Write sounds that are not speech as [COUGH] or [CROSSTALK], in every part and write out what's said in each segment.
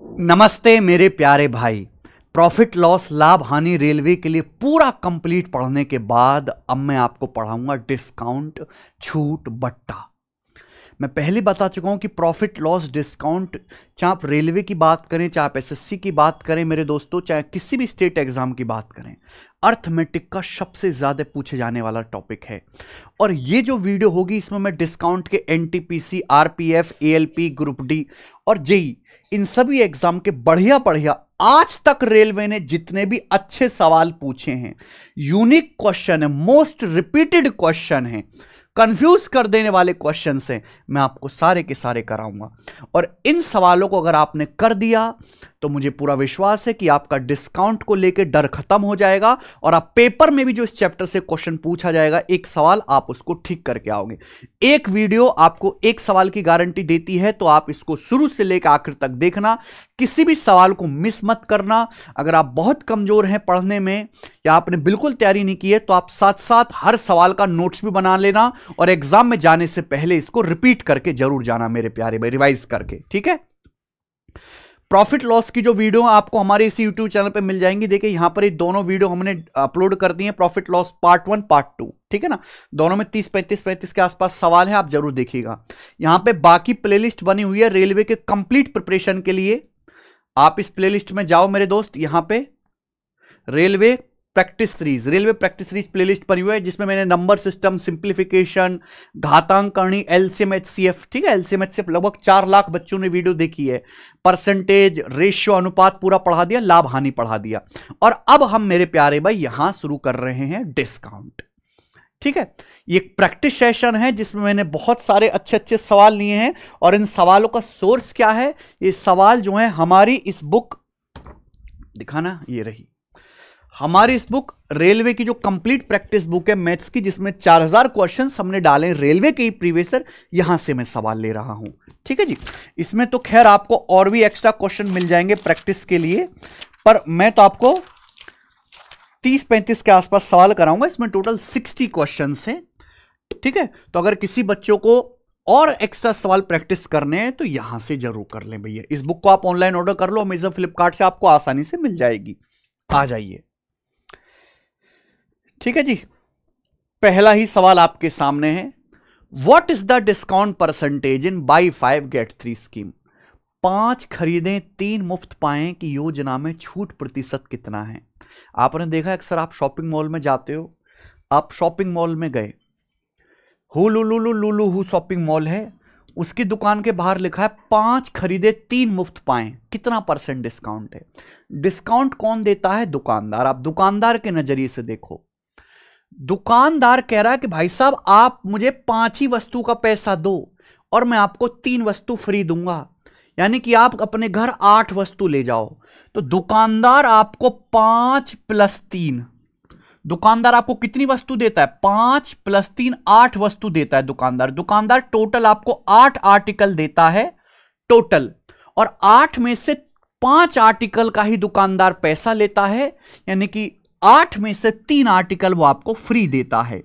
नमस्ते मेरे प्यारे भाई प्रॉफिट लॉस लाभ हानि रेलवे के लिए पूरा कंप्लीट पढ़ने के बाद अब मैं आपको पढ़ाऊंगा डिस्काउंट छूट बट्टा मैं पहले बता चुका हूं कि प्रॉफिट लॉस डिस्काउंट चाहे आप रेलवे की बात करें चाहे आप एसएससी की बात करें मेरे दोस्तों चाहे किसी भी स्टेट एग्ज़ाम की बात करें अर्थमेटिक का सबसे ज़्यादा पूछे जाने वाला टॉपिक है और ये जो वीडियो होगी इसमें मैं डिस्काउंट के N T P C R P F A L P group D और जेई इन सभी एग्जाम के बढ़िया बढ़िया आज तक रेलवे ने जितने भी अच्छे सवाल पूछे हैं यूनिक क्वेश्चन है मोस्ट रिपीटेड क्वेश्चन है कंफ्यूज कर देने वाले क्वेश्चन हैं मैं आपको सारे के सारे कराऊंगा और इन सवालों को अगर आपने कर दिया तो मुझे पूरा विश्वास है कि आपका डिस्काउंट को लेकर डर खत्म हो जाएगा और आप पेपर में भी जो इस चैप्टर से क्वेश्चन पूछा जाएगा एक सवाल आप उसको ठीक करके आओगे एक वीडियो आपको एक सवाल की गारंटी देती है तो आप इसको शुरू से लेकर आखिर तक देखना किसी भी सवाल को मिस मत करना अगर आप बहुत कमजोर हैं पढ़ने में या आपने बिल्कुल तैयारी नहीं की है तो आप साथ साथ हर सवाल का नोट्स भी बना लेना और एग्जाम में जाने से पहले इसको रिपीट करके जरूर जाना मेरे प्यारे भाई रिवाइज करके ठीक है प्रॉफिट लॉस की जो वीडियो आपको हमारे इसी यूट्यूब चैनल पे मिल जाएंगी देखिए यहां पर ये दोनों वीडियो हमने अपलोड कर दी है profit loss part one part two ठीक है ना दोनों में तीस पैंतीस पैंतीस के आसपास सवाल है आप जरूर देखिएगा यहां पे बाकी प्लेलिस्ट बनी हुई है रेलवे के कंप्लीट प्रिपरेशन के लिए आप इस प्ले में जाओ मेरे दोस्त यहां पर railway practice series railway practice series playlist पर हुई है जिसमें मैंने नंबर सिस्टम सिंप्लीफिकेशन घातांक एच सी एफ ठीक है एलसीएम एफ लगभग चार लाख बच्चों ने वीडियो देखी है परसेंटेज रेशियो अनुपात पूरा पढ़ा दिया लाभ हानि पढ़ा दिया और अब हम मेरे प्यारे भाई यहां शुरू कर रहे हैं डिस्काउंट ठीक है ये प्रैक्टिस सेशन है जिसमें मैंने बहुत सारे अच्छे अच्छे सवाल लिए हैं और इन सवालों का सोर्स क्या है ये सवाल जो है हमारी इस बुक दिखाना ये रही हमारी इस बुक रेलवे की जो कंप्लीट प्रैक्टिस बुक है मैथ्स की जिसमें 4000 क्वेश्चंस हमने डाले रेलवे के ही यहां से मैं सवाल ले रहा हूं ठीक है जी इसमें तो खैर आपको और भी एक्स्ट्रा क्वेश्चन मिल जाएंगे प्रैक्टिस के लिए पर मैं तो आपको 30-35 के आसपास सवाल कराऊंगा इसमें टोटल सिक्सटी क्वेश्चन है ठीक है तो अगर किसी बच्चों को और एक्स्ट्रा सवाल प्रैक्टिस करने हैं तो यहां से जरूर कर लें भैया इस बुक को आप ऑनलाइन ऑर्डर कर लो अमेजन फ्लिपकार्ट से आपको आसानी से मिल जाएगी आ जाइए ठीक है जी पहला ही सवाल आपके सामने है what is the discount percentage in buy five get three scheme पांच खरीदें तीन मुफ्त पाएं कि योजना में छूट प्रतिशत कितना है आपने देखा अक्सर आप शॉपिंग मॉल में जाते हो आप शॉपिंग मॉल में गए हु लुलू शॉपिंग मॉल है उसकी दुकान के बाहर लिखा है पांच खरीदे तीन मुफ्त पाएं कितना परसेंट डिस्काउंट है डिस्काउंट कौन देता है दुकानदार आप दुकानदार के नज़रिए से देखो दुकानदार कह रहा है कि भाई साहब आप मुझे पांच ही वस्तु का पैसा दो और मैं आपको तीन वस्तु फ्री दूंगा यानी कि आप अपने घर आठ वस्तु ले जाओ तो दुकानदार आपको पांच प्लस तीन दुकानदार आपको कितनी वस्तु देता है पांच प्लस तीन आठ वस्तु देता है दुकानदार दुकानदार टोटल आपको आठ आर्टिकल देता है टोटल और आठ में से पांच आर्टिकल का ही दुकानदार पैसा लेता है यानी कि आठ में से तीन आर्टिकल वो आपको फ्री देता है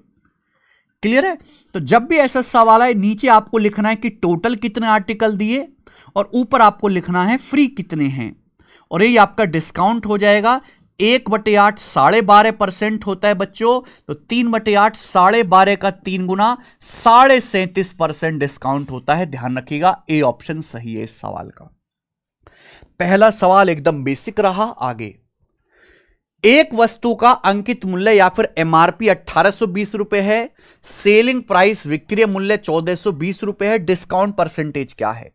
क्लियर है तो जब भी ऐसा सवाल आए नीचे आपको लिखना है कि टोटल कितने आर्टिकल दिए और ऊपर आपको लिखना है फ्री कितने हैं और ये आपका डिस्काउंट हो जाएगा एक बटे आठ साढ़े बारह परसेंट होता है बच्चों तो तीन बटे आठ साढ़े बारह का तीन गुना साढ़े सैंतीस परसेंट डिस्काउंट होता है ध्यान रखिएगा ए ऑप्शन सही है इस सवाल का पहला सवाल एकदम बेसिक रहा आगे एक वस्तु का अंकित मूल्य या फिर एमआरपी 1820 रुपए है सेलिंग प्राइस विक्रय मूल्य चौदह सौ है डिस्काउंट परसेंटेज क्या है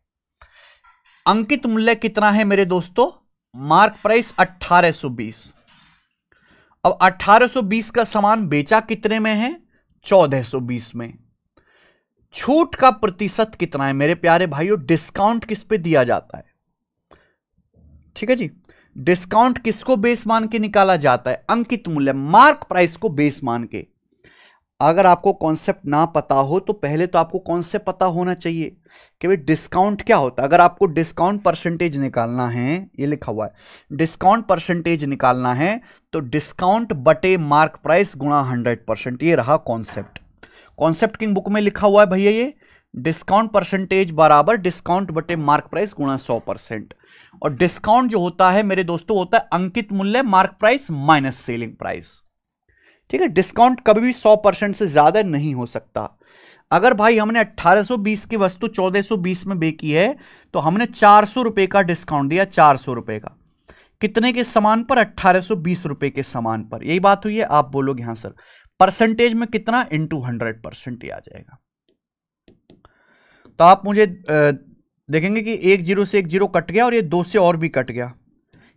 अंकित मूल्य कितना है मेरे दोस्तों मार्क प्राइस 1820 अब 1820 का सामान बेचा कितने में है 1420 में छूट का प्रतिशत कितना है मेरे प्यारे भाइयों डिस्काउंट किस पे दिया जाता है ठीक है जी डिस्काउंट किसको बेस मान के निकाला जाता है अंकित मूल्य मार्क प्राइस को बेस मान के अगर आपको कॉन्सेप्ट ना पता हो तो पहले तो आपको कॉन्सेप्ट पता होना चाहिए कि भाई डिस्काउंट क्या होता है अगर आपको डिस्काउंट परसेंटेज निकालना है ये लिखा हुआ है डिस्काउंट परसेंटेज निकालना है तो डिस्काउंट बटे मार्क प्राइस गुणा हंड्रेड परसेंट ये रहा कॉन्सेप्ट कॉन्सेप्ट किंग बुक में लिखा हुआ है भैया ये डिस्काउंट परसेंटेज बराबर डिस्काउंट बटे मार्क प्राइस गुणा सौ परसेंट और डिस्काउंट जो होता है मेरे दोस्तों होता है अंकित मूल्य mark price minus selling price ठीक है डिस्काउंट कभी भी सौ परसेंट से ज़्यादा नहीं हो सकता अगर भाई हमने 1820 की वस्तु 1420 में बेची है तो हमने चार सौ का डिस्काउंट दिया चार सौ का कितने के सामान पर अट्ठारह सौ बीस के सामान पर यही बात हुई है आप बोलोगे हाँ सर परसेंटेज में कितना इंटू हंड्रेड परसेंट आ जाएगा तो आप मुझे देखेंगे कि एक जीरो से एक जीरो कट गया और ये दो से और भी कट गया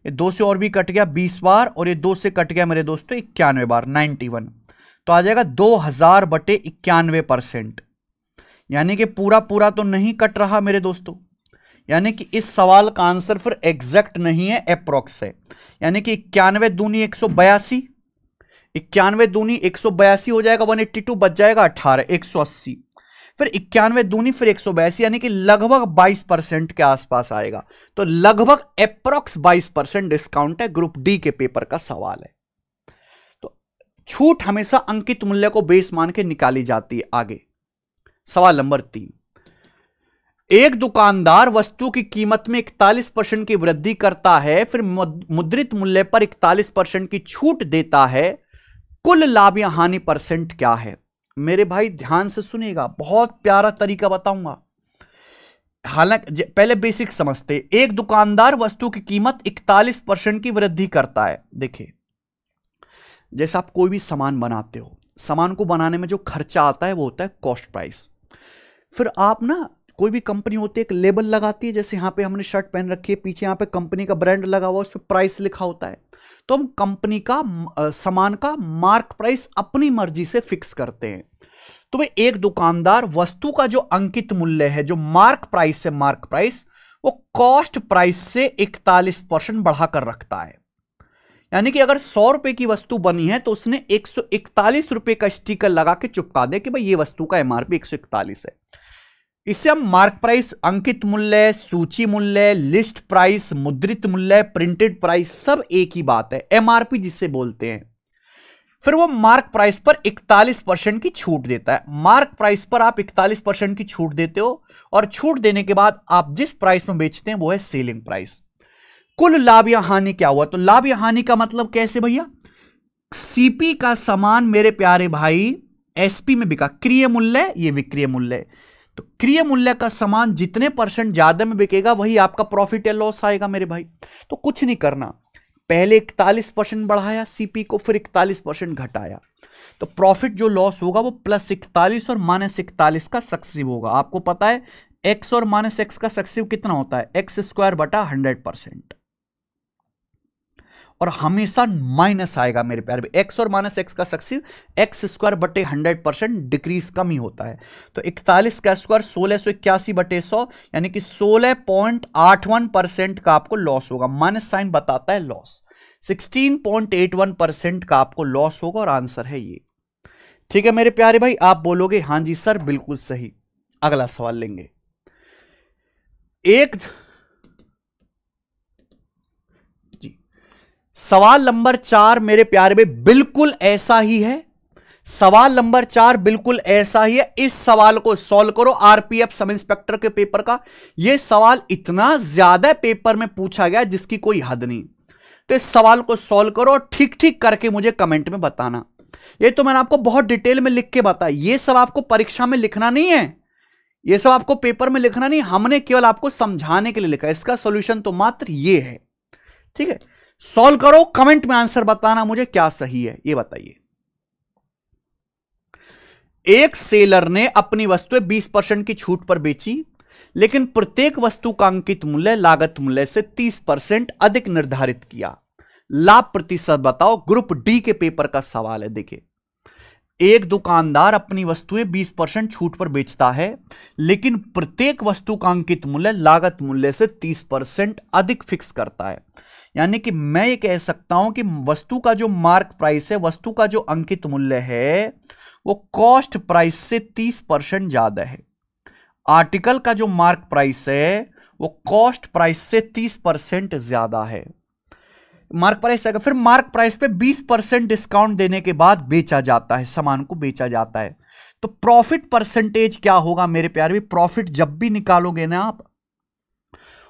ये दो से और भी कट गया बीस बार और ये दो से कट गया मेरे दोस्तों इक्यानवे बार नाइन्टी वन तो आ जाएगा दो हज़ार बटे इक्यानवे परसेंट यानी कि पूरा पूरा तो नहीं कट रहा मेरे दोस्तों यानी कि इस सवाल का आंसर फिर एग्जैक्ट नहीं है अप्रोक्स है यानी कि इक्यानवे दूनी एक सौ बयासी इक्यानवे दूनी एक सौ बयासी हो जाएगा वन एट्टी टू बच जाएगा अठारह एक सौ अस्सी फिर इक्यानवे दूनी फिर एक सौ बयासी यानी कि लगभग बाईस परसेंट के आसपास आएगा तो लगभग अप्रोक्स बाईस परसेंट डिस्काउंट है ग्रुप डी के पेपर का सवाल है तो छूट हमेशा अंकित मूल्य को बेस मान के निकाली जाती है आगे सवाल नंबर तीन एक दुकानदार वस्तु की कीमत में इकतालीस परसेंट की वृद्धि करता है फिर मुद्रित मूल्य पर इकतालीस परसेंट की छूट देता है कुल लाभ या हानि परसेंट क्या है मेरे भाई ध्यान से सुनेगा बहुत प्यारा तरीका बताऊंगा हालांकि पहले बेसिक समझते एक दुकानदार वस्तु की कीमत 41 परसेंट की वृद्धि करता है देखिए जैसे आप कोई भी सामान बनाते हो सामान को बनाने में जो खर्चा आता है वो होता है कॉस्ट प्राइस फिर आप ना कोई भी कंपनी होती है एक लेबल लगाती है जैसे यहाँ पे हमने शर्ट पहन रखी है पीछे यहाँ पे कंपनी का ब्रांड लगा हुआ है उस पर प्राइस लिखा होता है तो हम कंपनी का सामान का मार्क प्राइस अपनी मर्जी से फिक्स करते हैं तो भाई एक दुकानदार वस्तु का जो अंकित मूल्य है जो मार्क प्राइस है मार्क प्राइस वो कॉस्ट प्राइस से इकतालीस परसेंट बढ़ाकर रखता है यानी कि अगर सौ रुपए की वस्तु बनी है तो उसने एक सौ इकतालीस रुपए का स्टिकर लगा के चुपका दे कि भाई ये वस्तु का एमआरपी एक सौ इकतालीस है इससे हम मार्क प्राइस अंकित मूल्य सूची मूल्य लिस्ट प्राइस मुद्रित मूल्य प्रिंटेड प्राइस सब एक ही बात है एमआरपी जिसे बोलते हैं फिर वो मार्क प्राइस पर 41 परसेंट की छूट देता है मार्क प्राइस पर आप 41 परसेंट की छूट देते हो और छूट देने के बाद आप जिस प्राइस में बेचते हैं वो है सेलिंग प्राइस कुल लाभ या हानि क्या हुआ तो लाभ या हानि का मतलब कैसे भैया सीपी का सामान मेरे प्यारे भाई एसपी में बिका क्रिय मूल्य ये विक्रिय मूल्य तो क्रिय मूल्य का सामान जितने परसेंट ज्यादा में बिकेगा वही आपका प्रॉफिट या लॉस आएगा मेरे भाई तो कुछ नहीं करना पहले इकतालीस परसेंट बढ़ाया सीपी को फिर इकतालीस परसेंट घटाया तो प्रॉफिट जो लॉस होगा वो प्लस इकतालीस और माइनस इकतालीस का सक्सेसिव होगा आपको पता है एक्स और माइनस एक्स का सक्सेसिव कितना होता है एक्स स्क्वायर बटा हंड्रेड परसेंट और हमेशा माइनस आएगा मेरे प्यार में एक्स और माइनस एक्स का सक्सेस एक्स स्क्वायर बटे हंड्रेड परसेंट डिक्रीज कम ही होता है तो इकतालीस का स्क्वायर सोलह सौ इक्यासी बटे सौ यानी कि सोलह पॉइंट आठ वन परसेंट का आपको लॉस होगा माइनस साइन बताता है loss sixteen point eight one percent का आपको लॉस होगा और आंसर है ये ठीक है मेरे प्यारे भाई आप बोलोगे हाँ जी सर बिल्कुल सही अगला सवाल लेंगे एक सवाल नंबर चार मेरे प्यारे में बिल्कुल ऐसा ही है सवाल नंबर चार बिल्कुल ऐसा ही है इस सवाल को सॉल्व करो आरपीएफ सब इंस्पेक्टर के पेपर का यह सवाल इतना ज्यादा पेपर में पूछा गया जिसकी कोई हद नहीं तो इस सवाल को सॉल्व करो और ठीक ठीक करके मुझे कमेंट में बताना ये तो मैंने आपको बहुत डिटेल में लिख के बताया ये सब आपको परीक्षा में लिखना नहीं है ये सब आपको पेपर में लिखना नहीं हमने केवल आपको समझाने के लिए लिखा इसका सोल्यूशन तो मात्र ये है ठीक है सॉल्व करो कमेंट में आंसर बताना मुझे क्या सही है ये बताइए एक सेलर ने अपनी वस्तुएं 20 परसेंट की छूट पर बेची लेकिन प्रत्येक वस्तु का अंकित मूल्य लागत मूल्य से 30 परसेंट अधिक निर्धारित किया लाभ प्रतिशत बताओ ग्रुप डी के पेपर का सवाल है देखिए एक दुकानदार अपनी वस्तुएं 20 परसेंट छूट पर बेचता है लेकिन प्रत्येक वस्तु का अंकित मूल्य लागत मूल्य से 30 परसेंट अधिक फिक्स करता है यानी कि मैं ये कह सकता हूं कि वस्तु का जो मार्क प्राइस है वस्तु का जो अंकित मूल्य है वो कॉस्ट प्राइस से 30 परसेंट ज़्यादा है आर्टिकल का जो मार्क प्राइस है वो कॉस्ट प्राइस से तीस परसेंट ज़्यादा है मार्क प्राइस आएगा फिर मार्क प्राइस पे 20 परसेंट डिस्काउंट देने के बाद बेचा जाता है सामान को बेचा जाता है तो प्रॉफिट परसेंटेज क्या होगा मेरे प्यार भी प्रॉफिट जब भी निकालोगे ना आप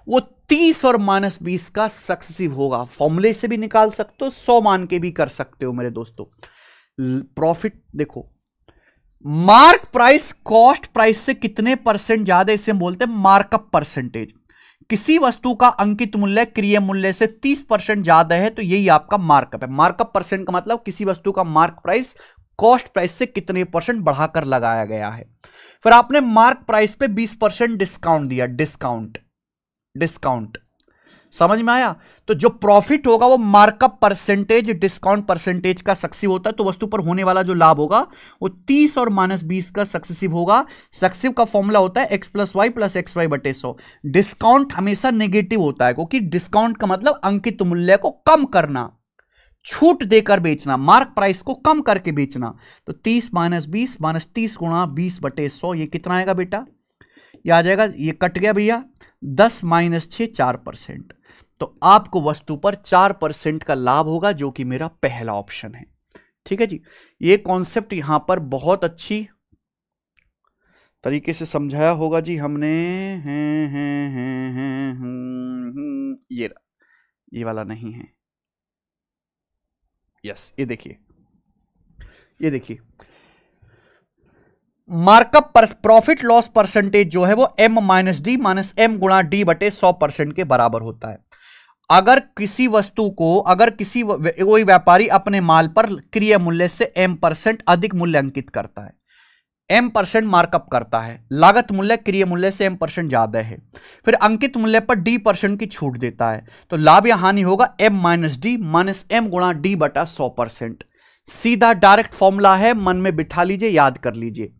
वो 30 और माइनस बीस का सक्सेसिव होगा फॉर्मूले से भी निकाल सकते हो सौ मान के भी कर सकते हो मेरे दोस्तों प्रॉफिट देखो मार्क प्राइस कॉस्ट प्राइस से कितने परसेंट ज्यादा इसे बोलते हैं मार्कअप परसेंटेज किसी वस्तु का अंकित मूल्य क्रिय मूल्य से 30 परसेंट ज्यादा है तो यही आपका मार्कअप है मार्कअप परसेंट का मतलब किसी वस्तु का मार्क प्राइस कॉस्ट प्राइस से कितने परसेंट बढ़ाकर लगाया गया है फिर आपने मार्क प्राइस पे 20 परसेंट डिस्काउंट दिया डिस्काउंट डिस्काउंट समझ में आया तो जो प्रॉफिट होगा वो मार्कअप परसेंटेज डिस्काउंट परसेंटेज का सक्सेसिव होता है तो वस्तु पर होने वाला जो लाभ होगा वो तीस और माइनस बीस का सक्सेसिव होगा सक्सेसिव का फॉर्मूला होता है x plus y plus x y बटे सौ डिस्काउंट हमेशा नेगेटिव होता है क्योंकि डिस्काउंट का मतलब अंकित मूल्य को कम करना छूट देकर बेचना मार्क प्राइस को कम करके बेचना तो तीस माइनस बीस माइनस तीस गुणा बीस बटे सौ ये कितना आएगा बेटा ये आ जाएगा ये कट गया भैया दस माइनस छः चार परसेंट तो आपको वस्तु पर चार परसेंट का लाभ होगा जो कि मेरा पहला ऑप्शन है ठीक है जी ये कॉन्सेप्ट यहां पर बहुत अच्छी तरीके से समझाया होगा जी हमने हैं हैं हैं हैं हम्म, हम्म, ये ये वाला नहीं है यस ये देखिए ये देखिए मार्कअप पर प्रॉफिट लॉस परसेंटेज जो है वो m minus d minus m गुणा डी बटे सौ परसेंट के बराबर होता है अगर किसी वस्तु को अगर किसी कोई व्यापारी अपने माल पर क्रिय मूल्य से एम परसेंट अधिक मूल्य अंकित करता है एम परसेंट मार्कअप करता है लागत मूल्य क्रिय मूल्य से एम परसेंट ज़्यादा है फिर अंकित मूल्य पर डी परसेंट की छूट देता है तो लाभ या हानि होगा m minus d minus m गुणा डी बटा सौ परसेंट सीधा डायरेक्ट फॉर्मूला है मन में बिठा लीजिए याद कर लीजिए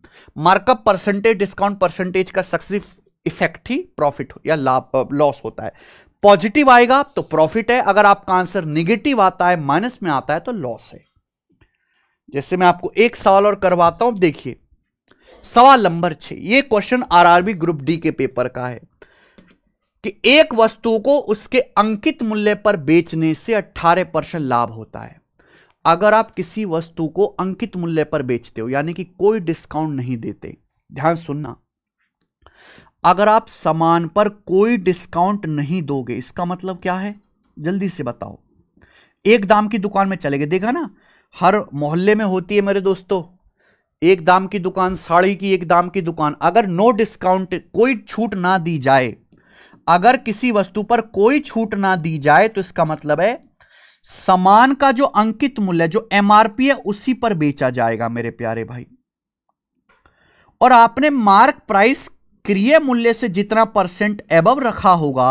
मार्कअप परसेंटेज डिस्काउंट परसेंटेज का सक्सेसिव इफेक्ट ही प्रॉफिट या लाभ लॉस होता है पॉजिटिव आएगा तो प्रॉफिट है अगर आपका आंसर निगेटिव आता है माइनस में आता है तो लॉस है जैसे मैं आपको एक सवाल और करवाता हूं देखिए सवाल नंबर छह ये क्वेश्चन आरआरबी ग्रुप डी के पेपर का है कि एक वस्तु को उसके अंकित मूल्य पर बेचने से 18 परसेंट लाभ होता है अगर आप किसी वस्तु को अंकित मूल्य पर बेचते हो यानी कि कोई डिस्काउंट नहीं देते ध्यान सुनना अगर आप सामान पर कोई डिस्काउंट नहीं दोगे इसका मतलब क्या है जल्दी से बताओ एक दाम की दुकान में चले गए देखा ना हर मोहल्ले में होती है मेरे दोस्तों एक दाम की दुकान साड़ी की एक दाम की दुकान अगर नो डिस्काउंट कोई छूट ना दी जाए अगर किसी वस्तु पर कोई छूट ना दी जाए तो इसका मतलब है सामान का जो अंकित मूल्य जो एमआरपी है उसी पर बेचा जाएगा मेरे प्यारे भाई और आपने मार्क प्राइस क्रय मूल्य से जितना परसेंट एबव रखा होगा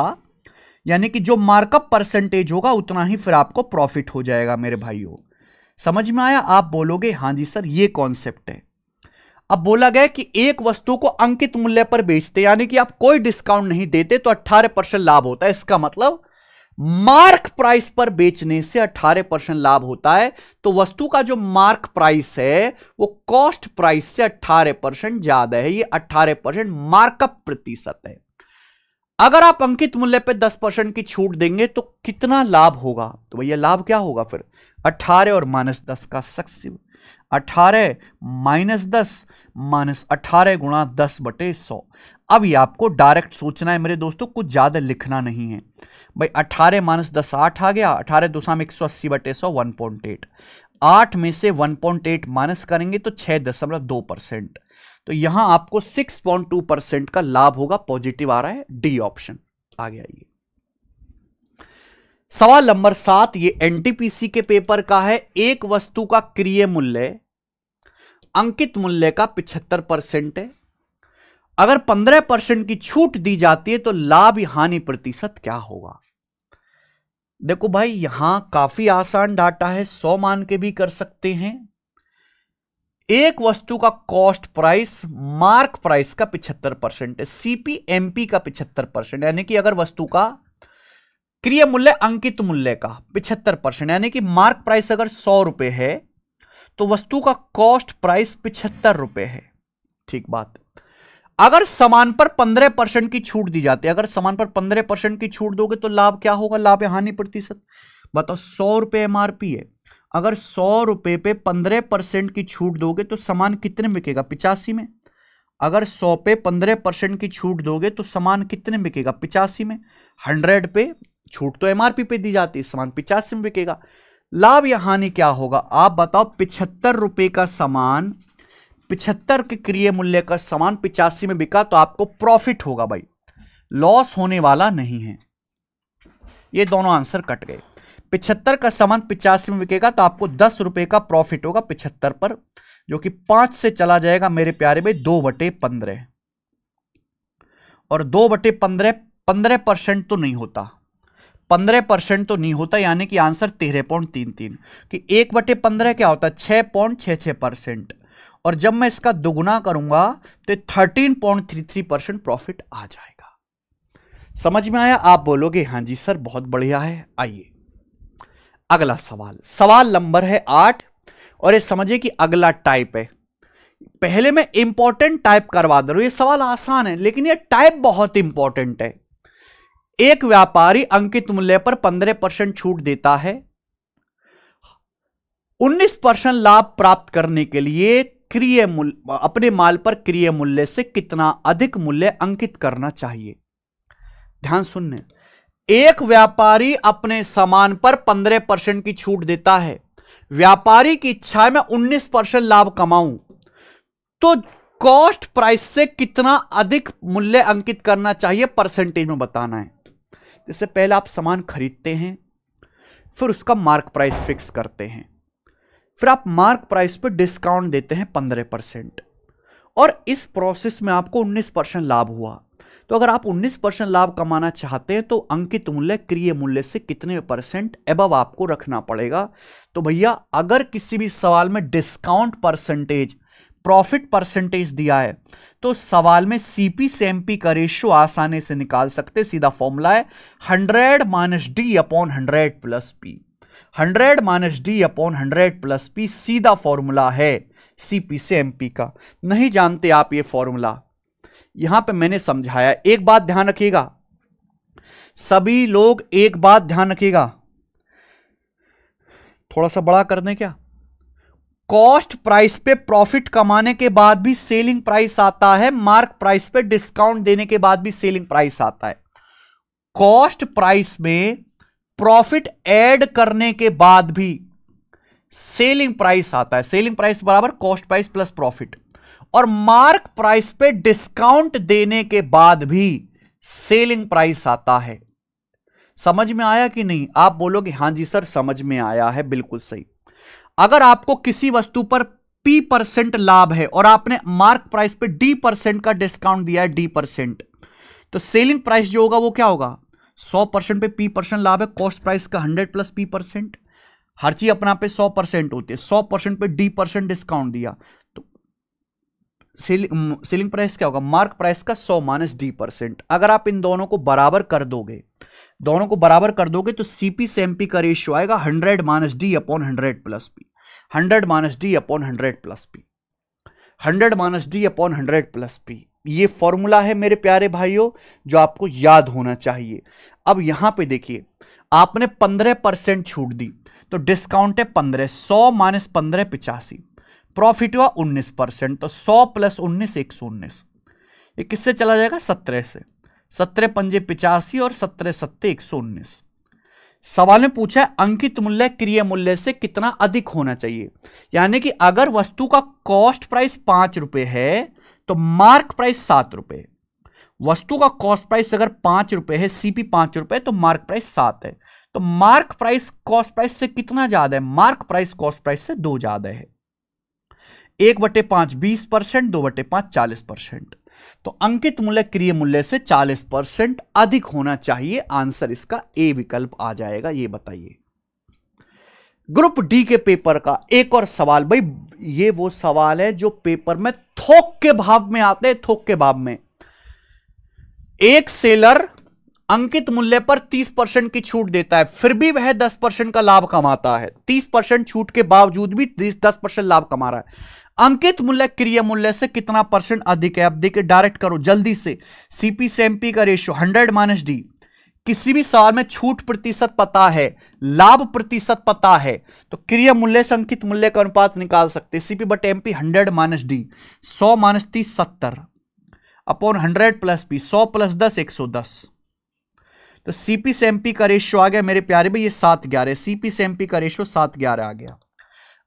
यानी कि जो मार्कअप परसेंटेज होगा उतना ही फिर आपको प्रॉफिट हो जाएगा मेरे भाइयों समझ में आया आप बोलोगे हाँ जी सर ये कॉन्सेप्ट है अब बोला गया कि एक वस्तु को अंकित मूल्य पर बेचते यानी कि आप कोई डिस्काउंट नहीं देते तो 18 परसेंट लाभ होता है इसका मतलब मार्क प्राइस पर बेचने से 18 परसेंट लाभ होता है तो वस्तु का जो मार्क प्राइस है वो कॉस्ट प्राइस से 18 परसेंट ज्यादा है ये 18 परसेंट मार्कअप प्रतिशत है अगर आप अंकित मूल्य पर 10 परसेंट की छूट देंगे तो कितना लाभ होगा तो भैया लाभ क्या होगा फिर 18 और माइनस दस का सक्सेस अठारह माइनस दस माइनस अठारह गुणा दस बटे सौ अब ये आपको डायरेक्ट सोचना है मेरे दोस्तों कुछ ज़्यादा लिखना नहीं है भाई अठारह माइनस दस आठ आ गया अठारह सौ एक सौ अस्सी बटे सौ वन पॉइंट एट आठ में से वन पॉइंट एट माइनस करेंगे तो छः दशमलव दो परसेंट तो यहाँ आपको सिक्स पॉइंट टू परसेंट का लाभ होगा पॉजिटिव आ रहा है डी ऑप्शन आ गया ये सवाल नंबर सात ये एनटीपीसी के पेपर का है एक वस्तु का क्रिय मूल्य अंकित मूल्य का पिछहत्तर परसेंट है अगर पंद्रह परसेंट की छूट दी जाती है तो लाभ हानि प्रतिशत क्या होगा देखो भाई यहां काफी आसान डाटा है सौ मान के भी कर सकते हैं एक वस्तु का कॉस्ट प्राइस मार्क प्राइस का पिछहत्तर परसेंट है सीपीएमपी का पिछहत्तर परसेंट यानी कि अगर वस्तु का क्रिय मूल्य अंकित मूल्य का पिछहत्तर परसेंट यानी कि मार्क प्राइस अगर सौ रुपए है तो वस्तु का कॉस्ट प्राइस पिछहत्तर रुपए है ठीक बात अगर सामान पर पंद्रह परसेंट की छूट दी जाती है अगर सामान पर पंद्रह परसेंट की छूट दोगे तो लाभ क्या होगा लाभ हानि प्रतिशत बताओ सौ रुपये एमआरपी है अगर सौ रुपए पे पंद्रह परसेंट की छूट दोगे तो सामान कितने में बिकेगा पिचासी में अगर सौ पे पंद्रह परसेंट की छूट दोगे तो सामान कितने में बिकेगा पिचासी में हंड्रेड पे छूट तो एमआरपी पे दी जाती है सामान पिचासी में बिकेगा लाभ या हानि क्या होगा आप बताओ पिछहत्तर रुपए का सामान पिछहत्तर के क्रिय मूल्य का सामान पिचासी में बिका तो आपको प्रॉफिट होगा भाई लॉस होने वाला नहीं है ये दोनों आंसर कट गए पिछहत्तर का सामान पिचासी में बिकेगा तो आपको दस रुपए का प्रॉफिट होगा पिछहत्तर पर जो कि पांच से चला जाएगा मेरे प्यारे भाई दो बटे पंद्रह और दो बटे पंद्रह पंद्रह परसेंट तो नहीं होता पंद्रह परसेंट तो नहीं होता यानी कि आंसर तेरह पॉइंट तीन तीन कि एक बटे पंद्रह क्या होता है छः पॉइंट छः छः परसेंट और जब मैं इसका दोगुना करूंगा तो thirteen point three three percent profit आ जाएगा समझ में आया आप बोलोगे हाँ जी सर बहुत बढ़िया है आइए अगला सवाल सवाल नंबर है आठ और ये समझिए कि अगला टाइप है पहले मैं इंपॉर्टेंट टाइप करवा दे रहा हूं ये सवाल आसान है लेकिन ये टाइप बहुत इंपॉर्टेंट है एक व्यापारी अंकित मूल्य पर पंद्रह परसेंट छूट देता है उन्नीस परसेंट लाभ प्राप्त करने के लिए क्रिय मूल्य अपने माल पर क्रिय मूल्य से कितना अधिक मूल्य अंकित करना चाहिए ध्यान सुनने एक व्यापारी अपने सामान पर पंद्रह परसेंट की छूट देता है व्यापारी की इच्छा है मैं उन्नीस परसेंट लाभ कमाऊं तो कॉस्ट प्राइस से कितना अधिक मूल्य अंकित करना चाहिए परसेंटेज में बताना है इससे पहले आप सामान खरीदते हैं फिर उसका मार्क प्राइस फिक्स करते हैं फिर आप मार्क प्राइस पर डिस्काउंट देते हैं पंद्रह परसेंट और इस प्रोसेस में आपको उन्नीस परसेंट लाभ हुआ तो अगर आप उन्नीस परसेंट लाभ कमाना चाहते हैं तो अंकित मूल्य क्रिय मूल्य से कितने परसेंट एबव आपको रखना पड़ेगा तो भैया अगर किसी भी सवाल में डिस्काउंट परसेंटेज प्रॉफिट परसेंटेज दिया है तो सवाल में सीपी से एमपी का रेशो आसानी से निकाल सकते सीधा फॉर्मूला है hundred minus D upon hundred plus p hundred minus D upon hundred plus p सीधा फॉर्मूला है सीपी से एमपी का नहीं जानते आप ये फॉर्मूला यहां पे मैंने समझाया एक बात ध्यान रखिएगा सभी लोग एक बात ध्यान रखिएगा थोड़ा सा बड़ा कर दें क्या कॉस्ट प्राइस पे प्रॉफिट कमाने के बाद भी सेलिंग प्राइस आता है मार्क प्राइस पे डिस्काउंट देने के बाद भी सेलिंग प्राइस आता है कॉस्ट प्राइस में प्रॉफिट ऐड करने के बाद भी सेलिंग प्राइस आता है सेलिंग प्राइस बराबर कॉस्ट प्राइस प्लस प्रॉफिट और मार्क प्राइस पे डिस्काउंट देने के बाद भी सेलिंग प्राइस आता है समझ में आया कि नहीं आप बोलोगे हां जी सर समझ में आया है बिल्कुल सही अगर आपको किसी वस्तु पर पी परसेंट लाभ है और आपने मार्क प्राइस पे डी परसेंट का डिस्काउंट दिया है डी परसेंट तो सेलिंग प्राइस जो होगा वो क्या होगा सौ परसेंट पे पी परसेंट लाभ है कॉस्ट प्राइस का 100 प्लस पी परसेंट हर चीज अपना पे सौ परसेंट होती है सौ परसेंट पे डी परसेंट डिस्काउंट दिया तो सेलिंग प्राइस क्या होगा मार्क प्राइस का सौ माइनस डी परसेंट अगर आप इन दोनों को बराबर कर दोगे दोनों को बराबर कर दोगे तो सीपी सेम का रेशियो आएगा hundred minus D upon hundred plus p hundred minus D upon hundred plus p hundred minus D upon hundred plus p ये फॉर्मूला है मेरे प्यारे भाइयों जो आपको याद होना चाहिए अब यहां पे देखिए आपने पंद्रह परसेंट छूट दी तो डिस्काउंट है पंद्रह सौ माइनस पंद्रह पिचासी प्रॉफिट हुआ उन्नीस परसेंट तो सौ प्लस उन्नीस एक सौ उन्नीस ये किससे चला जाएगा सत्रह से सत्रह पंजे पिचासी और सत्रह सत्ते एक सौ उन्नीस सवाल में पूछा है अंकित मूल्य क्रिय मूल्य से कितना अधिक होना चाहिए यानी कि अगर वस्तु का कॉस्ट प्राइस पांच रुपए है तो मार्क प्राइस सात रुपए वस्तु का कॉस्ट प्राइस अगर पांच रुपए है सीपी पांच रुपए तो मार्क प्राइस सात है तो मार्क प्राइस कॉस्ट प्राइस से कितना ज्यादा है मार्क प्राइस कॉस्ट प्राइस से दो ज्यादा है एक बटे पांच बीस परसेंट दो बटे पांच चालीस परसेंट तो अंकित मूल्य क्रिय मूल्य से 40 परसेंट अधिक होना चाहिए आंसर इसका ए विकल्प आ जाएगा ये बताइए ग्रुप डी के पेपर का एक और सवाल भाई ये वो सवाल है जो पेपर में थोक के भाव में आते हैं थोक के भाव में एक सेलर अंकित मूल्य पर 30 परसेंट की छूट देता है फिर भी वह 10 परसेंट का लाभ कमाता है 30 परसेंट छूट के बावजूद भी 10 परसेंट लाभ कमा रहा है अंकित मूल्य क्रिय मूल्य से कितना परसेंट अधिक है अब देखिए डायरेक्ट करो जल्दी से सीपी से एमपी का रेशियो हंड्रेड माइनस डी किसी भी सवाल में छूट प्रतिशत पता है लाभ प्रतिशत पता है तो क्रिय मूल्य से अंकित मूल्य का अनुपात निकाल सकते सीपी बट एमपी हंड्रेड माइनस डी सौ माइनस तीस सत्तर अपॉन हंड्रेड प्लस पी सौ प्लस दस एक सौ दस तो सीपी से एमपी का रेशियो आ गया मेरे प्यारे भाई ये सात ग्यारह सीपी से एमपी का रेशियो सात ग्यारह आ गया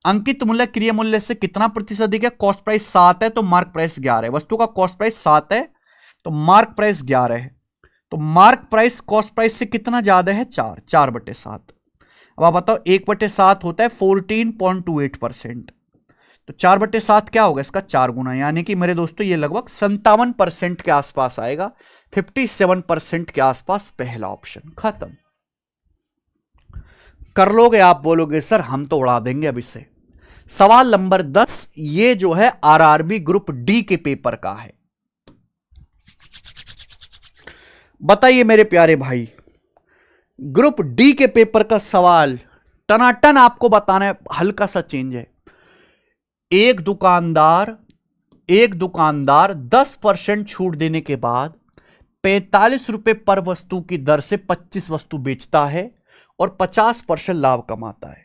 अंकित मूल्य क्रिय मूल्य से कितना प्रतिशत अधिक है कॉस्ट प्राइस सात है तो मार्क प्राइस ग्यारह वस्तु का कॉस्ट प्राइस सात है तो मार्क प्राइस ग्यारह है तो मार्क प्राइस कॉस्ट प्राइस से कितना ज्यादा है चार चार बटे सात अब आप बताओ एक बटे सात होता है fourteen point two eight percent तो चार बटे सात क्या होगा इसका चार गुना यानी कि मेरे दोस्तों ये लगभग संतावन परसेंट के आसपास आएगा फिफ्टी सेवन परसेंट के आसपास पहला ऑप्शन खत्म कर लोगे आप बोलोगे सर हम तो उड़ा देंगे अभी से सवाल नंबर दस ये जो है आरआरबी ग्रुप डी के पेपर का है बताइए मेरे प्यारे भाई ग्रुप डी के पेपर का सवाल टनाटन आपको बताना है हल्का सा चेंज है एक दुकानदार एक दुकानदार 10 परसेंट छूट देने के बाद पैंतालीस रुपए पर वस्तु की दर से 25 वस्तु बेचता है और 50 परसेंट लाभ कमाता है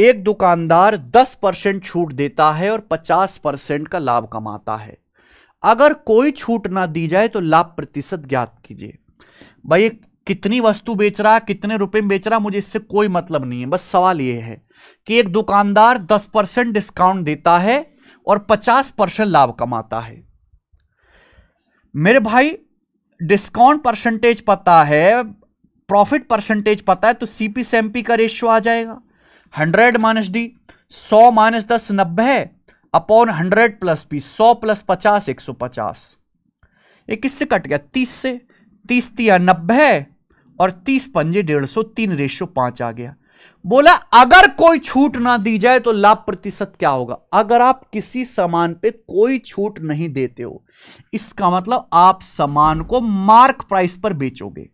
एक दुकानदार 10 परसेंट छूट देता है और 50 परसेंट का लाभ कमाता है अगर कोई छूट ना दी जाए तो लाभ प्रतिशत ज्ञात कीजिए भाई कितनी वस्तु बेच रहा है कितने रुपए में बेच रहा मुझे इससे कोई मतलब नहीं है बस सवाल ये है कि एक दुकानदार 10 परसेंट डिस्काउंट देता है और 50 परसेंट लाभ कमाता है मेरे भाई डिस्काउंट परसेंटेज पता है प्रॉफिट परसेंटेज पता है तो सीपी सेम का रेशियो आ जाएगा हंड्रेड माइनस डी सौ माइनस दस नब्बे अपॉन हंड्रेड प्लस पी सौ प्लस पचास एक सौ पचास ये किससे कट गया तीस से तीस तिया नब्बे और तीस पंजे डेढ़ सौ तीन रेशो पांच आ गया बोला अगर कोई छूट ना दी जाए तो लाभ प्रतिशत क्या होगा अगर आप किसी सामान पे कोई छूट नहीं देते हो इसका मतलब आप सामान को मार्क प्राइस पर बेचोगे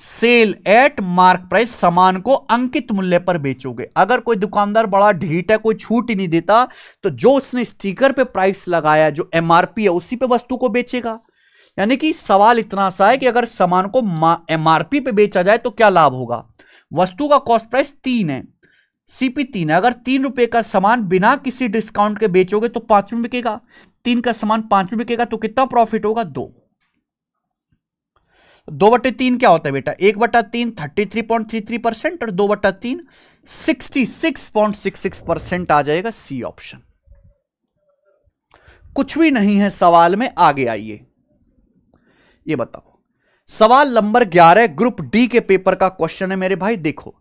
सेल एट मार्क प्राइस सामान को अंकित मूल्य पर बेचोगे अगर कोई दुकानदार बड़ा ढीट है कोई छूट ही नहीं देता तो जो उसने स्टिकर पे प्राइस लगाया जो एमआरपी है उसी पे वस्तु को बेचेगा यानी कि सवाल इतना सा है कि अगर सामान को एमआरपी पे बेचा जाए तो क्या लाभ होगा वस्तु का कॉस्ट प्राइस तीन है सीपी तीन है अगर तीन रुपए का सामान बिना किसी डिस्काउंट के बेचोगे तो पांच में बिकेगा तीन का सामान पांच में बिकेगा तो कितना प्रॉफिट होगा दो दो बटे तीन क्या होता है बेटा एक बटा तीन thirty three point three three percent और दो बटा तीन sixty six point six six percent आ जाएगा सी ऑप्शन कुछ भी नहीं है सवाल में आगे आइए ये बताओ सवाल नंबर ग्यारह ग्रुप डी के पेपर का क्वेश्चन है मेरे भाई देखो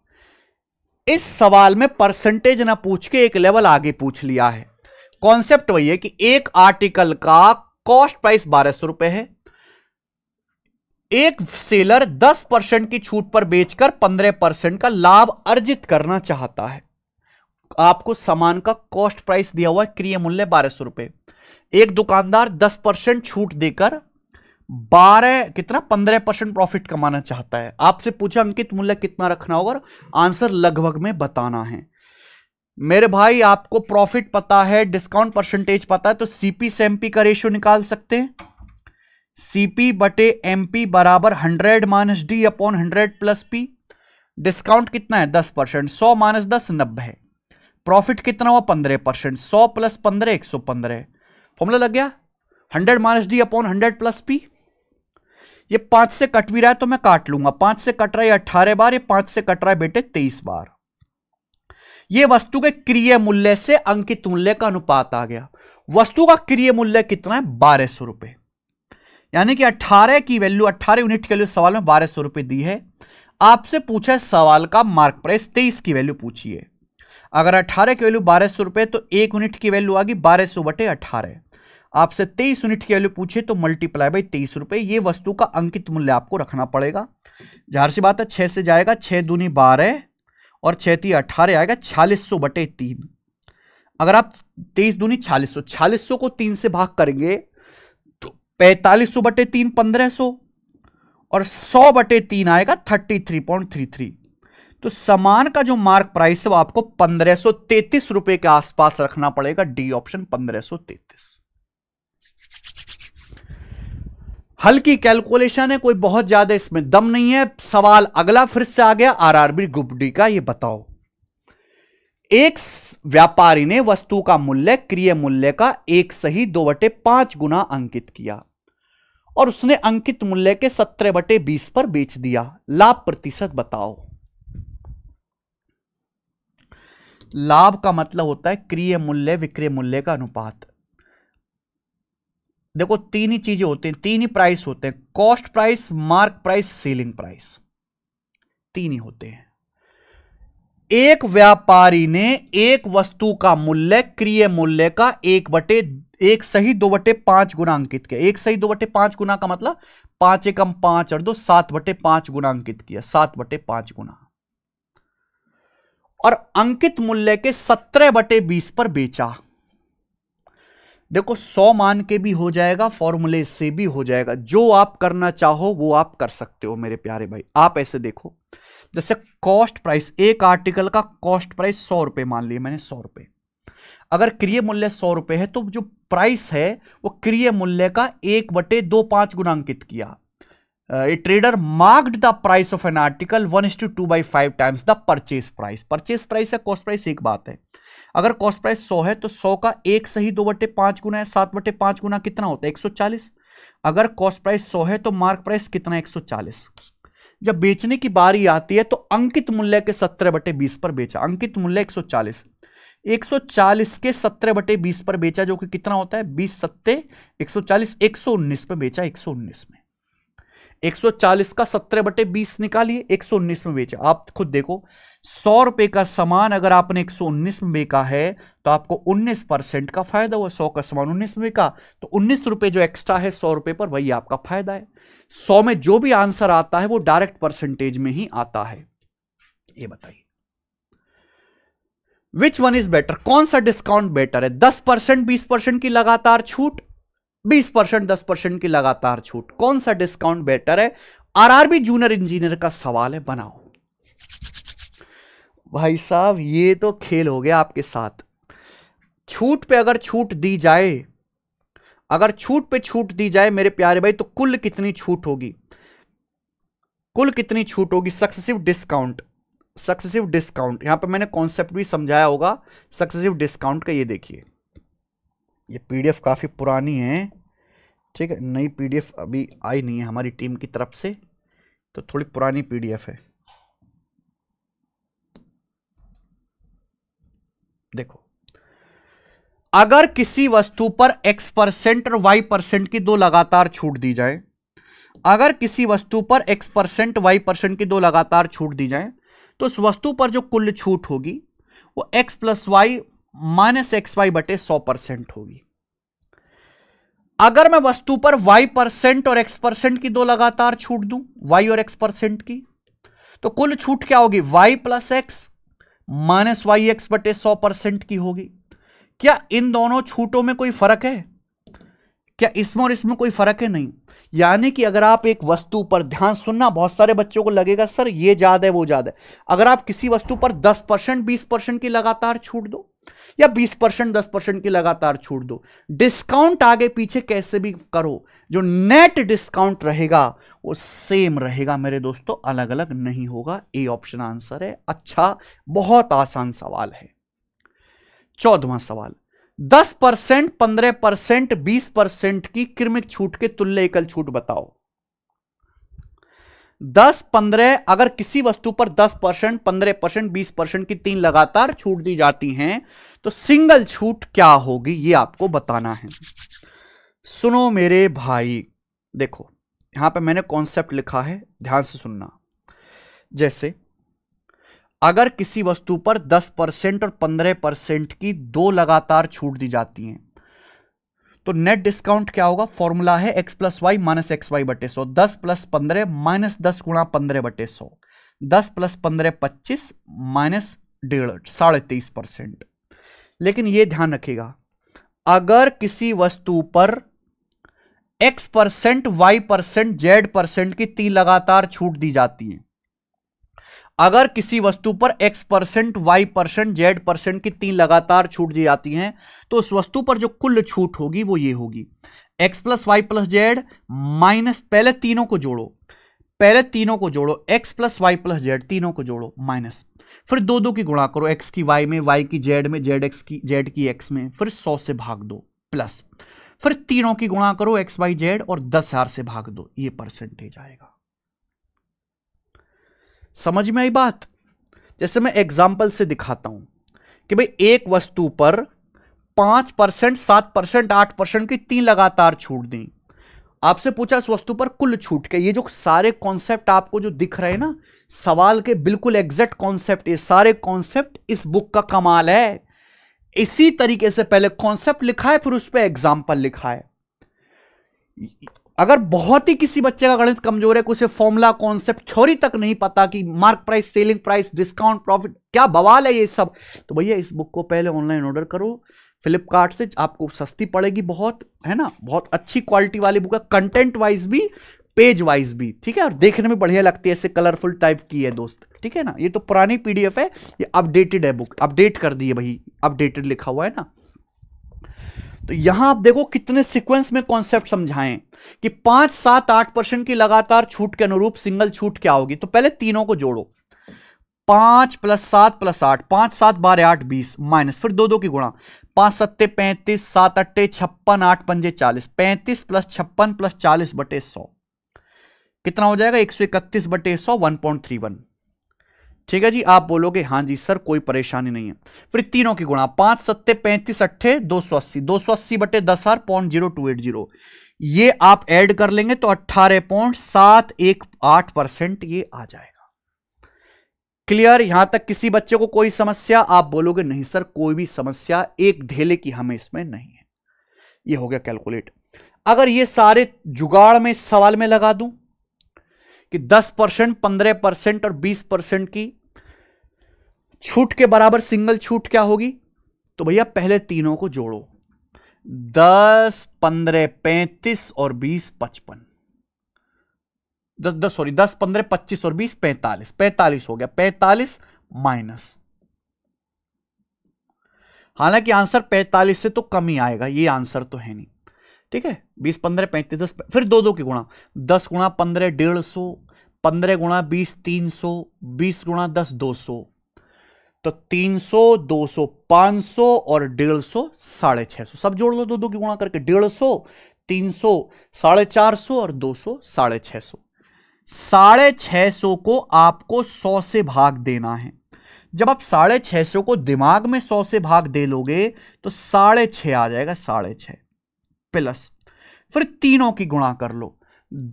इस सवाल में परसेंटेज ना पूछ के एक लेवल आगे पूछ लिया है कॉन्सेप्ट वही है कि एक आर्टिकल का कॉस्ट प्राइस बारह सौ रुपए है एक सेलर 10 परसेंट की छूट पर बेचकर 15 परसेंट का लाभ अर्जित करना चाहता है आपको सामान का कॉस्ट प्राइस दिया हुआ है क्रिय मूल्य बारह सौ रुपए एक दुकानदार 10 परसेंट छूट देकर 12 कितना 15 परसेंट प्रॉफिट कमाना चाहता है आपसे पूछा अंकित मूल्य कितना रखना होगा आंसर लगभग में बताना है मेरे भाई आपको प्रॉफिट पता है डिस्काउंट परसेंटेज पता है तो सीपी सेम्पी का रेशियो निकाल सकते हैं सीपी बटे पी बराबर hundred minus D upon hundred plus p discount कितना है दस परसेंट सौ माइनस दस नब्बे प्रॉफिट कितना हुआ पंद्रह परसेंट सौ प्लस पंद्रह एक सौ पंद्रह फॉर्मूला लग गया hundred minus D upon hundred plus p ये पांच से कट भी रहा है तो मैं काट लूंगा पांच से कट रहा है अट्ठारह बार ये पांच से कट रहा है बेटे तेईस बार ये वस्तु के क्रिय मूल्य से अंकित मूल्य का अनुपात आ गया वस्तु का क्रिय मूल्य कितना है बारह सौ रुपए यानी कि 18 की वैल्यू 18 यूनिट के लिए सवाल में बारह सौ रुपए दी है आपसे पूछा है सवाल का मार्क प्राइस तेईस की वैल्यू पूछिए अगर 18 की वैल्यू बारह सौ रुपए तो एक यूनिट की वैल्यू आगी बारह सौ बटे अठारह आपसे तेईस यूनिट की वैल्यू पूछिए तो मल्टीप्लाई बाई तेईस रुपये ये वस्तु का अंकित मूल्य आपको रखना पड़ेगा जहर सी बात है छः से जाएगा छः दूनी बारह और छी ती अट्ठारह आएगा छियालीस सौ बटे तीन अगर आप तेईस दूनी छियालीस सौ छियालीस सौ को तीन से भाग करेंगे पैंतालीस सौ बटे तीन पंद्रह सौ और सौ बटे तीन आएगा thirty three point three three तो सामान का जो मार्क प्राइस है वो आपको पंद्रह सौ तैतीस रुपए के आसपास रखना पड़ेगा डी ऑप्शन पंद्रह सौ तैतीस हल्की कैलकुलेशन है कोई बहुत ज्यादा इसमें दम नहीं है सवाल अगला फिर से आ गया आरआरबी ग्रुप डी का ये बताओ एक व्यापारी ने वस्तु का मूल्य क्रिय मूल्य का एक सही दो बटे पांच गुना अंकित किया और उसने अंकित मूल्य के सत्रह बटे बीस पर बेच दिया लाभ प्रतिशत बताओ लाभ का मतलब होता है क्रिय मूल्य विक्रय मूल्य का अनुपात देखो तीन ही चीजें होती हैं तीन ही प्राइस होते हैं cost price mark price selling price तीन ही होते हैं एक व्यापारी ने एक वस्तु का मूल्य क्रिय मूल्य का एक बटे एक सही दो बटे पांच गुना अंकित किया एक सही दो बटे पांच गुना का मतलब पांच एकम पांच और दो सात बटे पांच गुना अंकित किया सात बटे पांच गुना और अंकित मूल्य के सत्रह बटे बीस पर बेचा देखो सौ मान के भी हो जाएगा फॉर्मूले से भी हो जाएगा जो आप करना चाहो वो आप कर सकते हो मेरे प्यारे भाई आप ऐसे देखो जैसे कॉस्ट प्राइस एक आर्टिकल का कॉस्ट प्राइस सौ रुपए मान लिया मैंने सौ रुपए अगर क्रिय मूल्य सौ रुपए है तो जो प्राइस है वो क्रिय मूल्य का एक बटे दो पांच गुणांकित किया a trader marked the price of an article one is two two by five times the purchase price purchase price या कॉस्ट प्राइस एक बात है अगर कॉस्ट प्राइस सौ है तो सौ का एक सही दो बटे पांच गुना है सात बटे पांच गुना कितना होता है एक सौ चालीस अगर कॉस्ट प्राइस सौ है तो मार्क प्राइस कितना है एक सौ चालीस जब बेचने की बारी आती है तो अंकित मूल्य के सत्रह बटे बीस पर बेचा अंकित मूल्य एक सौ चालीस एक सौ चालीस के सत्रह बटे बीस पर बेचा जो कि कितना होता है बीस सत्ते एक सौ चालीस एक सौ उन्नीस पर बेचा एक सौ उन्नीस में 140 का 17 बटे 20 निकालिए 119 में बेचा आप खुद देखो सौ रुपए का सामान अगर आपने 119 में बेचा है तो आपको 19 परसेंट का फायदा हुआ सौ का सामान 19 में बेचा तो उन्नीस रुपए जो एक्स्ट्रा है सौ रुपए पर वही आपका फायदा है सौ में जो भी आंसर आता है वो डायरेक्ट परसेंटेज में ही आता है ये बताइए विच वन इज बेटर कौन सा डिस्काउंट बेटर है दस परसेंट बीस परसेंट की लगातार छूट बीस परसेंट दस परसेंट की लगातार छूट कौन सा डिस्काउंट बेटर है आरआरबी जूनियर इंजीनियर का सवाल है बनाओ भाई साहब ये तो खेल हो गया आपके साथ छूट पे अगर छूट दी जाए अगर छूट पे छूट दी जाए मेरे प्यारे भाई तो कुल कितनी छूट होगी कुल कितनी छूट होगी सक्सेसिव डिस्काउंट सक्सेसिव डिस्काउंट यहां पे मैंने कॉन्सेप्ट भी समझाया होगा सक्सेसिव डिस्काउंट का ये देखिए ये पीडीएफ काफ़ी पुरानी है ठीक है नई पीडीएफ अभी आई नहीं है हमारी टीम की तरफ से तो थोड़ी पुरानी पीडीएफ है देखो अगर किसी वस्तु पर x परसेंट और y परसेंट की दो लगातार छूट दी जाए अगर किसी वस्तु पर x परसेंट y परसेंट की दो लगातार छूट दी जाए तो उस वस्तु पर जो कुल छूट होगी वो x plus y minus x y बटे सौ परसेंट होगी अगर मैं वस्तु पर वाई परसेंट और एक्स परसेंट की दो लगातार छूट दूं वाई और एक्स परसेंट की तो कुल छूट क्या होगी y plus x minus y x बटे सौ परसेंट की होगी क्या इन दोनों छूटों में कोई फर्क है क्या इसमें और इसमें कोई फर्क है नहीं यानी कि अगर आप एक वस्तु पर ध्यान सुनना बहुत सारे बच्चों को लगेगा सर ये ज्यादा है वो ज्यादा है अगर आप किसी वस्तु पर 10 परसेंट बीस परसेंट की लगातार छूट दो या 20 परसेंट दस परसेंट की लगातार छूट दो डिस्काउंट आगे पीछे कैसे भी करो जो नेट डिस्काउंट रहेगा वो सेम रहेगा मेरे दोस्तों अलग अलग नहीं होगा ए ऑप्शन आंसर है अच्छा बहुत आसान सवाल है चौदवा सवाल दस परसेंट पंद्रह परसेंट बीस परसेंट की कृमिक छूट के तुल्य एकल छूट बताओ दस पंद्रह अगर किसी वस्तु पर दस परसेंट पंद्रह परसेंट बीस परसेंट की तीन लगातार छूट दी जाती हैं तो सिंगल छूट क्या होगी ये आपको बताना है सुनो मेरे भाई देखो यहां पे मैंने कॉन्सेप्ट लिखा है ध्यान से सुनना जैसे अगर किसी वस्तु पर दस परसेंट और पंद्रह परसेंट की दो लगातार छूट दी जाती हैं तो नेट डिस्काउंट क्या होगा फॉर्मूला है x plus y minus x y बटे सौ दस प्लस पंद्रह माइनस दस गुणा पंद्रह बटे सौ दस प्लस पंद्रह पच्चीस माइनस डेढ़ साढ़े तेईस परसेंट लेकिन यह ध्यान रखिएगा अगर किसी वस्तु पर x percent y percent z percent की तीन लगातार छूट दी जाती है अगर किसी वस्तु पर x percent y percent z percent की तीन लगातार छूट दी जाती हैं तो उस वस्तु पर जो कुल छूट होगी वो ये होगी x plus y plus z minus पहले तीनों को जोड़ो पहले तीनों को जोड़ो x plus y plus z तीनों को जोड़ो माइनस फिर दो दो की गुणा करो x की y में y की जेड में जेड एक्स की जेड की x में फिर सौ से भाग दो प्लस फिर तीनों की गुणा करो एक्स वाई जेड और दस हजार से भाग दो ये परसेंटेज आएगा समझ में आई बात जैसे मैं एग्जाम्पल से दिखाता हूं कि भाई एक वस्तु पर पांच परसेंट सात परसेंट आठ परसेंट की तीन लगातार छूट दी आपसे पूछा इस वस्तु पर कुल छूट के ये जो सारे कॉन्सेप्ट आपको जो दिख रहे हैं ना सवाल के बिल्कुल एग्जैक्ट कॉन्सेप्ट सारे कॉन्सेप्ट इस बुक का कमाल है इसी तरीके से पहले कॉन्सेप्ट लिखा है फिर उस पर एग्जाम्पल लिखा है अगर बहुत ही किसी बच्चे का गणित कमजोर है उसे फॉर्मूला कॉन्सेप्ट थ्योरी तक नहीं पता कि mark price selling price discount profit क्या बवाल है ये सब तो भैया इस बुक को पहले ऑनलाइन ऑर्डर करो फ्लिपकार्ट से आपको सस्ती पड़ेगी बहुत है ना बहुत अच्छी क्वालिटी वाली बुक है कंटेंट वाइज भी पेज वाइज भी ठीक है और देखने में बढ़िया लगती है ऐसे कलरफुल टाइप की है दोस्त ठीक है ना ये तो पुरानी पीडीएफ है ये अपडेटेड है बुक अपडेट कर दी है भाई अपडेटेड लिखा हुआ है ना तो यहां आप देखो कितने सीक्वेंस में कॉन्सेप्ट समझाएं कि पांच सात आठ परसेंट की लगातार छूट के अनुरूप सिंगल छूट क्या होगी तो पहले तीनों को जोड़ो पांच प्लस सात प्लस आठ पांच सात बारह आठ बीस माइनस फिर दो दो की गुणा पांच सत्ते पैंतीस सात अट्ठे छप्पन आठ पंजे चालीस पैंतीस प्लस छप्पन प्लस चालीस बटे सौ कितना हो जाएगा एक सौ इकतीस बटे सौ वन पॉइंट थ्री वन ठीक है जी आप बोलोगे हाँ जी सर कोई परेशानी नहीं है फिर तीनों की गुणा पांच सत्ते पैंतीस अट्ठे दो सौ अस्सी दो सौ अस्सी बटे दस or point zero two eight zero ये आप ऐड कर लेंगे तो अट्ठारह पॉइंट सात एक आठ परसेंट ये आ जाएगा क्लियर यहां तक किसी बच्चे को कोई समस्या आप बोलोगे नहीं सर कोई भी समस्या एक ढेले की हमें इसमें नहीं है ये हो गया कैलकुलेट अगर ये सारे जुगाड़ में सवाल में लगा दूं कि 10 परसेंट पंद्रह परसेंट और 20 परसेंट की छूट के बराबर सिंगल छूट क्या होगी तो भैया पहले तीनों को जोड़ो दस पंद्रह पैंतीस और बीस पचपन दस दस सॉरी दस पंद्रह पच्चीस और बीस पैंतालीस पैंतालीस हो गया पैंतालीस माइनस हालांकि आंसर पैंतालीस से तो कम ही आएगा ये आंसर तो है नहीं ठीक है बीस पंद्रह पैंतीस दस फिर दो दो के गुणा दस गुणा पंद्रह डेढ़ सौ पंद्रह गुणा बीस तीन सौ बीस गुणा दस दो सौ तो तीन सौ दो सौ पांच सौ और डेढ़ सौ साढ़े छह सौ सब जोड़ लो दो दो की गुणा करके डेढ़ सौ तीन सौ साढ़े चार सौ और दो सौ साढ़े छह सौ साढ़े छह सौ को आपको सौ से भाग देना है जब आप साढ़े छह सौ को दिमाग में सौ से भाग दे लोगे तो साढ़े छह आ जाएगा साढ़े छह प्लस फिर तीनों की गुणा कर लो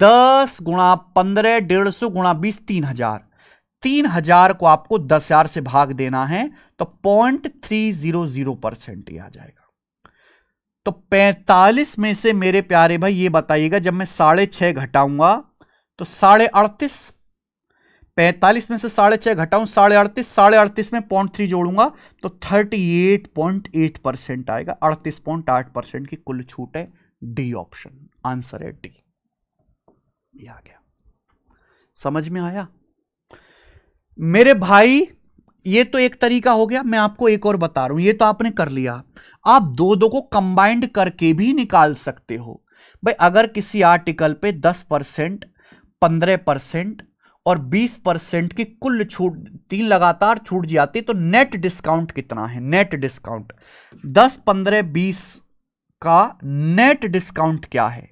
दस गुणा पंद्रह डेढ़ सौ गुणा बीस तीन हजार तीन हजार को आपको दस हजार से भाग देना है तो point three zero zero percent आ जाएगा तो पैंतालीस में से मेरे प्यारे भाई ये बताइएगा जब मैं साढ़े छह घटाऊंगा तो साढ़े अड़तीस पैंतालीस में से साढ़े छः घटाऊँ साढ़े अड़तीस साढ़े अड़तीस में पॉइंट थ्री जोड़ूंगा तो thirty eight point eight percent आएगा अड़तीस पॉइंट आठ परसेंट की कुल छूट है डी ऑप्शन आंसर है डी ये आ गया समझ में आया मेरे भाई ये तो एक तरीका हो गया मैं आपको एक और बता रहा हूं ये तो आपने कर लिया आप दो दो को कंबाइंड करके भी निकाल सकते हो भाई अगर किसी आर्टिकल पे दस परसेंट पंद्रह परसेंट और 20 परसेंट की कुल छूट तीन लगातार छूट जाती है तो नेट डिस्काउंट कितना है नेट डिस्काउंट 10 15 20 का नेट डिस्काउंट क्या है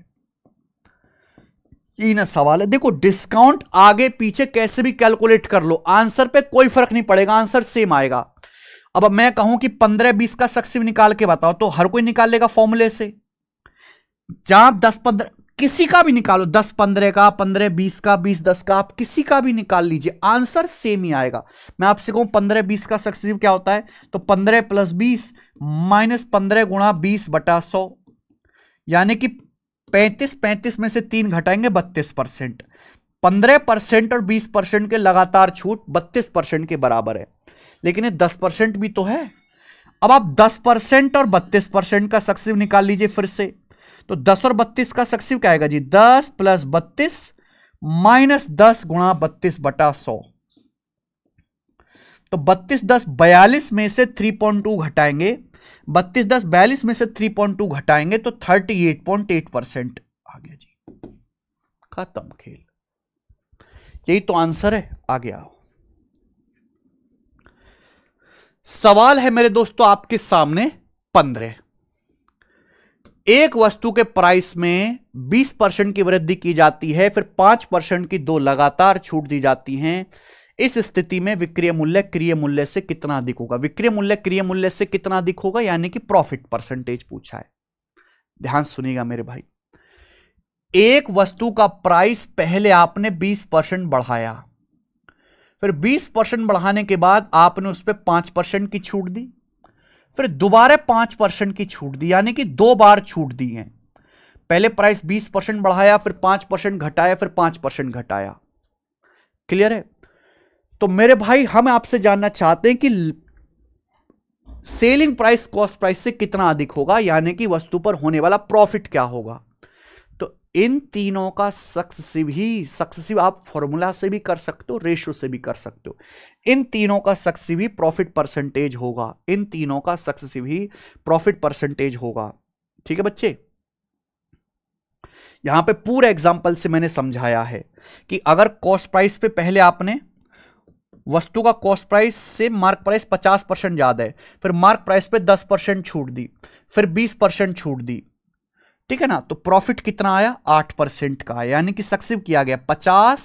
ये ना सवाल है देखो डिस्काउंट आगे पीछे कैसे भी कैलकुलेट कर लो आंसर पे कोई फर्क नहीं पड़ेगा आंसर सेम आएगा अब मैं कहूं कि पंद्रह बीस का सक्सिव निकाल के बताओ तो हर कोई निकाल लेगा फॉर्मूले से जहां दस पंद्रह किसी का भी निकालो दस पंद्रह का पंद्रह बीस का बीस दस का आप किसी का भी निकाल लीजिए आंसर सेम ही आएगा मैं आपसे कहूं पंद्रह बीस का सक्सेसिव क्या होता है तो पंद्रह प्लस बीस माइनस पंद्रह गुणा बीस बटा सौ यानी कि पैंतीस पैंतीस में से तीन घटाएंगे बत्तीस परसेंट पंद्रह परसेंट और बीस परसेंट के लगातार छूट बत्तीस परसेंट के बराबर है लेकिन ये दस परसेंट भी तो है अब आप दस परसेंट और बत्तीस परसेंट का सक्सेसिव निकाल लीजिए फिर से तो दस और बत्तीस का सक्सिव क्या आएगा जी दस प्लस बत्तीस माइनस दस गुणा बत्तीस बटा सौ तो बत्तीस दस बयालीस में से थ्री पॉइंट टू घटाएंगे बत्तीस दस बयालीस में से थ्री पॉइंट टू घटाएंगे तो thirty eight point eight percent आ गया जी खत्म खेल यही तो आंसर है आ गया सवाल है मेरे दोस्तों आपके सामने पंद्रह एक वस्तु के प्राइस में 20 परसेंट की वृद्धि की जाती है फिर 5 परसेंट की दो लगातार छूट दी जाती हैं इस स्थिति में विक्रय मूल्य क्रिय मूल्य से कितना अधिक होगा विक्रय मूल्य क्रिय मूल्य से कितना अधिक होगा यानी कि प्रॉफिट परसेंटेज पूछा है ध्यान सुनिएगा मेरे भाई एक वस्तु का प्राइस पहले आपने 20 परसेंट बढ़ाया फिर 20 परसेंट बढ़ाने के बाद आपने उस पर पांच परसेंट की छूट दी फिर दोबारा पांच परसेंट की छूट दी यानी कि दो बार छूट दी है पहले प्राइस बीस परसेंट बढ़ाया फिर पांच परसेंट घटाया फिर पांच परसेंट घटाया क्लियर है तो मेरे भाई हम आपसे जानना चाहते हैं कि सेलिंग प्राइस कॉस्ट प्राइस से कितना अधिक होगा यानी कि वस्तु पर होने वाला प्रॉफिट क्या होगा इन तीनों का सक्सेसिव ही सक्सेसिव आप फॉर्मूला से भी कर सकते हो रेशियो से भी कर सकते हो इन तीनों का सक्सेसिव ही प्रॉफिट परसेंटेज होगा इन तीनों का सक्सेसिव ही प्रॉफिट परसेंटेज होगा ठीक है बच्चे यहां पे पूरे एग्जाम्पल से मैंने समझाया है कि अगर कॉस्ट प्राइस पे पहले आपने वस्तु का कॉस्ट प्राइस से मार्क प्राइस 50 परसेंट ज़्यादा है फिर मार्क प्राइस पे 10 परसेंट छूट दी फिर 20 परसेंट छूट दी ठीक है ना तो प्रॉफिट कितना आया आठ परसेंट का यानी कि सक्सिव किया गया पचास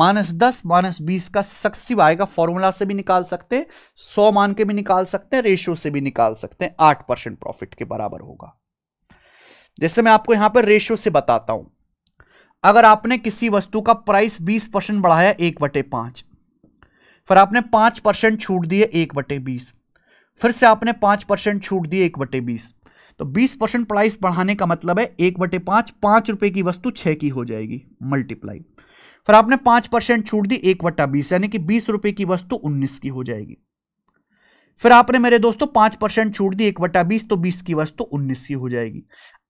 माइनस दस माइनस बीस का सक्सिव आएगा फॉर्मूला से भी निकाल सकते हैं सौ मान के भी निकाल सकते हैं रेशियो से भी निकाल सकते हैं आठ परसेंट प्रॉफिट के बराबर होगा जैसे मैं आपको यहां पर रेशियो से बताता हूं अगर आपने किसी वस्तु का प्राइस बीस परसेंट बढ़ाया एक बटे पांच फिर आपने पांच परसेंट छूट दिए एक बटे बीस फिर से आपने पांच परसेंट छूट दिए एक बटे बीस तो 20 परसेंट प्राइस बढ़ाने का मतलब है एक बटे पांच पांच रुपए की वस्तु छह की हो जाएगी मल्टीप्लाई फिर आपने पांच परसेंट छूट दी एक बट्टा बीस यानी कि बीस रुपए की वस्तु उन्नीस की हो जाएगी फिर आपने मेरे दोस्तों पांच परसेंट छूट दी एक बट्टा बीस तो बीस की वस्तु उन्नीस की हो जाएगी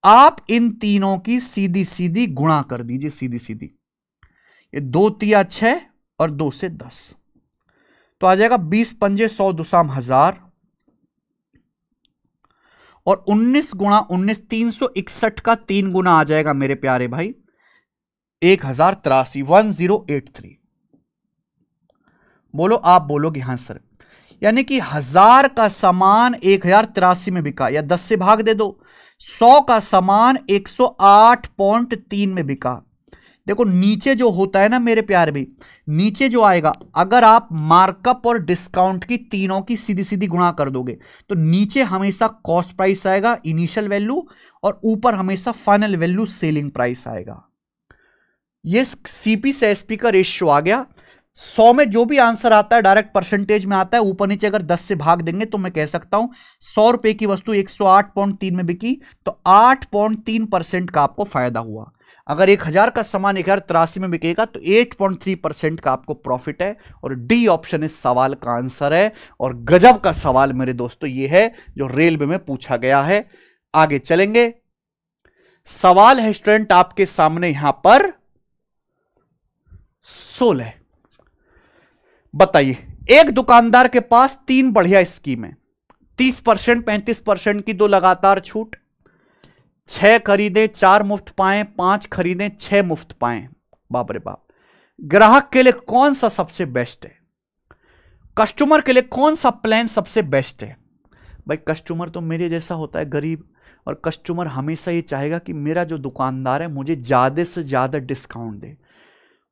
आप इन तीनों की सीधी सीधी गुणा कर दीजिए सीधी सीधी ये दो तिया छः और दो से दस तो आ जाएगा बीस पंजे सौ दुसाम हजार और 19 गुणा उन्नीस तीन सौ इकसठ का तीन गुना आ जाएगा मेरे प्यारे भाई एक हजार तिरासी वन जीरो एट थ्री बोलो आप बोलोगे हाँ सर यानी कि हजार का समान एक हजार तिरासी में बिका या दस से भाग दे दो सौ का समान एक सौ आठ पॉइंट तीन में बिका देखो नीचे जो होता है ना मेरे प्यार भी नीचे जो आएगा अगर आप मार्कअप और डिस्काउंट की तीनों की सीधी सीधी गुणा कर दोगे तो नीचे हमेशा कॉस्ट प्राइस आएगा इनिशियल वैल्यू और ऊपर हमेशा फाइनल वैल्यू सेलिंग प्राइस आएगा ये सीपी से एसपी का रेशियो आ गया सौ में जो भी आंसर आता है डायरेक्ट परसेंटेज में आता है ऊपर नीचे अगर दस से भाग देंगे तो मैं कह सकता हूं सौ रुपए की वस्तु एक सौ आठ पॉइंट तीन में बिकी तो आठ पॉइंट तीन परसेंट का आपको फायदा हुआ अगर एक हज़ार का सामान एक हज़ार तिरासी में बिकेगा तो 8.3 परसेंट का आपको प्रॉफिट है और डी ऑप्शन इस सवाल का आंसर है और गजब का सवाल मेरे दोस्तों ये है जो रेलवे में पूछा गया है आगे चलेंगे सवाल है स्टूडेंट आपके सामने यहां पर सोलह बताइए एक दुकानदार के पास तीन बढ़िया स्कीम है तीस परसेंट पैंतीस परसेंट की दो लगातार छूट छः खरीदें चार मुफ्त पाएं पांच खरीदें छः मुफ्त पाएं बाप रे बाप ग्राहक के लिए कौन सा सबसे बेस्ट है कस्टमर के लिए कौन सा प्लान सबसे बेस्ट है भाई कस्टमर तो मेरे जैसा होता है गरीब और कस्टमर हमेशा ये चाहेगा कि मेरा जो दुकानदार है मुझे ज़्यादा से ज़्यादा डिस्काउंट दे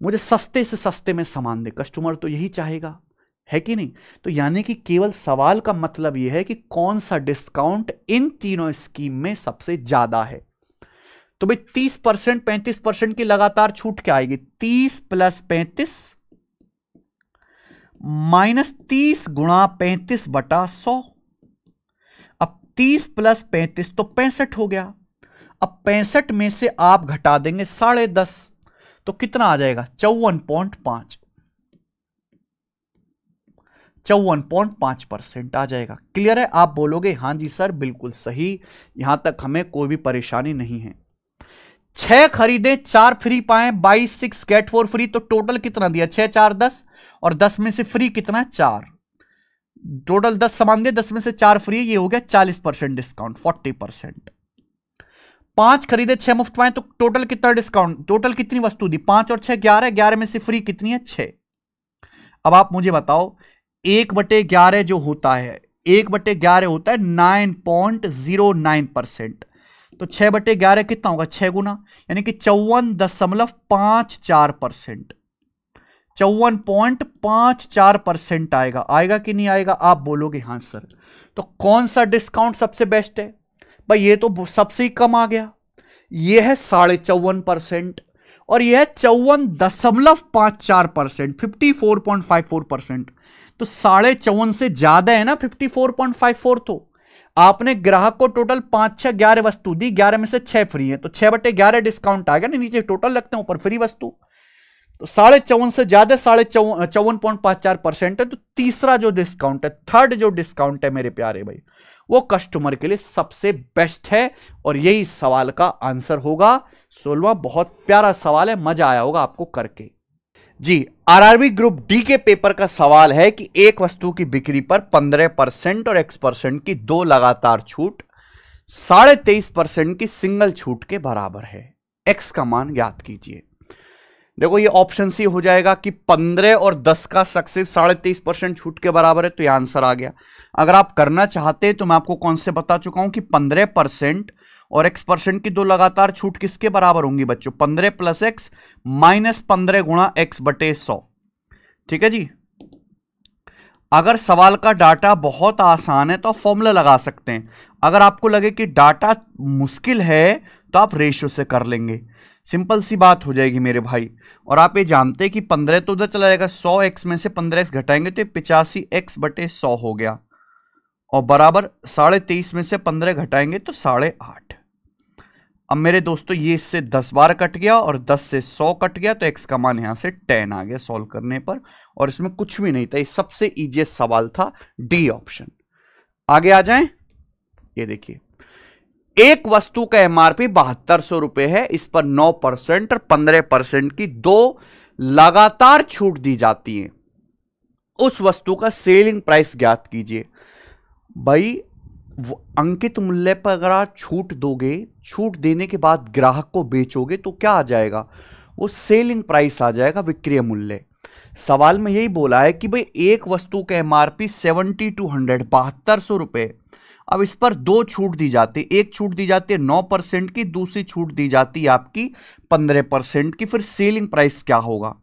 मुझे सस्ते से सस्ते में सामान दे कस्टमर तो यही चाहेगा है कि नहीं तो यानी कि केवल सवाल का मतलब यह है कि कौन सा डिस्काउंट इन तीनों स्कीम में सबसे ज्यादा है तो भाई तीस परसेंट पैंतीस परसेंट की लगातार छूट क्या आएगी तीस प्लस पैंतीस माइनस तीस गुणा पैंतीस बटा सौ अब तीस प्लस पैंतीस तो पैंसठ हो गया अब पैंसठ में से आप घटा देंगे साढ़े दस तो कितना आ जाएगा चौवन पॉइंट पांच चौवन पॉइंट पाँच परसेंट आ जाएगा क्लियर है आप बोलोगे हाँ जी सर बिल्कुल सही यहाँ तक हमें कोई भी परेशानी नहीं है छह खरीदें चार फ्री पाए buy six get four free तो टोटल कितना दिया छह चार दस और दस में से फ्री कितना चार टोटल दस सामान दिए दस में से चार फ्री ये हो गया चालीस परसेंट डिस्काउंट फोर्टी परसेंट पांच खरीदे छह मुफ्त पाए तो टोटल कितना डिस्काउंट टोटल कितनी वस्तु दी पांच और छह ग्यारह ग्यारह में से फ्री कितनी है छह अब आप मुझे बताओ एक बटे ग्यारह जो होता है एक बटे ग्यारह होता है nine point zero nine percent तो छह बटे ग्यारह कितना होगा छह गुना यानी कि चौवन दशमलव पांच चार परसेंट चौवन पॉइंट पांच चार परसेंट आएगा आएगा कि नहीं आएगा आप बोलोगे हाँ सर तो कौन सा डिस्काउंट सबसे बेस्ट है भाई ये तो सबसे ही कम आ गया ये है साढ़े चौवन परसेंट और यह है चौवन दशमलव पांच चार percent fifty four point five four percent तो साढ़े चौवन से ज्यादा है ना fifty four point five four तो आपने ग्राहक को टोटल पांच छह ग्यारह वस्तु दी ग्यारह में से छह फ्री है तो छह बटे ग्यारह डिस्काउंट आ गया ना नीचे टोटल लगते हैं ऊपर फ्री वस्तु तो साढ़े चौवन से ज्यादा साढ़े चौवन पॉइंट पांच चार परसेंट है तो तीसरा जो डिस्काउंट है थर्ड जो डिस्काउंट है मेरे प्यारे भाई वो कस्टमर के लिए सबसे बेस्ट है और यही सवाल का आंसर होगा सोलवा बहुत प्यारा सवाल है मजा आया होगा आपको करके जी आरआरबी ग्रुप डी के पेपर का सवाल है कि एक वस्तु की बिक्री पर 15 परसेंट और एक्स परसेंट की दो लगातार छूट साढ़े तेईस परसेंट की सिंगल छूट के बराबर है एक्स का मान याद कीजिए देखो ये ऑप्शन सी हो जाएगा कि 15 और 10 का सक्सेस साढ़े तेईस परसेंट छूट के बराबर है तो ये आंसर आ गया अगर आप करना चाहते हैं तो मैं आपको कौन से बता चुका हूं कि 15 परसेंट और एक्स परसेंट की दो लगातार छूट किसके बराबर होंगी बच्चों पंद्रह प्लस एक्स माइनस पंद्रह गुणा एक्स बटे सौ ठीक है जी अगर सवाल का डाटा बहुत आसान है तो आप फॉर्मूला लगा सकते हैं अगर आपको लगे कि डाटा मुश्किल है तो आप रेशियो से कर लेंगे सिंपल सी बात हो जाएगी मेरे भाई और आप ये जानते हैं कि पंद्रह तो उधर चला जाएगा सौ एक्स में से पंद्रह एक्स घटाएंगे तो ये पिचासी एक्स बटे सौ हो गया और बराबर साढ़े तेईस में से पंद्रह घटाएंगे तो साढ़े आठ अब मेरे दोस्तों ये इससे दस बार कट गया और दस से सौ कट गया तो एक्स का मान यहाँ से टेन आ गया सॉल्व करने पर और इसमें कुछ भी नहीं था ये सबसे ईजिएस्ट सवाल था डी ऑप्शन आगे आ जाए ये देखिए एक वस्तु का एमआरपी बहत्तर सौ रुपए है इस पर नौ परसेंट और पंद्रह परसेंट की दो लगातार छूट दी जाती है उस वस्तु का सेलिंग प्राइस ज्ञात कीजिए भाई अंकित मूल्य पर अगर आप छूट दोगे छूट देने के बाद ग्राहक को बेचोगे तो क्या आ जाएगा वो सेलिंग प्राइस आ जाएगा विक्रय मूल्य सवाल में यही बोला है कि भाई एक वस्तु का M R P seventy two hundred बहत्तर सौ रुपये अब इस पर दो छूट दी जाती एक छूट दी जाती है नौ परसेंट की दूसरी छूट दी जाती है आपकी पंद्रह परसेंट की फिर सेलिंग प्राइस क्या होगा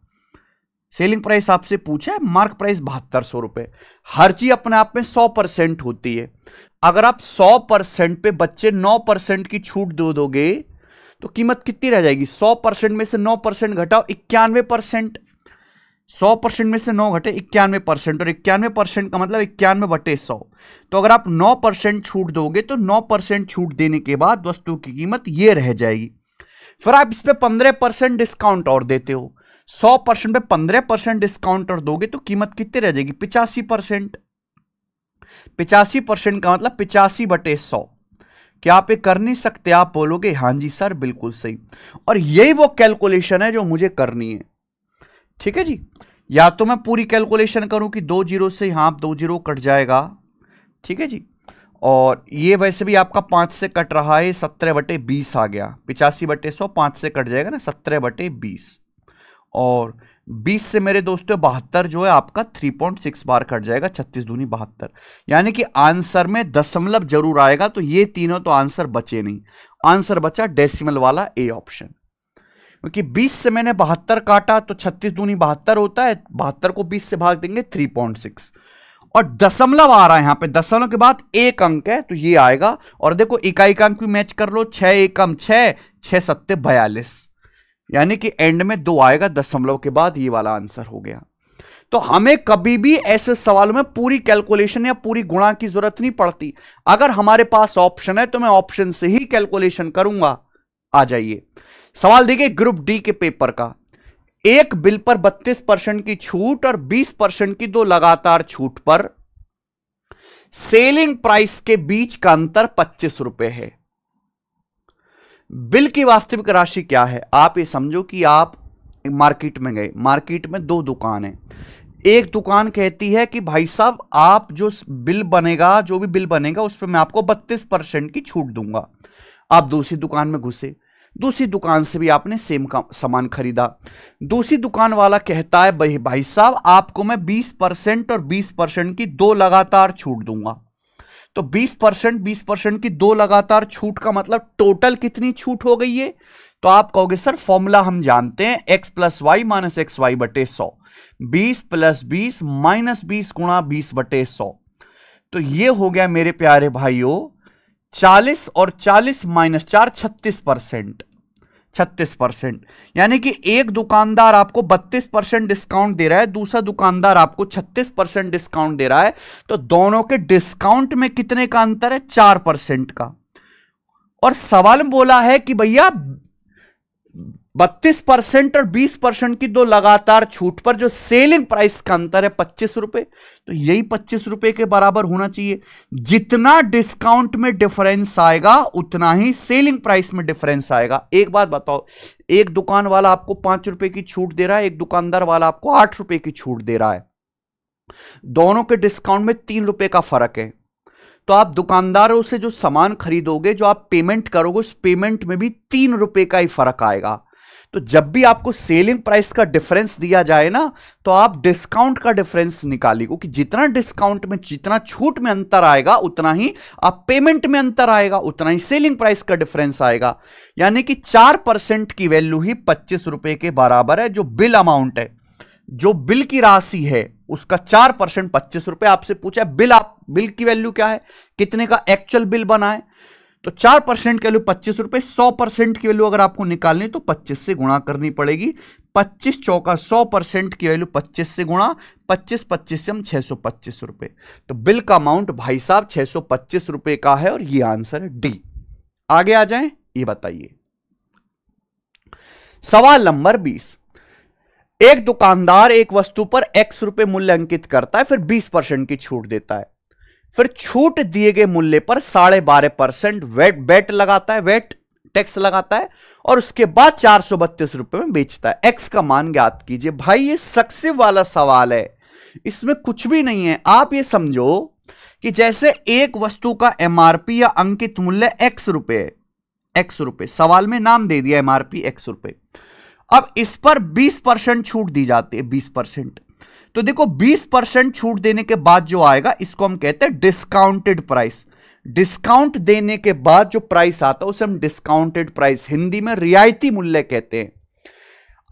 सेलिंग प्राइस आपसे पूछा है मार्क प्राइस बहत्तर सौ रुपए हर चीज अपने आप में सौ परसेंट होती है अगर आप सौ परसेंट पे बच्चे नौ परसेंट की छूट दे दोगे तो कीमत कितनी रह जाएगी सौ परसेंट में से नौ परसेंट घटाओ इक्यानवे परसेंट सौ परसेंट में से नौ घटे इक्यानवे परसेंट और इक्यानवे परसेंट का मतलब इक्यानवे बटे सौ तो अगर आप नौ परसेंट छूट दोगे तो नौ परसेंट छूट देने के बाद वस्तु की कीमत ये रह जाएगी फिर आप इस पर पंद्रह परसेंट डिस्काउंट और देते हो सौ परसेंट पे पंद्रह परसेंट डिस्काउंट और दोगे तो कीमत कितनी रह जाएगी पिचासी परसेंट पिचासी परसेंट का मतलब पिचासी बटे सौ क्या आप ये कर नहीं सकते आप बोलोगे हाँ जी सर बिल्कुल सही और यही वो कैलकुलेशन है जो मुझे करनी है ठीक है जी या तो मैं पूरी कैलकुलेशन करूं कि दो जीरो से यहां दो जीरो कट जाएगा ठीक है जी और ये वैसे भी आपका पांच से कट रहा है सत्रह बटे बीस आ गया पिचासी बटे सौ पांच से कट जाएगा ना सत्रह बटे बीस और 20 से मेरे दोस्तों बहत्तर जो है आपका 3.6 बार कट जाएगा छत्तीस दूनी बहत्तर यानी कि आंसर में दशमलव जरूर आएगा तो ये तीनों तो आंसर बचे नहीं आंसर बचा डेसिमल वाला ए ऑप्शन क्योंकि 20 से मैंने बहत्तर काटा तो 36 दूनी बहत्तर होता है बहत्तर को 20 से भाग देंगे 3.6 और दशमलव आ रहा है यहाँ पे दशमलव के बाद एक अंक है तो ये आएगा और देखो इकाई का अंक भी मैच कर लो छ एकम छ छः सत्ते बयालीस यानी कि एंड में दो आएगा दशमलव के बाद ये वाला आंसर हो गया तो हमें कभी भी ऐसे सवालों में पूरी कैलकुलेशन या पूरी गुणा की जरूरत नहीं पड़ती अगर हमारे पास ऑप्शन है तो मैं ऑप्शन से ही कैलकुलेशन करूंगा आ जाइए सवाल देखिए ग्रुप डी के पेपर का एक बिल पर 32 परसेंट की छूट और 20 परसेंट की दो लगातार छूट पर सेलिंग प्राइस के बीच का अंतर पच्चीस रुपए है बिल की वास्तविक राशि क्या है आप ये समझो कि आप मार्केट में गए मार्केट में दो दुकान है एक दुकान कहती है कि भाई साहब आप जो बिल बनेगा जो भी बिल बनेगा उस पर मैं आपको बत्तीस परसेंट की छूट दूंगा आप दूसरी दुकान में घुसे दूसरी दुकान से भी आपने सेम का सामान खरीदा दूसरी दुकान वाला कहता है भाई भाई साहब आपको मैं बीस परसेंट और बीस परसेंट की दो लगातार छूट दूंगा तो 20 परसेंट बीस परसेंट की दो लगातार छूट का मतलब टोटल कितनी छूट हो गई है तो आप कहोगे सर फॉर्मूला हम जानते हैं x plus y minus x y बटे सौ बीस प्लस बीस माइनस बीस गुणा बीस बटे सौ तो ये हो गया मेरे प्यारे भाइयों चालीस और चालीस माइनस चार छत्तीस परसेंट छत्तीस परसेंट यानी कि एक दुकानदार आपको बत्तीस परसेंट डिस्काउंट दे रहा है दूसरा दुकानदार आपको छत्तीस परसेंट डिस्काउंट दे रहा है तो दोनों के डिस्काउंट में कितने का अंतर है चार परसेंट का और सवाल बोला है कि भैया बत्तीस परसेंट और बीस परसेंट की दो लगातार छूट पर जो सेलिंग प्राइस का अंतर है पच्चीस रुपए तो यही पच्चीस रुपए के बराबर होना चाहिए जितना डिस्काउंट में डिफरेंस आएगा उतना ही सेलिंग प्राइस में डिफरेंस आएगा एक बात बताओ एक दुकान वाला आपको पांच रुपए की छूट दे रहा है एक दुकानदार वाला आपको आठ रुपए की छूट दे रहा है दोनों के डिस्काउंट में तीन रुपए का फर्क है तो आप दुकानदारों से जो सामान खरीदोगे जो आप पेमेंट करोगे उस पेमेंट में भी तीन रुपए का ही फर्क आएगा तो जब भी आपको सेलिंग प्राइस का डिफरेंस दिया जाए ना तो आप डिस्काउंट का डिफरेंस निकालिए क्योंकि जितना डिस्काउंट में जितना छूट में अंतर आएगा उतना ही आप पेमेंट में अंतर आएगा उतना ही सेलिंग प्राइस का डिफरेंस आएगा यानी कि चार परसेंट की वैल्यू ही पच्चीस रुपए के बराबर है जो बिल अमाउंट है जो बिल की राशि है उसका चार परसेंट पच्चीस रुपए आपसे पूछा है बिल आप बिल की वैल्यू क्या है कितने का एक्चुअल बिल बना है तो चार परसेंट की वैल्यू पच्चीस रुपए सौ परसेंट की वैल्यू अगर आपको निकालनी तो पच्चीस से गुणा करनी पड़ेगी पच्चीस चौका सौ परसेंट की वैल्यू पच्चीस से गुणा पच्चीस पच्चीस से हम छह सौ पच्चीस रुपए तो बिल का अमाउंट भाई साहब छह सौ पच्चीस रुपए का है और ये आंसर है डी आगे आ जाए ये बताइए सवाल नंबर बीस एक दुकानदार एक वस्तु पर एक्स रुपए मूल्य अंकित करता है फिर बीस परसेंट की छूट देता है फिर छूट दिए गए मूल्य पर साढ़े बारह परसेंट वेट बेट लगाता है वेट टैक्स लगाता है और उसके बाद चार सौ बत्तीस रुपए में बेचता है एक्स का मान ज्ञात कीजिए भाई ये सक्से वाला सवाल है इसमें कुछ भी नहीं है आप ये समझो कि जैसे एक वस्तु का एमआरपी या अंकित मूल्य एक्स रुपए एक्स रुपए सवाल में नाम दे दिया एमआरपी एक्स रुपए अब इस पर बीस परसेंट छूट दी जाती है बीस परसेंट तो देखो 20 परसेंट छूट देने के बाद जो आएगा इसको हम कहते हैं डिस्काउंटेड प्राइस डिस्काउंट देने के बाद जो प्राइस आता है उसे हम डिस्काउंटेड प्राइस हिंदी में रियायती मूल्य कहते हैं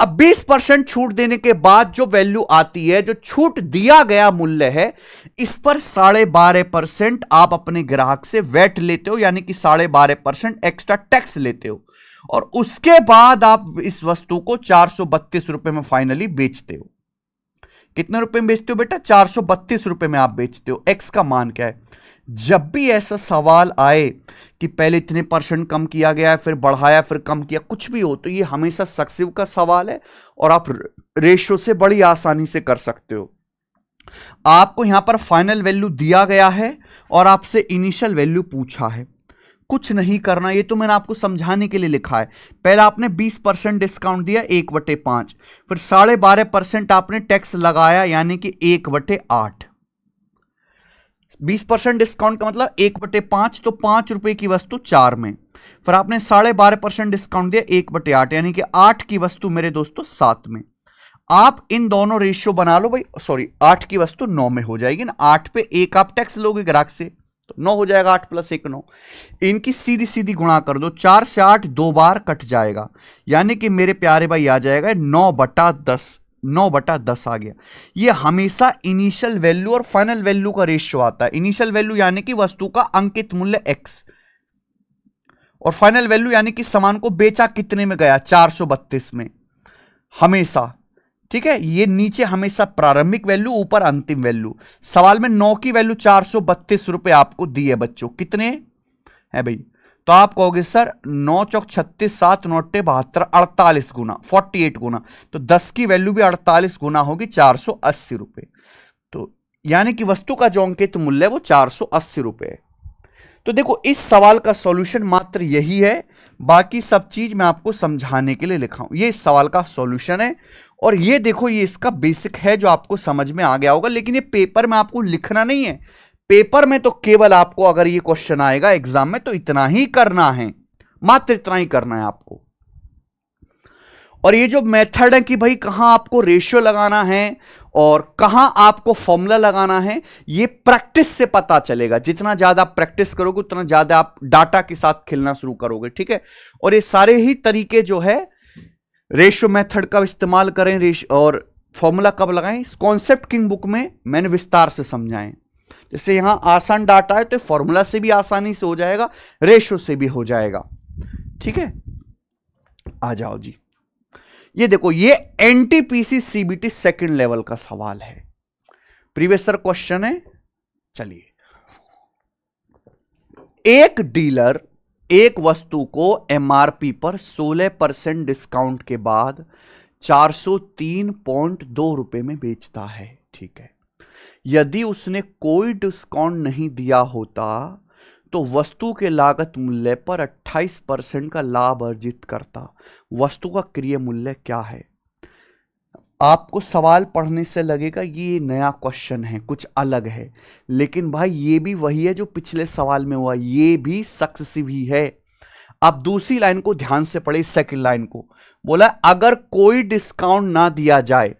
अब 20 परसेंट छूट देने के बाद जो वैल्यू आती है जो छूट दिया गया मूल्य है इस पर साढ़े बारह परसेंट आप अपने ग्राहक से वैट लेते हो यानी कि साढ़े बारह परसेंट एक्स्ट्रा टैक्स लेते हो और उसके बाद आप इस वस्तु को चार सौ बत्तीस रुपए में फाइनली बेचते हो कितने रुपए में बेचते हो बेटा चार सौ बत्तीस रुपए में आप बेचते हो एक्स का मान क्या है जब भी ऐसा सवाल आए कि पहले इतने परसेंट कम किया गया है फिर बढ़ाया फिर कम किया कुछ भी हो तो ये हमेशा सक्सेव का सवाल है और आप रेशो से बड़ी आसानी से कर सकते हो आपको यहां पर फाइनल वैल्यू दिया गया है और आपसे इनिशियल वैल्यू पूछा है कुछ नहीं करना ये तो मैंने आपको समझाने के लिए लिखा है पहला आपने 20 परसेंट डिस्काउंट दिया एक बटे पांच फिर साढ़े बारह परसेंट आपने टैक्स लगाया यानी कि एक बटे आठ बीस परसेंट डिस्काउंट का मतलब एक बटे पांच तो पांच रुपए की वस्तु चार में फिर आपने साढ़े बारह परसेंट डिस्काउंट दिया एक बटे आठ यानी कि आठ की वस्तु मेरे दोस्तों सात में आप इन दोनों रेशियो बना लो भाई सॉरी आठ की वस्तु नौ में हो जाएगी ना आठ पे एक आप टैक्स लोगे ग्राहक से तो नौ हो जाएगा आठ प्लस एक नौ इनकी सीधी सीधी गुणा कर दो चार से आठ दो बार कट जाएगा यानी कि मेरे प्यारे भाई आ जाएगा नौ बटा दस नौ बटा दस आ गया ये हमेशा इनिशियल वैल्यू और फाइनल वैल्यू का रेशियो आता है इनिशियल वैल्यू यानी कि वस्तु का अंकित मूल्य एक्स और फाइनल वैल्यू यानी कि सामान को बेचा कितने में गया चार में हमेशा ठीक है ये नीचे हमेशा प्रारंभिक वैल्यू ऊपर अंतिम वैल्यू सवाल में नौ की वैल्यू चार सौ बत्तीस रुपए आपको दी है बच्चों कितने है भाई तो आप कहोगे सर नौ चौक छत्तीस सात नोटे बहत्तर अड़तालीस गुना फोर्टी एट गुना तो दस की वैल्यू भी अड़तालीस गुना होगी चार सौ अस्सी रुपये तो यानी कि वस्तु का जो अंकित मूल्य है वो चार सौ अस्सी रुपये तो देखो इस सवाल का सॉल्यूशन मात्र यही है बाकी सब चीज मैं आपको समझाने के लिए लिखा हूं ये इस सवाल का सॉल्यूशन है और ये देखो ये इसका बेसिक है जो आपको समझ में आ गया होगा लेकिन ये पेपर में आपको लिखना नहीं है पेपर में तो केवल आपको अगर ये क्वेश्चन आएगा एग्जाम में तो इतना ही करना है मात्र इतना ही करना है आपको और ये जो मेथड है कि भाई कहां आपको रेशियो लगाना है और कहां आपको फॉर्मूला लगाना है ये प्रैक्टिस से पता चलेगा जितना ज़्यादा आप प्रैक्टिस करोगे उतना ज़्यादा आप डाटा के साथ खेलना शुरू करोगे ठीक है और ये सारे ही तरीके जो है रेशो मेथड का इस्तेमाल करें रेश और फॉर्मूला कब लगाएं इस कॉन्सेप्ट किंग बुक में मैंने विस्तार से समझाएं जैसे यहां आसान डाटा है तो फॉर्मूला से भी आसानी से हो जाएगा रेशो से भी हो जाएगा ठीक है आ जाओ जी ये देखो ये एनटीपीसी सीबीटी सेकंड लेवल का सवाल है प्रीवियस सर क्वेश्चन है चलिए एक डीलर एक वस्तु को एमआरपी पर 16 परसेंट डिस्काउंट के बाद 403.2 रुपए में बेचता है ठीक है यदि उसने कोई डिस्काउंट नहीं दिया होता तो वस्तु के लागत मूल्य पर 28 परसेंट का लाभ अर्जित करता वस्तु का क्रिय मूल्य क्या है आपको सवाल पढ़ने से लगेगा ये नया क्वेश्चन है कुछ अलग है लेकिन भाई ये भी वही है जो पिछले सवाल में हुआ ये भी सक्सेसिव ही है आप दूसरी लाइन को ध्यान से पढ़े सेकंड लाइन को बोला अगर कोई डिस्काउंट ना दिया जाए